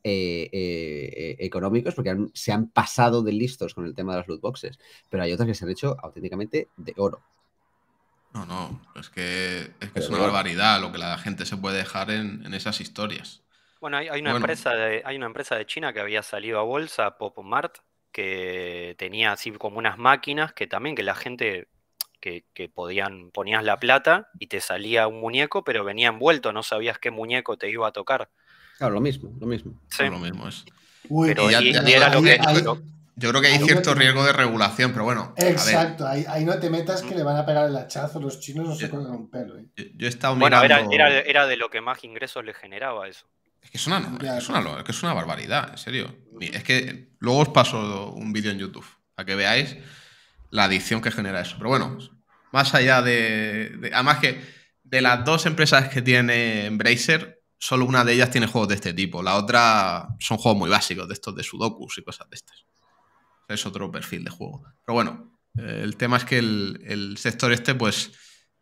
eh, eh, económicos porque se han pasado de listos con el tema de las loot boxes, pero hay otras que se han hecho auténticamente de oro. No, no, es que es, una barbaridad lo que la gente se puede dejar en, en esas historias. Bueno, hay, una empresa de, China que había salido a bolsa, Pop Mart que tenía así como unas máquinas que también que la gente que, podían, ponías la plata y te salía un muñeco, pero venía envuelto, no sabías qué muñeco te iba a tocar. Claro, lo mismo, lo mismo. Sí. Lo mismo es. yo creo que hay cierto riesgo de regulación, pero bueno. Exacto, Ahí, no te metas que le van a pegar el hachazo los chinos, no se cogen un pelo. Yo, ¿eh? estaba mirando... Bueno, era, era de lo que más ingresos le generaba eso. Es que es una, barbaridad, en serio. Es que luego os paso un vídeo en YouTube para que veáis la adicción que genera eso. Pero bueno, más allá de, Además que de las dos empresas que tiene Embracer, solo una de ellas tiene juegos de este tipo. La otra son juegos muy básicos, de estos de sudokus y cosas de estas. Es otro perfil de juego. Pero bueno, el tema es que el, sector este, pues,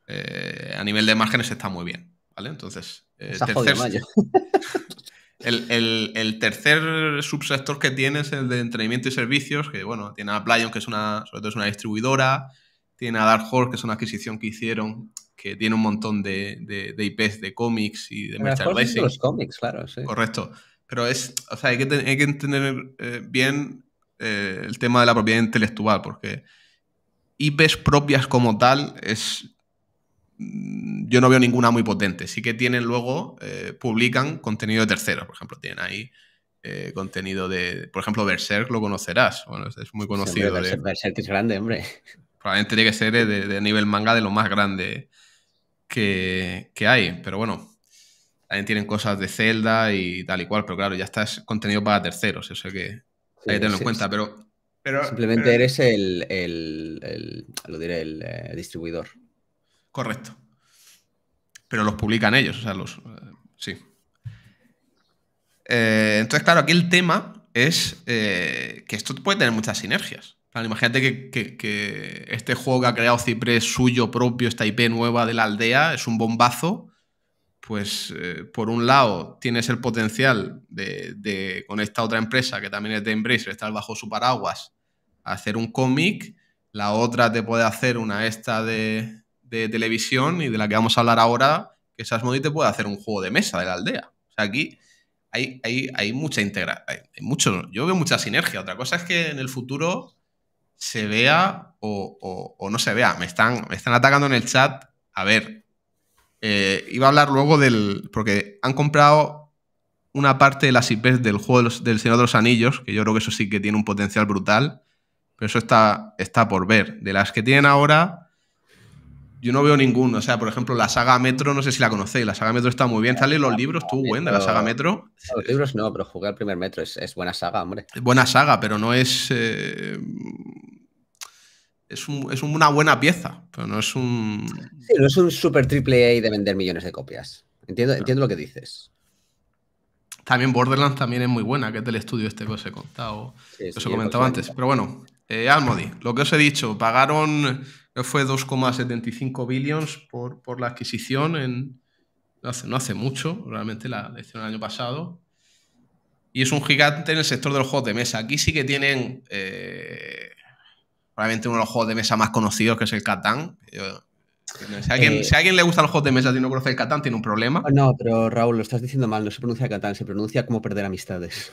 eh, a nivel de márgenes está muy bien. Entonces, eh, el, tercer subsector que tiene es el de entrenamiento y servicios, que bueno, tiene a Playon, que es una, sobre todo es una distribuidora, tiene a Dark Horse, que es una adquisición que hicieron, que tiene un montón de, de IPs, de cómics y de merchandising. Los cómics, claro, Correcto. Pero es, o sea, hay que, que entender eh, bien eh, el tema de la propiedad intelectual, porque IPs propias como tal es Mm, yo no veo ninguna muy potente. Sí que tienen luego, eh, publican contenido de terceros, por ejemplo, tienen ahí eh, contenido de, por ejemplo, Berserk lo conocerás, bueno, es, muy conocido. Berserk, es grande, hombre. Probablemente tiene que ser de, nivel manga de lo más grande que, hay, pero bueno, también tienen cosas de Zelda y tal y cual, pero claro, ya está es contenido para terceros, eso que hay que tenerlo en cuenta, pero... Simplemente eres el, lo diré, el eh, distribuidor. Correcto. Pero los publican ellos, o sea, los... Eh, sí. Eh, entonces, claro, aquí el tema es eh, que esto puede tener muchas sinergias. imagínate que, este juego que ha creado Ciprés suyo propio, esta IP nueva de la aldea, es un bombazo. Pues por un lado tienes el potencial de, con esta otra empresa que también es de Embracer, estar bajo su paraguas, hacer un cómic. La otra te puede hacer una esta de, de televisión y de la que vamos a hablar ahora, que Sasmodi te puede hacer un juego de mesa de la aldea. O sea, aquí hay, hay mucha integración. Hay, mucho, yo veo mucha sinergia. Otra cosa es que en el futuro se vea o, no se vea. Me están, están atacando en el chat. A ver, eh, iba a hablar luego del. Porque han comprado una parte de las IPs del juego del Señor de los Anillos, que yo creo que eso sí que tiene un potencial brutal. Pero eso está, está por ver. De las que tienen ahora, yo no veo ninguno. O sea, por ejemplo, la saga Metro, no sé si la conocéis. La saga Metro está muy bien. ¿Salen los libros tú, Gwen, de la saga Metro? los libros no, pero jugué el primer Metro es, buena saga, hombre. Buena saga, pero no es. Eh, es, una buena pieza, pero no es un. Sí, no es un super triple A de vender millones de copias. Entiendo, entiendo lo que dices. También Borderlands también es muy buena, que es del estudio este que os he contado, os he comentado antes. Pero bueno, eh, Almody, lo que os he dicho, pagaron fue 2,75 billions por, por, la adquisición en, no, hace, mucho, realmente la lección el año pasado. Y es un gigante en el sector de los juegos de mesa. Aquí sí que tienen eh, probablemente uno de los juegos de mesa más conocidos, que es el Catán. si, alguien, eh. a alguien, le gustan los juegos de mesa y no conoce el Catán, tiene un problema. No, pero Raúl, lo estás diciendo mal, no se pronuncia Catán, se pronuncia como perder amistades.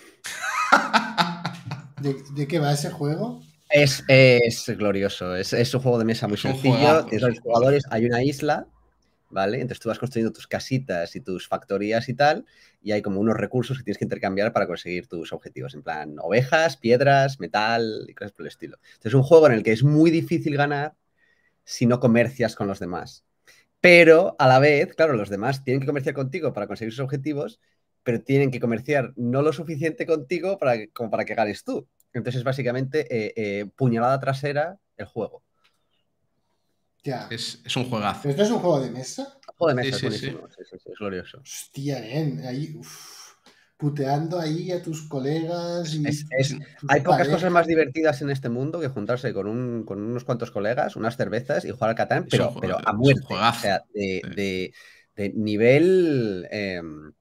¿De, ¿De qué va ese juego? Es, glorioso, es, un juego de mesa muy sencillo, jugadores, hay una isla, ¿vale? Entonces tú vas construyendo tus casitas y tus factorías y tal, y hay como unos recursos que tienes que intercambiar para conseguir tus objetivos, en plan ovejas, piedras, metal y cosas por el estilo. Entonces es un juego en el que es muy difícil ganar si no comercias con los demás. Pero a la vez, claro, los demás tienen que comerciar contigo para conseguir sus objetivos, pero tienen que comerciar no lo suficiente contigo para, como para que ganes tú. Entonces, es básicamente, eh, eh, puñalada trasera, el juego. Es, un juegazo. ¿Esto es un juego de mesa? Juego de mesa, sí, sí, Sí. es glorioso. Hostia, bien. Ahí, puteando ahí a tus colegas. hay pocas cosas más divertidas en este mundo que juntarse con, unos cuantos colegas, unas cervezas y jugar al Catán, pero, a muerte. o sea, de, nivel em,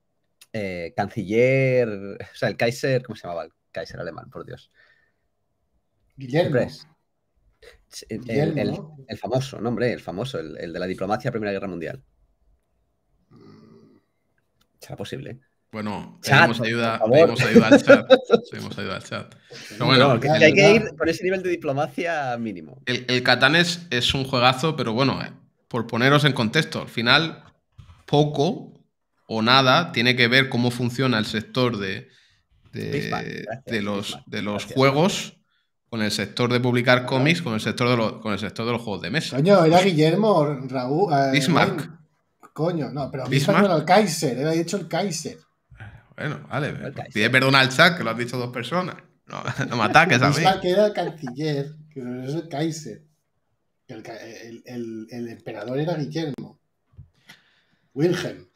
eh, canciller, o sea, el Kaiser, ¿cómo se llamaba? El Kaiser alemán, por Dios. Guillermo. El, famoso, nombre, el famoso, el, de la diplomacia Primera Guerra Mundial. Mm. Será posible. ¿eh? Bueno, pedimos ayuda, al chat. hay que ir con ese nivel de diplomacia mínimo. El, Catán es, un juegazo, pero bueno, eh, por poneros en contexto, al final poco o nada tiene que ver cómo funciona el sector de, los, de los juegos con el sector de publicar cómics, con el sector de los, con el sector de los juegos de mesa. Coño, era Guillermo, Raúl. Eh, Bismarck. Coño, no, pero Bismarck era el Kaiser, era dicho el Kaiser. Bueno, vale, pues, pide perdón al chat, que lo han dicho dos personas. No, no me ataques a mí. Bismarck era el canciller, que no es el Kaiser. El, el, el emperador era Guillermo. Wilhelm.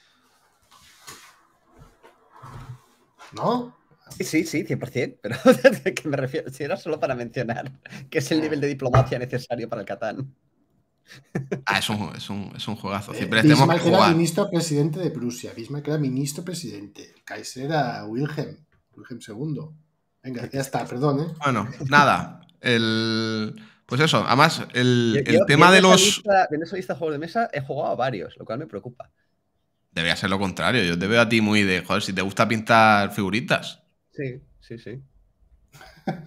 ¿No? Sí, sí, 100%, pero que me refiero, si era solo para mencionar que es el ah. nivel de diplomacia necesario para el Catán. Ah, es un, es un, es un juegazo. Eh, Bismarck que era ministro presidente de Prusia, Bismarck era ministro presidente, Kaiser era Wilhelm, Wilhelm II. Venga, ya está, perdón, ¿eh? Bueno, nada. El... Pues eso, además, el, el tema de los. en esa lista de juegos de mesa he jugado a varios, lo cual me preocupa. Debería ser lo contrario. Yo te veo a ti muy de, joder, si te gusta pintar figuritas. Sí, sí, sí.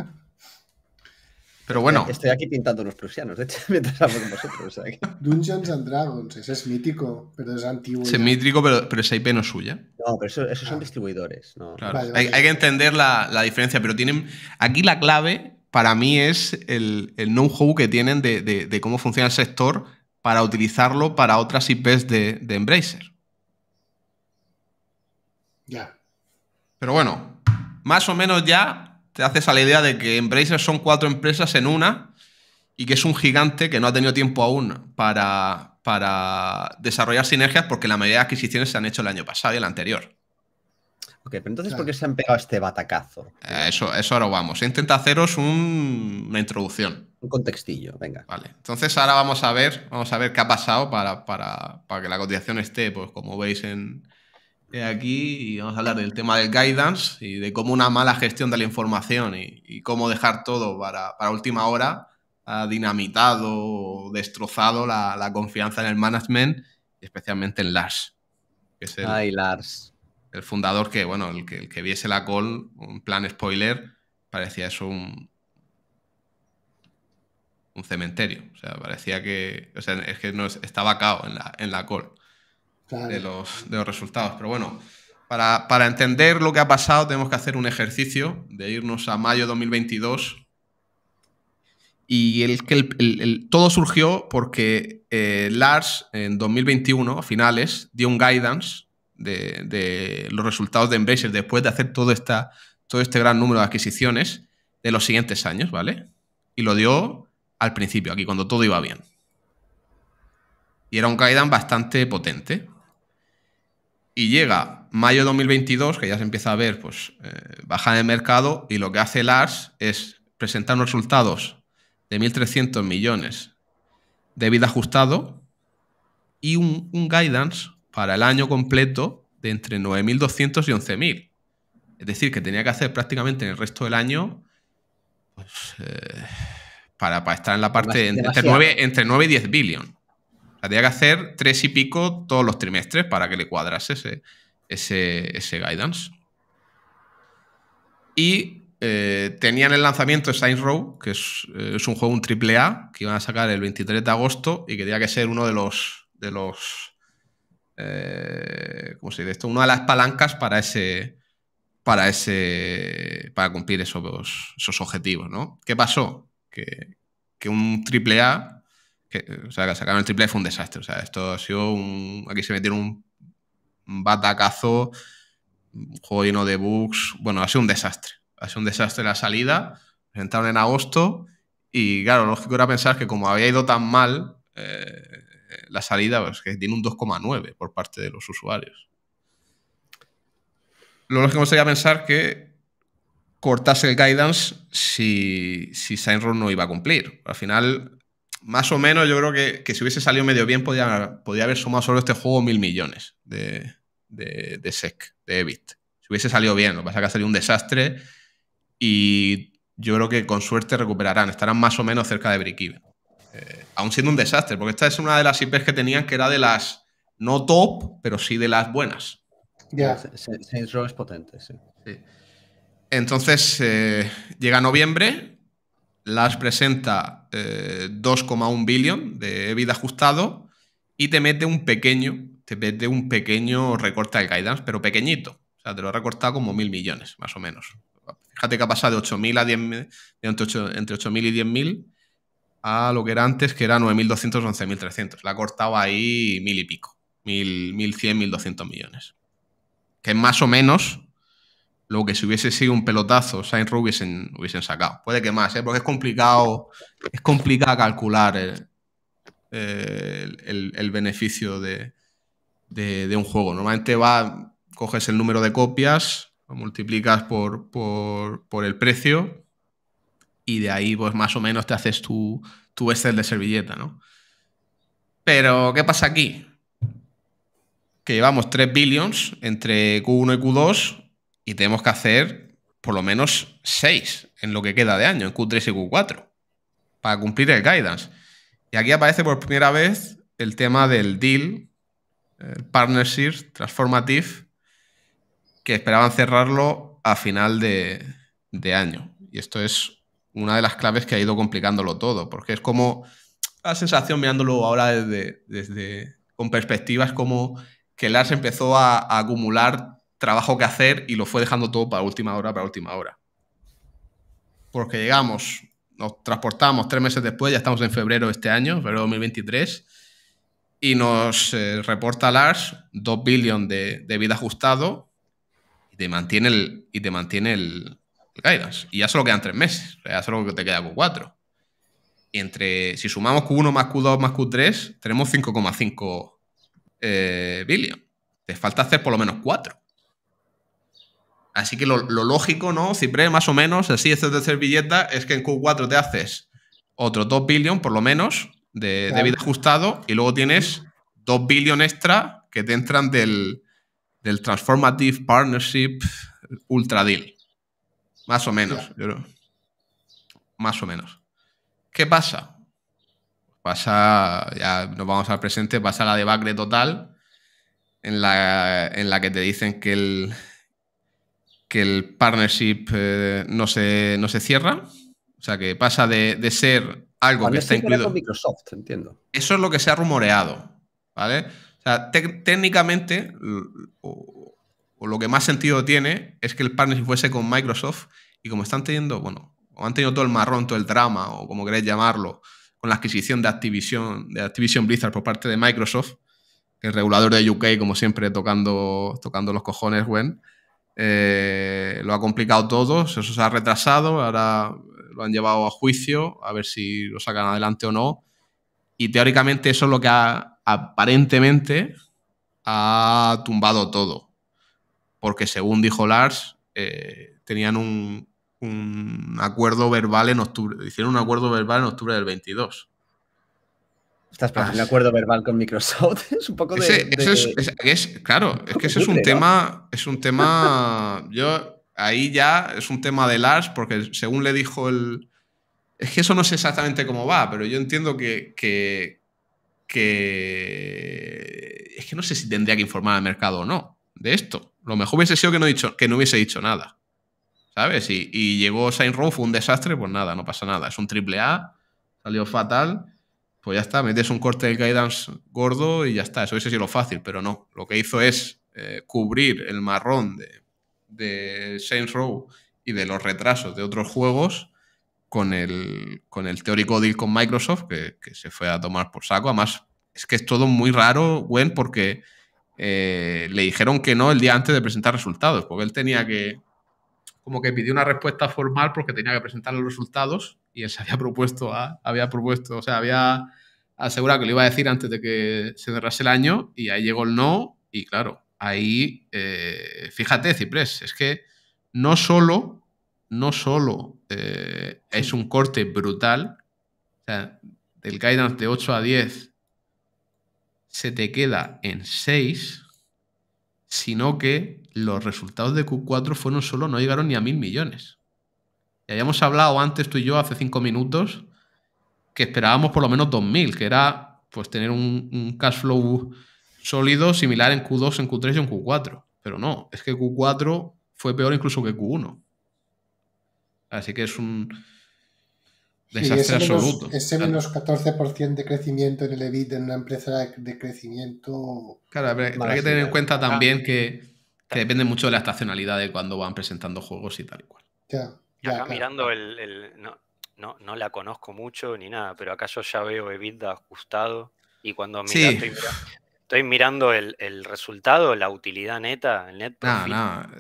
Pero bueno. Estoy aquí pintando los prusianos, de hecho, mientras con vosotros. Dungeons and Dragons, ese es mítico, pero es antiguo. Es mítico, pero, esa IP no es suya. No, pero esos son ah. distribuidores. Hay, que entender la, diferencia, pero tienen. Aquí la clave para mí es el, el know-how que tienen de, cómo funciona el sector para utilizarlo para otras IPs de, de Embracer. Ya. Pero bueno, más o menos ya te haces a la idea de que Embracer son cuatro empresas en una y que es un gigante que no ha tenido tiempo aún para, para desarrollar sinergias porque la mayoría de adquisiciones se han hecho el año pasado y el anterior. Ok, pero entonces, ¿por qué se han pegado este batacazo? Eh, eso, eso ahora vamos. Intenta haceros una introducción. Un contextillo, venga. Vale, entonces ahora vamos a ver, vamos a ver qué ha pasado para, para que la cotización esté, pues como veis en, aquí y vamos a hablar del tema del guidance y de cómo una mala gestión de la información y, cómo dejar todo para, última hora ha dinamitado o destrozado la, confianza en el management, especialmente en Lars. Que el, Ay, Lars. El fundador que, bueno, el que, viese la call, un plan spoiler, parecía eso un, un cementerio. O sea, parecía que. O sea, es que estaba cao en la, en la call de, los, resultados. Pero bueno, para, entender lo que ha pasado tenemos que hacer un ejercicio de irnos a mayo 2022. Y el, todo surgió porque eh, Lars en 2021, a finales, dio un guidance de, los resultados de Embracer después de hacer todo, esta, todo este gran número de adquisiciones de los siguientes años, ¿vale? Y lo dio al principio, aquí cuando todo iba bien. Y era un guidance bastante potente y llega mayo de 2022, que ya se empieza a ver pues, eh, baja de mercado, y lo que hace LARS es presentar unos resultados de 1.300 millones de vida ajustado y un, guidance para el año completo de entre 9.200 y 11.000. Es decir, que tenía que hacer prácticamente en el resto del año pues, eh, para, estar en la parte entre 9, entre 9 y 10 billion. Había que hacer tres y pico todos los trimestres para que le cuadrase ese, ese, guidance. Y eh, tenían el lanzamiento de Science Row, que eh, es, un juego, un triple A, que iban a sacar el 23 de agosto y que tenía que ser uno de los. De los eh, ¿Cómo se dice esto? Una de las palancas para ese. Para ese. Para cumplir esos, esos objetivos, ¿no? ¿Qué pasó? Que, que un triple A que, o sea, sacaron el triple fue un desastre. O sea, esto ha sido un. Aquí se metieron un, batacazo, un juego lleno de bugs. Bueno, ha sido un desastre. Ha sido un desastre la salida. Presentaron en agosto. Y claro, lógico era pensar que como había ido tan mal eh, la salida, pues que tiene un 2,9 por parte de los usuarios. Lo lógico sería pensar que cortase el guidance si, si no iba a cumplir. Al final, más o menos yo creo que, si hubiese salido medio bien podía, podía, haber sumado solo este juego mil millones de, de SEC, de EBIT. Si hubiese salido bien, lo que pasa es que ha salido un desastre y yo creo que con suerte recuperarán, estarán más o menos cerca de break eh, aún siendo un desastre, porque esta es una de las IPs que tenían que era de las no top, pero sí de las buenas. Ya, sí. Entonces eh, llega noviembre, las presenta 2,1 eh, billion de vida ajustado y te mete un pequeño, te mete un pequeño recorte al guidance, pero pequeñito. O sea, te lo ha recortado como mil millones, más o menos. Fíjate que ha pasado de 8.000 a 10.000, entre 8.000 y 10.000 a lo que era antes, que era 9.200, 11.300. La ha cortado ahí mil y pico, 1.100, 1.200 millones. Que es más o menos lo que si hubiese sido un pelotazo, Sainz Rowe hubiesen, hubiesen, sacado. Puede que más, ¿eh? porque es complicado, es complicado calcular el, beneficio de, de, un juego. Normalmente va, coges el número de copias, lo multiplicas por, por, por el precio y de ahí pues más o menos te haces tu, tu Excel de servilleta, ¿no? Pero, ¿qué pasa aquí? Que llevamos 3 billions entre Q1 y Q2, y tenemos que hacer por lo menos seis en lo que queda de año, en Q3 y Q4, para cumplir el guidance. Y aquí aparece por primera vez el tema del deal, el partnership transformative, que esperaban cerrarlo a final de, año. Y esto es una de las claves que ha ido complicándolo todo, porque es como la sensación mirándolo ahora desde, desde con perspectivas como que Lars empezó a acumular trabajo que hacer y lo fue dejando todo para última hora, para última hora. Porque llegamos, nos transportamos tres meses después, ya estamos en febrero de este año, febrero de 2023, y nos eh, reporta Lars 2 billion de, vida ajustado y te mantiene el, y te mantiene el, guidance. Y ya solo quedan tres meses, ya solo te queda con cuatro. Y entre, si sumamos Q1 más Q2 más Q3, tenemos 5,5 eh, billion. Te falta hacer por lo menos cuatro. Así que lo, lógico, ¿no? Cipre, más o menos, así, es de servilleta, es que en Q4 te haces otro 2 billion, por lo menos, de, ajustado, y luego tienes 2 billion extra que te entran del, Transformative Partnership Ultra Deal. Más o menos, Más o menos. ¿Qué pasa? Pasa, ya nos vamos al presente, pasa la debacle total en la que te dicen que el, que el partnership eh, no, se, no se cierra. O sea, que pasa de, ser algo que está incluido. Microsoft, entiendo. Eso es lo que se ha rumoreado. ¿Vale? O sea, técnicamente, o, lo que más sentido tiene es que el partnership fuese con Microsoft y como están teniendo, bueno, han tenido todo el marrón, todo el drama, o como queréis llamarlo, con la adquisición de Activision, de Activision Blizzard por parte de Microsoft, el regulador de UK, como siempre, tocando, tocando los cojones, Gwen. Eh, lo ha complicado todo, eso se ha retrasado, ahora lo han llevado a juicio, a ver si lo sacan adelante o no. Y teóricamente eso es lo que ha, aparentemente ha tumbado todo. Porque según dijo Lars, eh, tenían un, un, acuerdo verbal en octubre, hicieron un acuerdo verbal en octubre del 22. Estás un ah. acuerdo verbal con Microsoft. es un poco de. claro, es que ese es un tema. Es un tema. Yo. Ahí ya es un tema de Lars, porque según le dijo el. Es que eso no sé exactamente cómo va, pero yo entiendo que, que es que no sé si tendría que informar al mercado o no de esto. Lo mejor hubiese sido que no, dicho, que no hubiese dicho nada. ¿Sabes? Y, y llegó Saint Row, fue un desastre, pues nada, no pasa nada. Es un triple A, salió fatal pues ya está, metes un corte de guidance gordo y ya está. Eso hubiese sido fácil, pero no. Lo que hizo es eh, cubrir el marrón de, de Saints Row y de los retrasos de otros juegos con el, teórico deal con Microsoft, que, se fue a tomar por saco. Además, es que es todo muy raro, Gwen, porque eh, le dijeron que no el día antes de presentar resultados, porque él tenía que, como que pidió una respuesta formal porque tenía que presentar los resultados y él se había propuesto había propuesto, o sea, había asegurado que lo iba a decir antes de que se cerrase el año y ahí llegó el no y claro, ahí, eh, fíjate, Ciprés, es que no solo, no solo eh, es un corte brutal, o sea, del guidance de 8 a 10 se te queda en 6, sino que los resultados de Q4 fueron solo, no llegaron ni a mil millones. Y habíamos hablado antes tú y yo, hace cinco minutos, que esperábamos por lo menos 2.000, que era pues tener un, cash flow sólido similar en Q2, en Q3 y en Q4. Pero no, es que Q4 fue peor incluso que Q1. Así que es un desastre absoluto. ese menos 14% de crecimiento en el EBIT en una empresa de crecimiento... Claro, hay que tener en cuenta ah. también que, que depende mucho de la estacionalidad de cuando van presentando juegos y tal y cual. Ya acá mirando el, no, la conozco mucho ni nada, pero acá yo ya veo EBITDA ajustado y cuando mira, estoy, mirando, el, resultado, la utilidad neta, el net profit. No, no.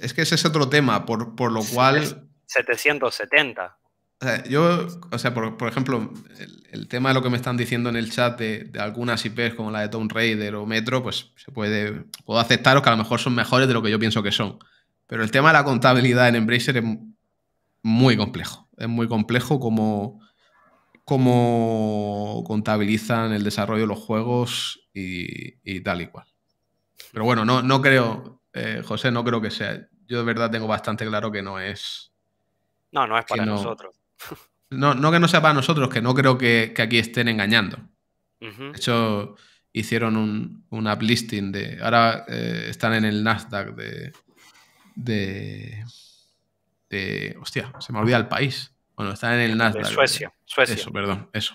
Es, que ese es otro tema, por, lo cual... 770. O sea, yo, o sea, por, ejemplo, el, tema de lo que me están diciendo en el chat de, de, algunas IPs como la de Tomb Raider o Metro, pues se puede, puedo aceptaros que a lo mejor son mejores de lo que yo pienso que son. Pero el tema de la contabilidad en Embracer es muy complejo. Es muy complejo cómo, contabilizan el desarrollo de los juegos y, tal y cual. Pero bueno, no, creo, eh, José, no creo que sea. Yo de verdad tengo bastante claro que no es. No, no es para nosotros. No, que no sea para nosotros, que no creo que, aquí estén engañando. De hecho, hicieron un, un uplisting de. Ahora eh, están en el Nasdaq de Hostia, se me olvida el país. Bueno, está en el Nasdaq. Suecia, Suecia. Eso, perdón, eso.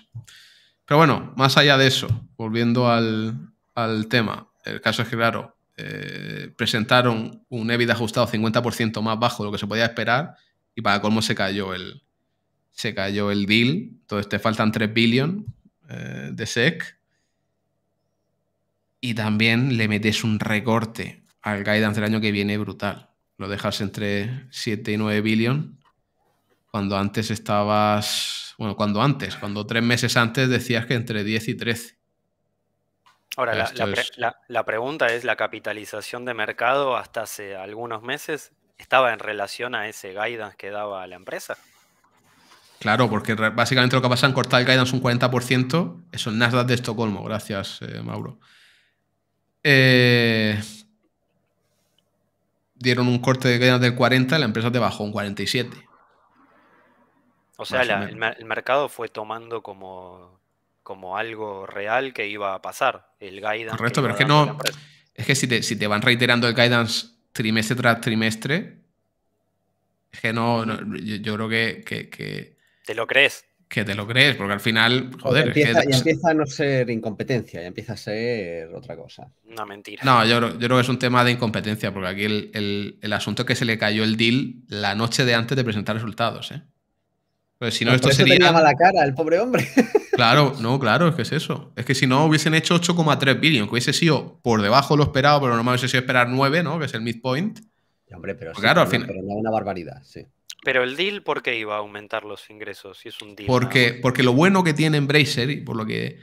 Pero bueno, más allá de eso, volviendo al, tema, el caso es que, claro, eh, presentaron un EBIT ajustado 50% más bajo de lo que se podía esperar y para colmo se cayó el, se cayó el deal. Entonces te faltan 3 billion eh, de SEC. Y también le metes un recorte al guidance del año que viene brutal lo dejas entre 7 y 9 billion, cuando antes estabas, bueno, cuando antes, cuando tres meses antes decías que entre 10 y 13. Ahora, la, pregunta es, ¿la capitalización de mercado hasta hace algunos meses estaba en relación a ese guidance que daba la empresa? Claro, porque básicamente lo que pasa en cortar el guidance un 40% es Nasdaq de Estocolmo, gracias eh, Mauro. Eh, dieron un corte de guidance del 40, la empresa te bajó un 47. O sea, el, mercado fue tomando como, como algo real que iba a pasar, el guidance. Correcto, pero es que no. Es que si te, van reiterando el guidance trimestre tras trimestre, es que no. yo, creo que, ¿Te lo crees? que te lo crees, porque al final, joder. Ya empieza a no ser incompetencia, ya empieza a ser otra cosa. Una mentira. No, yo, creo que es un tema de incompetencia, porque aquí el, asunto es que se le cayó el deal la noche de antes de presentar resultados, ¿eh? Pues si no, pues esto sería. Tenía mala cara, el pobre hombre. Claro, no, claro, es que es eso. Es que si no hubiesen hecho 8,3 billion, que hubiese sido por debajo de lo esperado, pero no me hubiese sido esperar 9, ¿no? Que es el midpoint. Hombre, pero, claro, al final... pero no una barbaridad, sí. Pero el deal, ¿por qué iba a aumentar los ingresos? Si es un deal. Porque, porque lo bueno que tiene Embracer y por lo que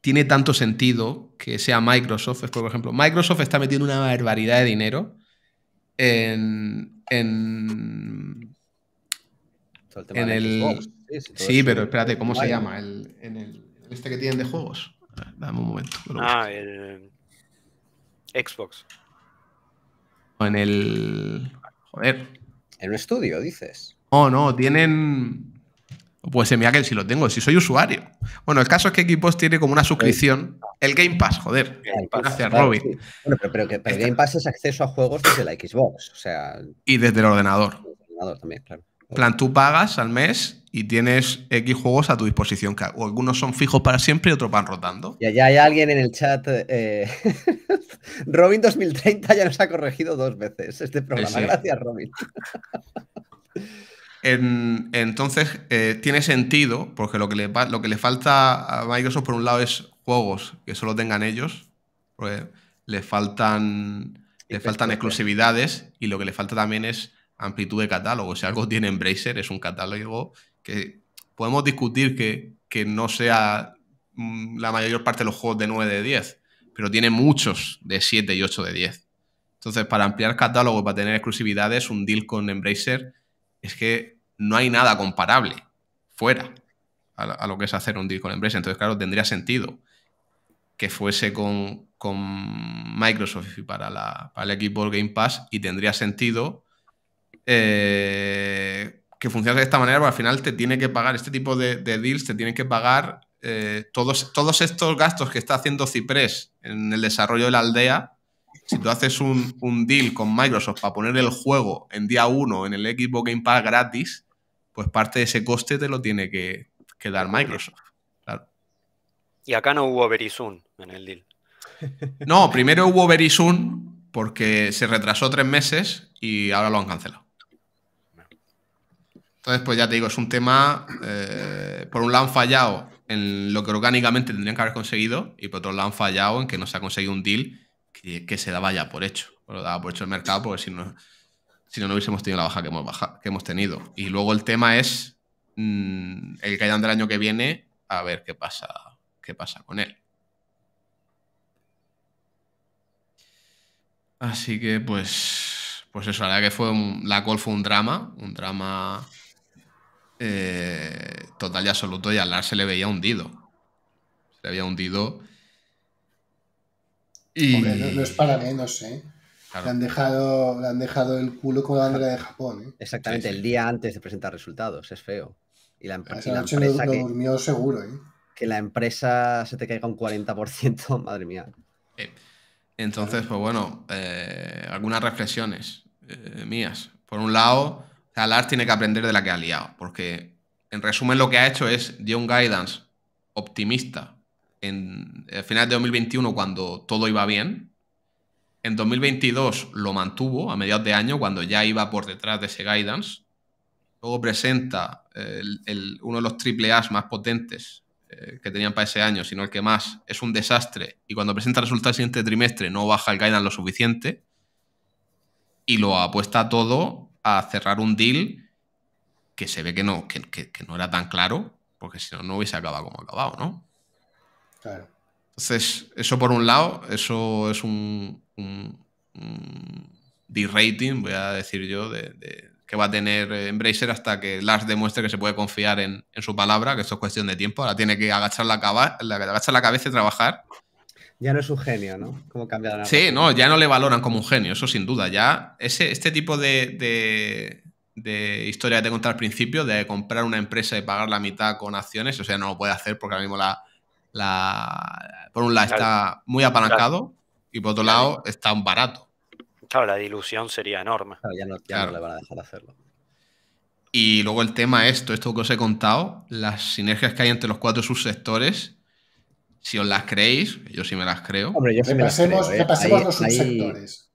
tiene tanto sentido que sea Microsoft es, por ejemplo, Microsoft está metiendo una barbaridad de dinero en. en. en el. sí, pero espérate, ¿cómo se llama? en este que tienen de juegos. dame un momento. Ah, el. Eh, Xbox. En el. Joder. En un estudio, dices. Oh no, tienen. Pues mira que sí lo tengo, si soy usuario. Bueno, el caso es que Equipos tiene como una suscripción. El Game Pass, joder. gracias, Robin. Bueno, pero, que Game Pass es acceso a juegos desde la Xbox. O sea. Y desde el ordenador. plan, tú pagas al mes y tienes X juegos a tu disposición. O algunos son fijos para siempre y otros van rotando. Y allá hay alguien en el chat. Eh, Robin 2030 ya nos ha corregido dos veces este programa. Gracias, Robin. entonces, eh, tiene sentido, porque lo que, le, lo que le falta a Microsoft, por un lado, es juegos que solo tengan ellos. le faltan, le faltan exclusividades y lo que le falta también es amplitud de catálogo. Si algo tiene Embracer, es un catálogo que podemos discutir que, no sea mm, la mayor parte de los juegos de 9 de 10, pero tiene muchos de 7 y 8 de 10. Entonces, para ampliar catálogo para tener exclusividades, un deal con Embracer es que no hay nada comparable fuera a, lo que es hacer un deal con Embracer. Entonces, claro, tendría sentido que fuese con, Microsoft para, para el equipo Game Pass y tendría sentido eh, que funciona de esta manera, porque al final te tiene que pagar este tipo de, deals, te tienen que pagar eh, todos, todos estos gastos que está haciendo Ciprés en el desarrollo de la aldea. Si tú haces un, deal con Microsoft para poner el juego en día uno en el Xbox Game Pass gratis, pues parte de ese coste te lo tiene que, dar Microsoft. Y acá no hubo Verizon en el deal. No, primero hubo Verizon porque se retrasó tres meses y ahora lo han cancelado. Entonces, pues ya te digo, es un tema, eh, por un lado han fallado en lo que orgánicamente tendrían que haber conseguido y por otro lado han fallado en que no se ha conseguido un deal que, se daba ya por hecho. Lo daba por hecho el mercado porque si no, si no, no hubiésemos tenido la baja que hemos, tenido. Y luego el tema es mm, el que del año que viene, a ver qué pasa, qué pasa con él. Así que pues, pues eso, la verdad que fue la call fue un drama, un drama eh, total y absoluto y a Lars se le veía hundido. Se le había hundido. Y... no, es para menos, ¿eh? Le, han dejado, han dejado el culo con la de Japón. ¿eh? Exactamente, el día antes de presentar resultados, es feo. Y la, empresa. que, durmió seguro, ¿eh? Que la empresa se te caiga un 40%, madre mía. entonces, pues bueno, algunas reflexiones mías. Por un lado, sea, tiene que aprender de la que ha liado, porque en resumen lo que ha hecho es dio un guidance optimista en el eh, final de 2021 cuando todo iba bien. En 2022 lo mantuvo a mediados de año cuando ya iba por detrás de ese guidance. Luego presenta eh, uno de los triple A más potentes eh, que tenían para ese año, sino el que más es un desastre. Y cuando presenta resultados el siguiente trimestre no baja el guidance lo suficiente. Y lo apuesta todo a cerrar un deal que se ve que no, que, no era tan claro, porque si no, no hubiese acabado como acabado, ¿no? Claro. Entonces, eso por un lado, eso es un, un, de-rating, voy a decir yo, de, que va a tener eh, Embracer hasta que Lars demuestre que se puede confiar en, su palabra, que esto es cuestión de tiempo. Ahora tiene que agachar la, la, agachar la cabeza y trabajar ya no es un genio, ¿no? Como cambiado la Sí, no, ya no le valoran como un genio, eso sin duda. Ya ese, este tipo de, de, de historia que te contar al principio, de comprar una empresa y pagar la mitad con acciones, o sea, no lo puede hacer porque ahora mismo la, la por un lado está muy apalancado y por otro lado está un barato. Claro, la dilución sería enorme. ya no, ya le van a dejar hacerlo. Y luego el tema esto, esto que os he contado, las sinergias que hay entre los cuatro subsectores si os las creéis, yo sí me las creo. Hombre, yo sí me ¿eh? los subsectores.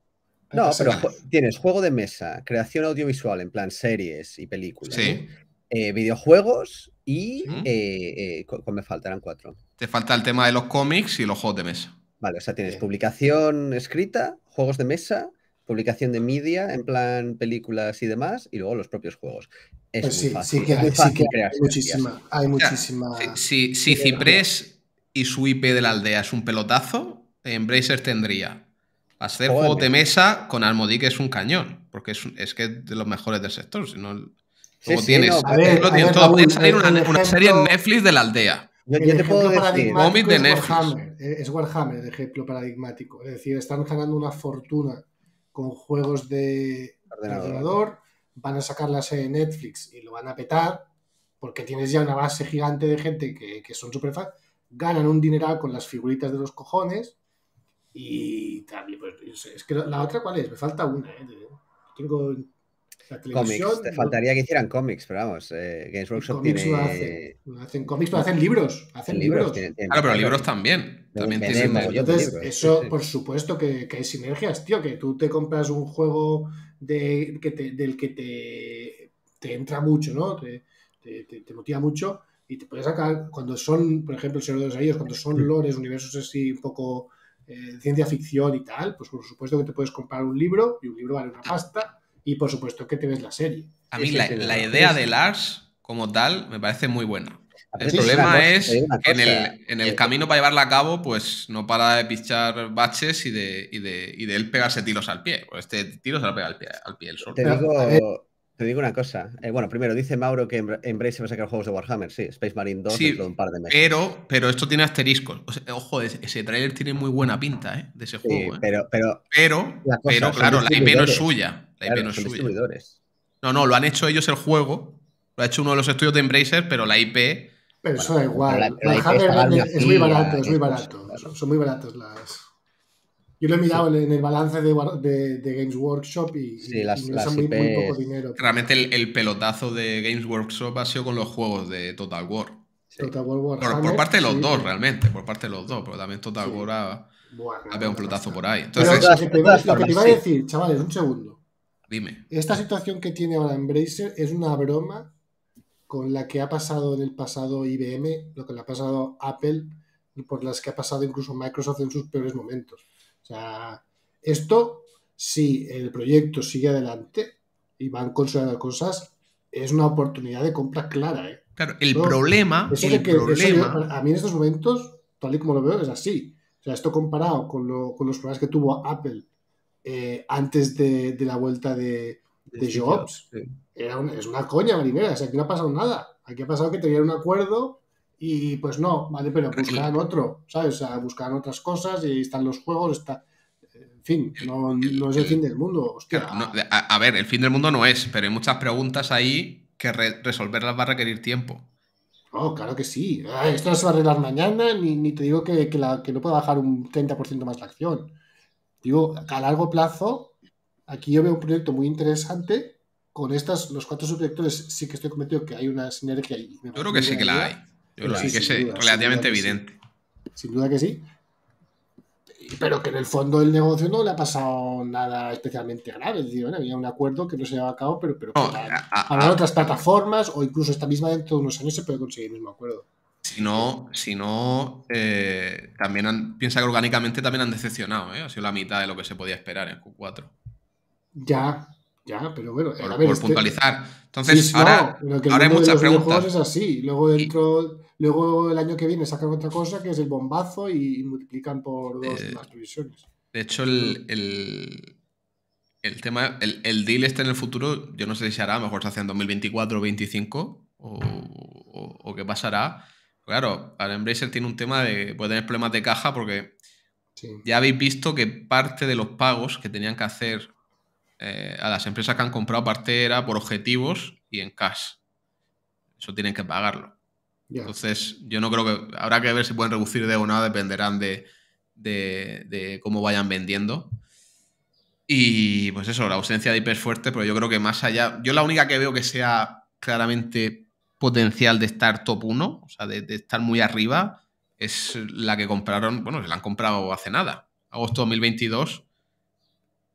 No, pero tienes juego de mesa, creación audiovisual, en plan series y películas. Sí. Eh, videojuegos y. Eh, cómo me faltarán cuatro. Te falta el tema de los cómics y los juegos de mesa. Vale, o sea, tienes publicación escrita, juegos de mesa, publicación de media, en plan películas y demás, y luego los propios juegos. Es pues muy sí, Sí que, hay, sí muchísima. Hay muchísima... Ciprés y su IP de la aldea es un pelotazo, eh, Embracer tendría. Hacer juego de mesa con que es un cañón, porque es, que es de los mejores del sector. Si no, tienes, una, serie en Netflix de la aldea. es Warhammer de ejemplo paradigmático. Es decir, están ganando una fortuna con juegos de ordenador, van a sacar la serie de Netflix y lo van a petar, porque tienes ya una base gigante de gente que, son super ganan un dineral con las figuritas de los cojones y también, pues, es que la otra cuál es, me falta una, ¿eh? Tengo la televisión. te faltaría que hicieran cómics, pero vamos, eh, Games Workshop tiene... hacen, hacen cómics, pero hacen libros, hacen libros. claro, pero libros también. también tienen Entonces, eso, por supuesto que, que, hay sinergias, tío, que tú te compras un juego de, que del que te, te entra mucho, ¿no? te, te motiva mucho y te puedes sacar, cuando son, por ejemplo, el Señor de los Anillos, cuando son lores, universos así un poco eh, ciencia ficción y tal, pues por supuesto que te puedes comprar un libro y un libro vale una pasta y por supuesto que te ves la serie. A mí la, idea de Lars como tal me parece muy buena. Ah, el problema es que en el, eh, camino para llevarla a cabo, pues no para de pichar baches y de, de, él pegarse tiros al pie. Pues este tiro se lo pega al pie, al pie el sol. Te digo una cosa. Eh, bueno, primero dice Mauro que Embracer va a sacar juegos de Warhammer. Sí, Space Marine 2 sí, de un par de meses. Pero, pero esto tiene asteriscos. ojo, ese trailer tiene muy buena pinta ¿eh? de ese juego. Eh. Pero, pero, claro, la IP no es suya. La IP no es suya. No, no, lo han hecho ellos el juego. Lo ha hecho uno de los estudios de Embracer, pero la IP. Pero eso da igual. Warhammer es, muy barato, es muy pues, barato. Son muy baratas las. Yo lo he mirado en el balance de, Games Workshop y, sí, las, y muy, poco dinero. Realmente el, pelotazo de Games Workshop ha sido con los juegos de Total War. Total War, por, parte de los dos, realmente, por parte de los dos, pero también Total War ha, un pelotazo por ahí. lo, que te, iba a decir, chavales, un segundo. Dime. Esta situación que tiene ahora Embracer es una broma con la que ha pasado en el pasado IBM, lo que le ha pasado Apple y por las que ha pasado incluso Microsoft en sus peores momentos sea, esto, si el proyecto sigue adelante y van consolidando cosas, es una oportunidad de compra clara. ¿eh? Claro, el problema. es el que, problema... a mí en estos momentos, tal y como lo veo, es así. O sea, esto comparado con, los problemas que tuvo Apple eh, antes de, la vuelta de, Jobs, es una coña marinera. aquí no ha pasado nada. Aquí ha pasado que tenían un acuerdo y pues no, vale, pero buscarán otro, ¿sabes? O sea, otras cosas y están los juegos, está... En fin, no, es el fin del mundo. a, ver, el fin del mundo no es, pero hay muchas preguntas ahí que resolverlas va a requerir tiempo. Oh, claro que sí. Ah, esto no se va a arreglar mañana, ni, te digo que, la, que no pueda bajar un 30% más la acción. Digo, a largo plazo, aquí yo veo un proyecto muy interesante. Con estas, los cuatro subdirectores sí que estoy convencido que hay una sinergia. ahí yo creo que sí que la hay que es relativamente evidente. Sin duda que sí. Pero que en el fondo del negocio no le ha pasado nada especialmente grave. había un acuerdo que no se llevaba a cabo, pero, pero para, otras plataformas o incluso esta misma dentro de unos años se puede conseguir el mismo acuerdo. Si no, si no eh, también piensa que orgánicamente también han decepcionado. ¿eh? Ha sido la mitad de lo que se podía esperar en Q4. Ya, ya, pero bueno. Por, puntualizar. Entonces, ahora, ahora hay muchas preguntas. así. Luego dentro Luego el año que viene sacan otra cosa que es el bombazo y, multiplican por dos eh, las previsiones. De hecho, el, tema, el, deal está en el futuro, yo no sé si se hará, mejor se hace en 2024 o 2025 o, qué pasará. Claro, para Embracer tiene un tema de. puede tener problemas de caja porque ya habéis visto que parte de los pagos que tenían que hacer eh, a las empresas que han comprado parte era por objetivos y en cash. Eso tienen que pagarlo. Entonces, yo no creo que. Habrá que ver si pueden reducir de o no, dependerán de, cómo vayan vendiendo. Y pues eso, la ausencia de hiper fuerte, pero yo creo que más allá. Yo la única que veo que sea claramente potencial de estar top 1, o sea, de, estar muy arriba, es la que compraron, bueno, se la han comprado hace nada, agosto 2022,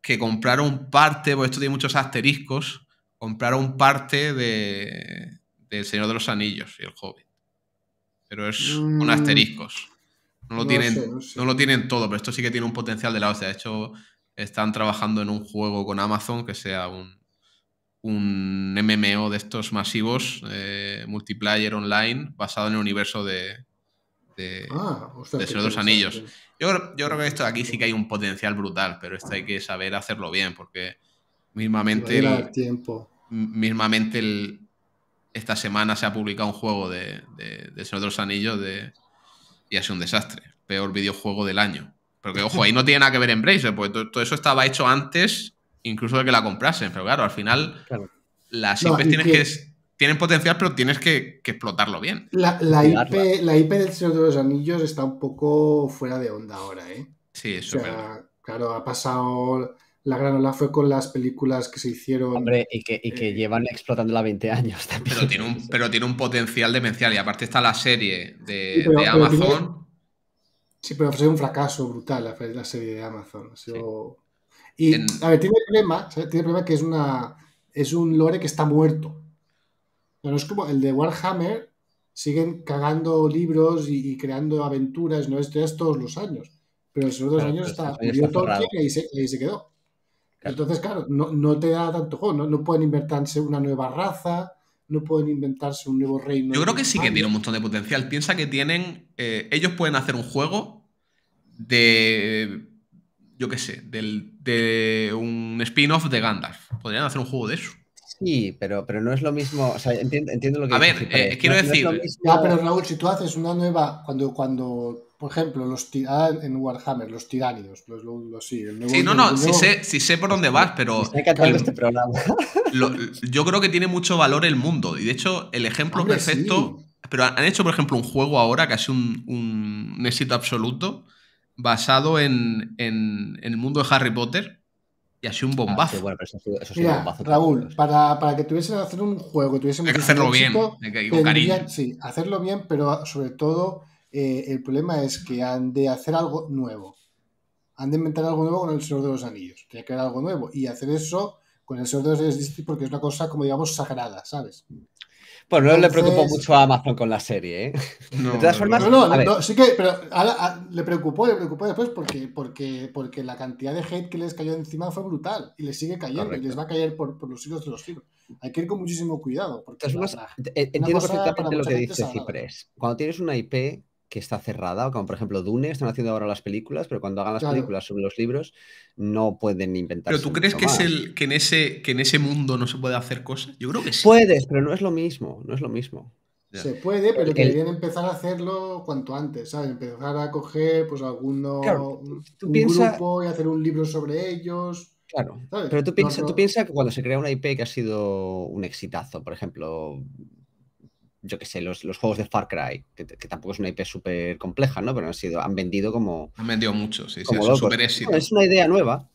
que compraron parte, pues esto tiene muchos asteriscos, compraron parte de, El Señor de los Anillos y El joven pero es un mm. asterisco. asteriscos. No lo, tienen, no, lo tienen todo, pero esto sí que tiene un potencial de la hostia. De hecho, están trabajando en un juego con Amazon que sea un, un MMO de estos masivos, eh, multiplayer online, basado en el universo de, de, ah, de los Anillos. Yo, yo, creo que esto de aquí sí que hay un potencial brutal, pero esto hay que saber hacerlo bien, porque mismamente. El, tiempo. Mismamente el, esta semana se ha publicado un juego de, de, de los Anillos de, y ha sido un desastre. Peor videojuego del año. pero que ojo, ahí no tiene nada que ver en Bracer, porque todo, eso estaba hecho antes incluso de que la comprasen. Pero claro, al final las Tienen potencial, pero tienes que, explotarlo bien. La, la, IP, del Señor de los Anillos está un poco fuera de onda ahora, ¿eh? Sí, eso Claro, ha pasado la gran fue con las películas que se hicieron. Hombre, y que, y que eh, llevan explotándola 20 años también. Pero tiene, un, pero tiene un potencial demencial y aparte está la serie de, Amazon. sí, pero fue un fracaso brutal la, serie de Amazon. Y, a ver, tiene el problema, tiene problema que es, una, es un lore que está muerto. No es como el de Warhammer, siguen cagando libros y, creando aventuras, no esto todos los años. Pero el Años está, y se quedó. Entonces, claro, no, te da tanto juego, ¿no? pueden inventarse una nueva raza, no pueden inventarse un nuevo reino. Yo creo que sí que tiene un montón de potencial. Piensa que tienen. Eh, ellos pueden hacer un juego de. Yo qué sé, del, de un spin-off de Gandalf. Podrían hacer un juego de eso. Sí, pero, pero no es lo mismo. O sea, entiendo, lo que. A ver, eh, quiero decir. Ah, pero Raúl, si tú haces una nueva. Cuando, cuando por ejemplo, los ah, en Warhammer, los tiránidos. Pues los, sí, sí, no, no, sí, sé, por dónde vas, pero. que encantando este programa. yo creo que tiene mucho valor el mundo. Y de hecho, el ejemplo perfecto. Pero han hecho, por ejemplo, un juego ahora que ha sido un, éxito absoluto basado en, el mundo de Harry Potter. Y ha sido un ah, bombazo. Raúl, para, que tuviesen que hacer un juego, que tuviesen que hacerlo bien, Sí, hacerlo bien, pero sobre todo eh, el problema es que han de hacer algo nuevo. Han de inventar algo nuevo con el Señor de los Anillos. Tiene que haber algo nuevo. Y hacer eso con el Señor de los Anillos porque es una cosa, como digamos, sagrada, ¿sabes? Pues no le preocupó mucho a Amazon con la serie, ¿eh? de todas formas. No, sí que, pero ah, le preocupó, le preocupó después porque, porque, porque la cantidad de hate que les cayó encima fue brutal y les sigue cayendo y les va a caer por, los siglos de los siglos. Hay que ir con muchísimo cuidado. Porque eh, entiendo perfectamente lo que dice Ciprés. Cuando tienes una IP, que está cerrada, como por ejemplo Dune, están haciendo ahora las películas, pero cuando hagan las películas sobre los libros no pueden inventar. Pero tú crees que, es el, que, en ese, que en ese mundo no se puede hacer cosas? Yo creo que sí. Puedes, pero no es lo mismo, no es lo mismo. Se puede, pero deberían empezar a hacerlo cuanto antes, ¿sabes? Empezar a coger pues alguno un grupo y hacer un libro sobre ellos. Claro, pero tú piensas que cuando se crea una IP que ha sido un exitazo, por ejemplo, yo qué sé, los, los, juegos de Far Cry, que, tampoco es una IP súper compleja, ¿no? Pero han sido, han vendido como. Han vendido mucho, sí, sí, es súper éxito. es una idea nueva,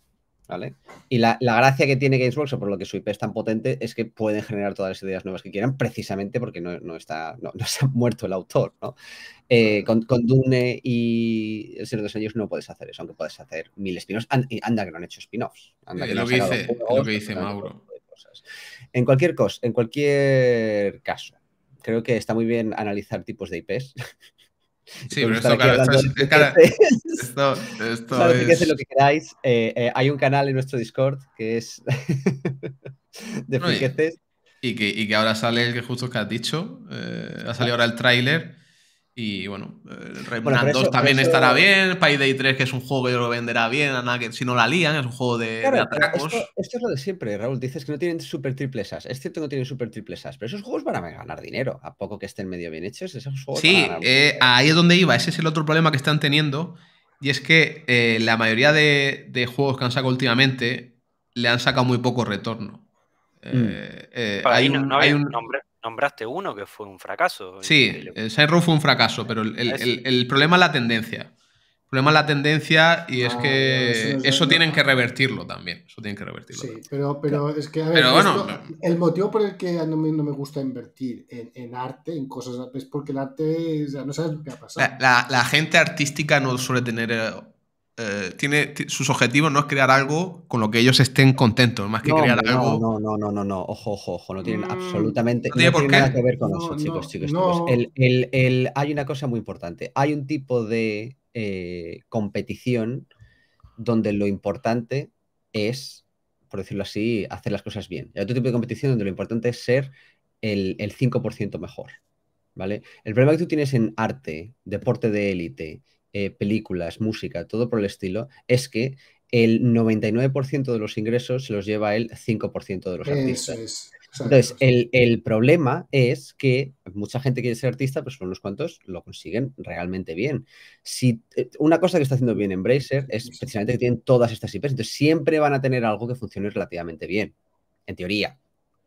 ¿vale? Y la, gracia que tiene Games Workshop, por lo que su IP es tan potente, es que pueden generar todas las ideas nuevas que quieran, precisamente porque no, está, no, se ha muerto el autor, ¿no? Eh, con, Dune y El Señor de los no puedes hacer eso, aunque puedes hacer mil spin-offs. Anda que no han hecho spin-offs. Anda eh, lo, que dice, lo, que dice, Mauro. En cualquier cosa, en cualquier caso, creo que está muy bien analizar tipos de IPs. Sí, pero esto, claro, esto, es, esto, es... lo que queráis. Eh, eh, hay un canal en nuestro Discord que es de no, y, que, y que ahora sale el que justo que has dicho. Eh, ha salido ahora el tráiler y bueno, eh, Rayman 2 también estará bien, Payday 3 que es un juego que lo venderá bien, nada que si no la lían, es un juego de, atracos. Esto, es lo de siempre, Raúl, dices que no tienen super triplesas, es cierto que no tienen super triplesas, pero esos juegos van a ganar dinero, a poco que estén medio bien hechos, esos juegos Sí, eh, ahí es donde iba, ese es el otro problema que están teniendo, y es que eh, la mayoría de, juegos que han sacado últimamente le han sacado muy poco retorno. Mm. Ahí no, no hay un nombre nombraste uno que fue un fracaso. Sí, Sainz fue un fracaso, pero ah, el, problema es la tendencia. El problema es la tendencia y es ah, que eso, tienen que revertirlo también. Eso tienen que revertirlo. Sí, pero, es que a el motivo por el que no me, me gusta invertir en, arte, en cosas, es porque el arte no sabes lo que ha pasado. la gente artística no suele tener eh, eh, tiene, sus objetivos no es crear algo con lo que ellos estén contentos, más que crear algo. No, no, no, no, no, ojo, ojo, ojo, no tienen mm. absolutamente nada que ver con eso, chicos, chicos, hay una cosa muy importante. Hay un tipo de eh, competición donde lo importante es, por decirlo así, hacer las cosas bien. Hay otro tipo de competición donde lo importante es ser el, el 5% mejor. ¿Vale? El problema que tú tienes en arte, deporte de élite eh, películas, música, todo por el estilo, es que el 99% de los ingresos se los lleva el 5% de los artistas. Entonces, el, problema es que mucha gente quiere ser artista, pero pues son unos cuantos lo consiguen realmente bien. Si, eh, una cosa que está haciendo bien Embracer es precisamente que tienen todas estas IPs, entonces siempre van a tener algo que funcione relativamente bien, en teoría.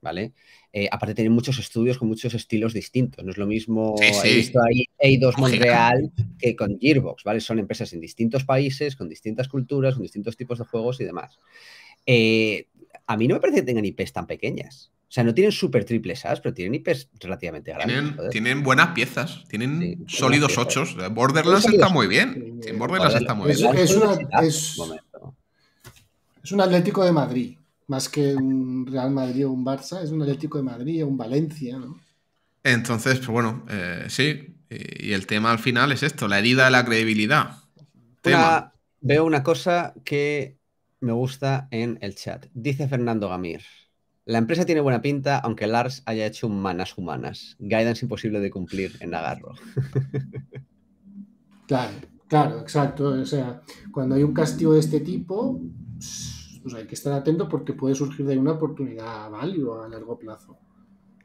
¿vale? Eh, aparte tienen muchos estudios con muchos estilos distintos. No es lo mismo, he visto ahí Eidos Montreal que con Gearbox, ¿vale? Son empresas en distintos países, con distintas culturas, con distintos tipos de juegos y demás. Eh, a mí no me parece que tengan IPs tan pequeñas. O sea, no tienen super triples As, pero tienen IPs relativamente grandes. Tienen, buenas piezas, tienen sólidos ochos. Borderlands está muy bien. Borderlands está muy bien. es un Atlético de Madrid. Más que un Real Madrid o un Barça, es un Atlético de Madrid o un Valencia, ¿no? Entonces, pues bueno, eh, sí. Y el tema al final es esto, la herida de la credibilidad. Veo una cosa que me gusta en el chat. Dice Fernando Gamir. La empresa tiene buena pinta, aunque Lars haya hecho manas humanas. Guidance imposible de cumplir en Nagarro. Claro, claro, exacto. O sea, cuando hay un castigo de este tipo, pues hay que estar atento porque puede surgir de ahí una oportunidad válida a largo plazo.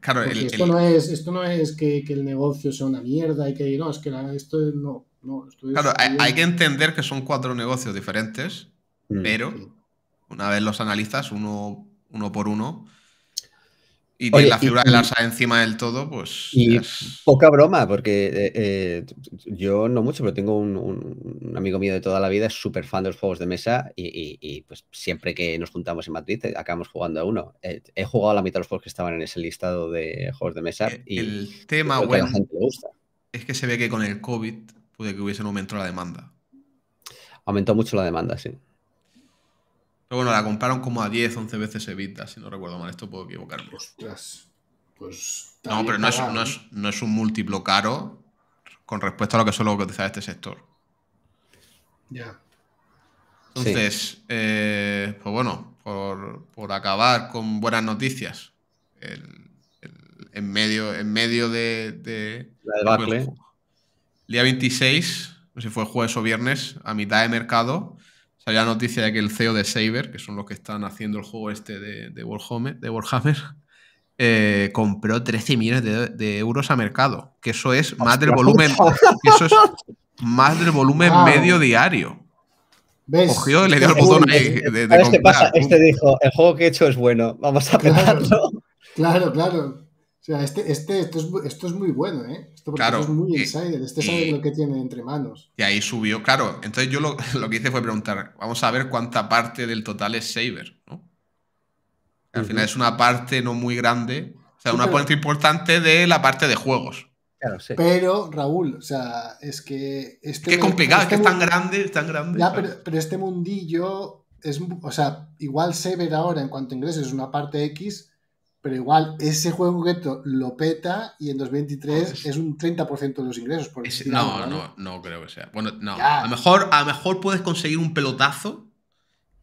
Claro, esto, No es, esto no es que, el negocio sea una mierda y que no, es que esto no. claro, hay, que entender que son cuatro negocios diferentes, mm. pero una vez los analizas uno, uno por uno, y tiene la figura que de Larsa encima del todo, pues. poca broma, porque eh, eh, yo no mucho, pero tengo un, amigo mío de toda la vida, es súper fan de los juegos de mesa, y, pues siempre que nos juntamos en Madrid eh, acabamos jugando a uno. he jugado a la mitad de los juegos que estaban en ese listado de juegos de mesa. El, y el tema, bueno, es que se ve que con el COVID puede que hubiese un aumento de la demanda. Aumentó mucho la demanda, sí. Pero bueno, la compraron como a 10, 11 veces Evita, si no recuerdo mal. Esto puedo equivocarme. Ostras. Pues. No, pero ¿eh? no es, un múltiplo caro con respecto a lo que suele cotizar este sector. Ya. Entonces, eh, pues bueno, por, acabar con buenas noticias, en, medio, en medio de. de Día 26, no sé si fue jueves o viernes, a mitad de mercado, Salía la noticia de que el CEO de Saber, que son los que están haciendo el juego este de, Warhammer, eh, compró 13 millones de, euros a mercado. Que eso es más del volumen. eso es más del volumen medio diario. Cogió y le dio el botón ahí. De, este, este dijo: el juego que he hecho es bueno, vamos a pegarlo. claro. claro. Este, este, esto, es, muy bueno, ¿eh? Esto, es muy insider, este sabe lo que tiene entre manos. Y ahí subió, claro. Entonces yo lo, que hice fue preguntar, vamos a ver cuánta parte del total es Saber, ¿no? Al final es una parte no muy grande, o sea, una parte importante de la parte de juegos. Pero, Raúl, o sea, es que... Este Qué complicado, es que es este tan grande, es tan grande. Ya, pero, este mundillo es, o sea, igual Saber ahora en cuanto ingreses una parte X, pero igual ese juego concreto lo peta y en 2023 ah, es un 30% de los ingresos. no, no, no creo que sea. Bueno, no. A lo mejor, a mejor puedes conseguir un pelotazo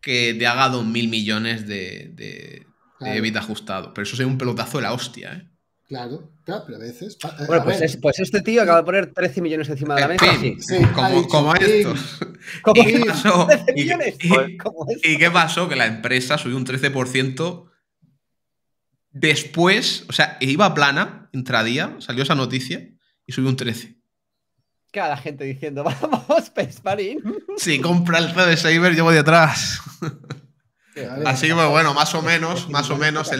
que te haga 2.000 millones de, de, de ajustado. Pero eso sería un pelotazo de la hostia, ¿eh? Claro, claro, pero a veces. Eh, bueno, pues, pues, este tío acaba de poner 13 millones encima de la mesa. Sí. Sí, como, dicho, como estos. ¿Y qué pasó? Que la empresa subió un 13% Después, o sea, iba plana, entradía, salió esa noticia y subió un 13. Cada gente diciendo, vamos, Pesparín. Sí, compra el de Saber, yo voy atrás Así que bueno, más o menos, más o menos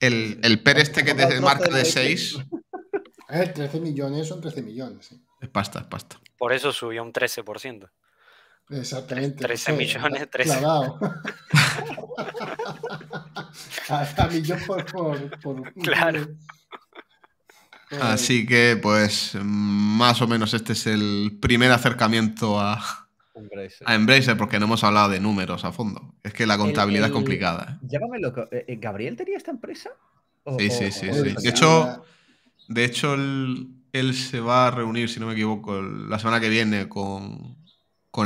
el, el, per este que te marca de 6. A 13 millones son 13 millones. Es pasta, es pasta. Por eso subió un 13%. Exactamente. 13 millones, 13. Claro. Así que, pues, más o menos este es el primer acercamiento a, Embracer. a porque no hemos hablado de números a fondo. Es que la contabilidad es complicada. ¿eh? Llámame loco. ¿eh, eh, ¿Gabriel tenía esta empresa? sí, sí, sí, sí. De hecho, de hecho él, se va a reunir, si no me equivoco, la semana que viene con,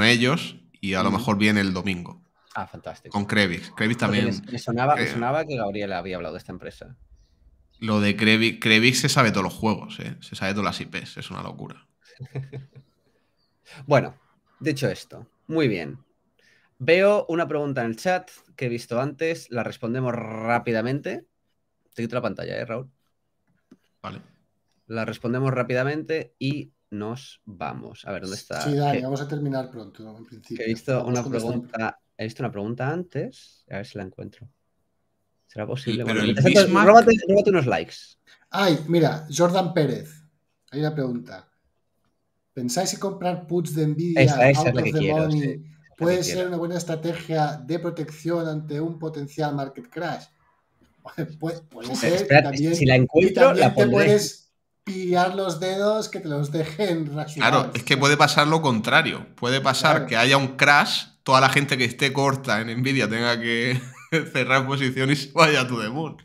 ellos y a lo mejor viene el domingo. Ah, fantástico. Con Krevis, también. Me, eh, sonaba, que Gabriel había hablado de esta empresa. Lo de Krevix se sabe todos los juegos, eh. se sabe todas las IPs, es una locura. bueno, dicho esto, muy bien. Veo una pregunta en el chat que he visto antes, la respondemos rápidamente. Te quito la pantalla, ¿eh, Raúl? Vale. La respondemos rápidamente y nos vamos. A ver, ¿dónde está? Sí, Dani, vamos a terminar pronto, He visto una pregunta he visto una pregunta antes, a ver si la encuentro. ¿Será posible? Bueno, róbate, unos likes. Ay, mira, Jordan Pérez. Hay una pregunta. ¿Pensáis si comprar puts de Nvidia esa, esa puede ser una buena estrategia de protección ante un potencial market crash? Pues, puede ser. si la encuentro, la pondré pillar los dedos que te los dejen rasurados. Claro, es que puede pasar lo contrario. Puede pasar que haya un crash, toda la gente que esté corta en Nvidia tenga que cerrar posición y se vaya a tu demon.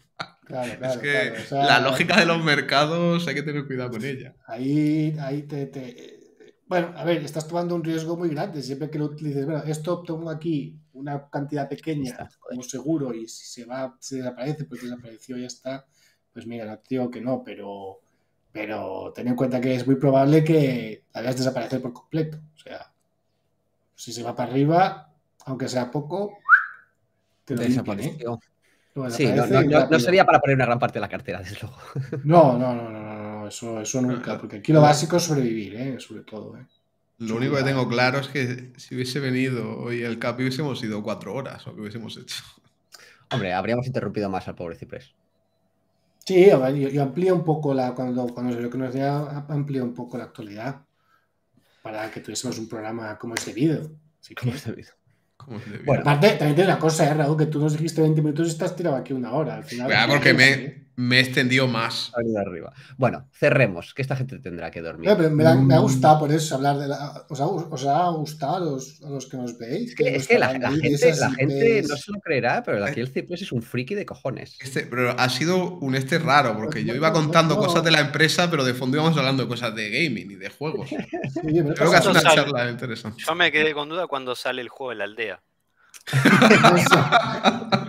Claro, es que la lógica de los mercados hay que tener cuidado con ella. Ahí, ahí te, Bueno, a ver, estás tomando un riesgo muy grande. Siempre que lo utilices, bueno, esto tomo aquí una cantidad pequeña como seguro y si se va, se desaparece, pues desapareció, y ya está. Pues mira, no digo que no, pero pero ten en cuenta que es muy probable que la veas desaparecer por completo. O sea, si se va para arriba, aunque sea poco, te lo ¿eh? sí, no, sería para poner una gran parte de la cartera, desde luego. No, no, no, no, eso, eso nunca, porque aquí lo básico es sobrevivir, ¿eh? sobre todo. ¿eh? Lo único que tengo claro es que si hubiese venido hoy el capi hubiésemos ido cuatro horas o que hubiésemos hecho. Hombre, habríamos interrumpido más al pobre Ciprés. Sí, yo, amplía amplío un poco la, cuando, cuando se lo un poco la actualidad para que tuviésemos un programa como es debido. Como es debido. Bueno, aparte, también tiene una cosa, ¿eh, Raúl, que tú nos dijiste 20 minutos y estás tirado aquí una hora. Al porque me, me he más. arriba. Bueno, cerremos, que esta gente tendrá que dormir. me, ha mm. gustado por eso hablar de la. ¿Os ha, gustado a los, que nos veis? es que, la, gente, la no se lo creerá, pero aquí el eh, Ciprés es un friki de cojones. Este, pero ha sido un este raro, porque yo pues iba contando cosas de la empresa, pero de fondo íbamos hablando de cosas de gaming y de juegos. Creo que es una charla interesante. Yo me quedé con duda cuando sale el juego de la aldea.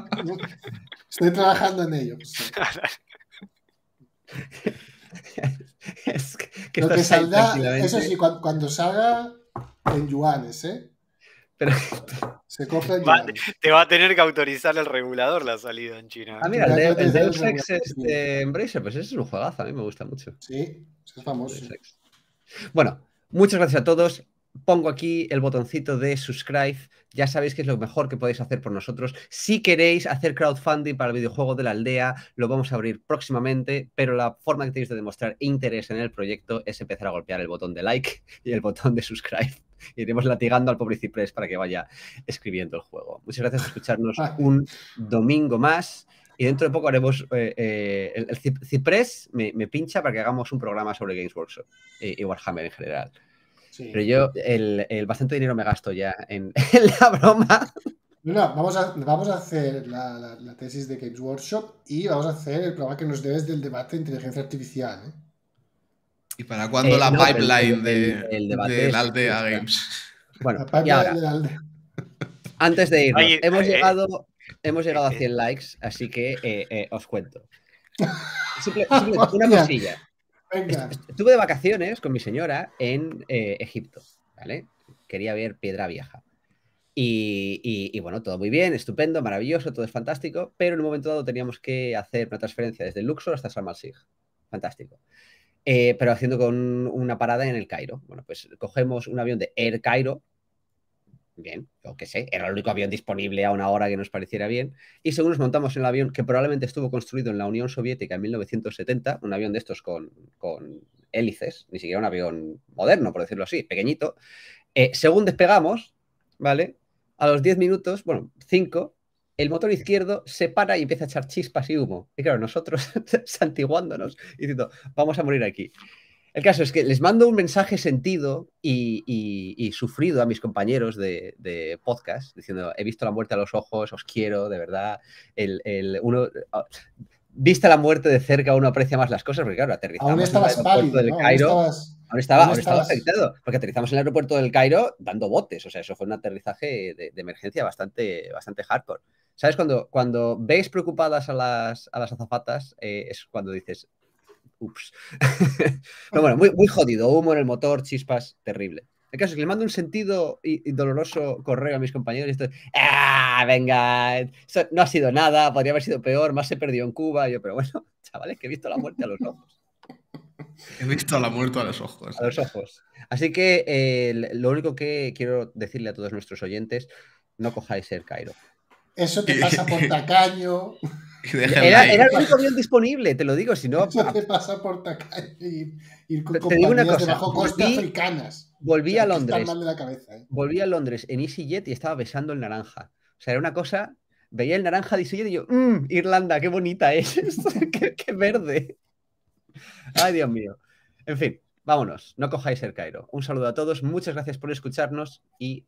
Estoy trabajando en ello. Lo que saldrá, eso sí, cuando, salga en yuanes, ¿eh? Pero... Se compra en yuanes. Te va a tener que autorizar el regulador la salida en China. Ah, mira, el, el, Deus Embracer, pues ese es un juegazo, a mí me gusta mucho. Sí, es famoso. Bueno, muchas gracias a todos. Pongo aquí el botoncito de subscribe ya sabéis que es lo mejor que podéis hacer por nosotros. Si queréis hacer crowdfunding para el videojuego de la aldea, lo vamos a abrir próximamente, pero la forma que tenéis de demostrar interés en el proyecto es empezar a golpear el botón de like y el botón de subscribe. Iremos latigando al pobre Ciprés para que vaya escribiendo el juego. Muchas gracias por escucharnos un domingo más y dentro de poco haremos eh, eh, el, Ciprés me, pincha para que hagamos un programa sobre Games Workshop eh, y Warhammer en general. Pero yo el, bastante dinero me gasto ya en, la broma. vamos a, hacer la, tesis de Games Workshop y vamos a hacer el programa que nos debes del debate de inteligencia artificial. ¿eh? ¿Y para cuándo eh, la pipeline del Games? Bueno, antes de ir, hemos, eh, llegado, hemos llegado a 100 likes, así que os cuento. una cosilla. Estuve de vacaciones con mi señora en eh, Egipto, ¿vale? Quería ver Piedra Vieja. Y, bueno, todo muy bien, estupendo, maravilloso, todo es fantástico, pero en un momento dado teníamos que hacer una transferencia desde Luxor hasta Malsig. Fantástico. Eh, pero haciendo con una parada en el Cairo. Bueno, pues cogemos un avión de Air Cairo, bien, yo qué sé, era el único avión disponible a una hora que nos pareciera bien. Y según nos montamos en el avión, que probablemente estuvo construido en la Unión Soviética en 1970, un avión de estos con, hélices, ni siquiera un avión moderno, por decirlo así, pequeñito, eh, según despegamos, ¿vale? A los 10 minutos, bueno, 5, el motor izquierdo se para y empieza a echar chispas y humo. Y claro, nosotros santiguándonos y diciendo, vamos a morir aquí. El caso es que les mando un mensaje sentido y, sufrido a mis compañeros de, podcast, diciendo, he visto la muerte a los ojos, os quiero, de verdad. El, uno, ah, vista la muerte de cerca, uno aprecia más las cosas, porque claro, aterrizamos en el aeropuerto del Cairo. estaba, porque aterrizamos en el aeropuerto del Cairo dando botes, o sea, eso fue un aterrizaje de, emergencia bastante, bastante hardcore. ¿Sabes? Cuando, cuando veis preocupadas a las, azafatas, eh, es cuando dices, Ups. no, bueno, muy, jodido. Humo en el motor, chispas, terrible. El caso es que le mando un sentido y, doloroso correo a mis compañeros y esto, ¡ah! Venga, no ha sido nada, podría haber sido peor, más se perdió en Cuba. yo, pero bueno, chavales, que he visto la muerte a los ojos. He visto la muerte a los ojos. A los ojos. Así que eh, lo único que quiero decirle a todos nuestros oyentes, no cojáis el Cairo. Eso te pasa por tacaño. Era, era, el único disponible, te lo digo, si no... Eso ah. te pasa por tacaño te, digo una cosa, volví, a Londres. ¿eh? Volví a Londres en EasyJet y estaba besando el naranja. O sea, era una cosa... Veía el naranja de EasyJet y yo, mm, Irlanda, qué bonita es. qué, qué verde. Ay, Dios mío. En fin, vámonos. No cojáis el Cairo. Un saludo a todos. Muchas gracias por escucharnos y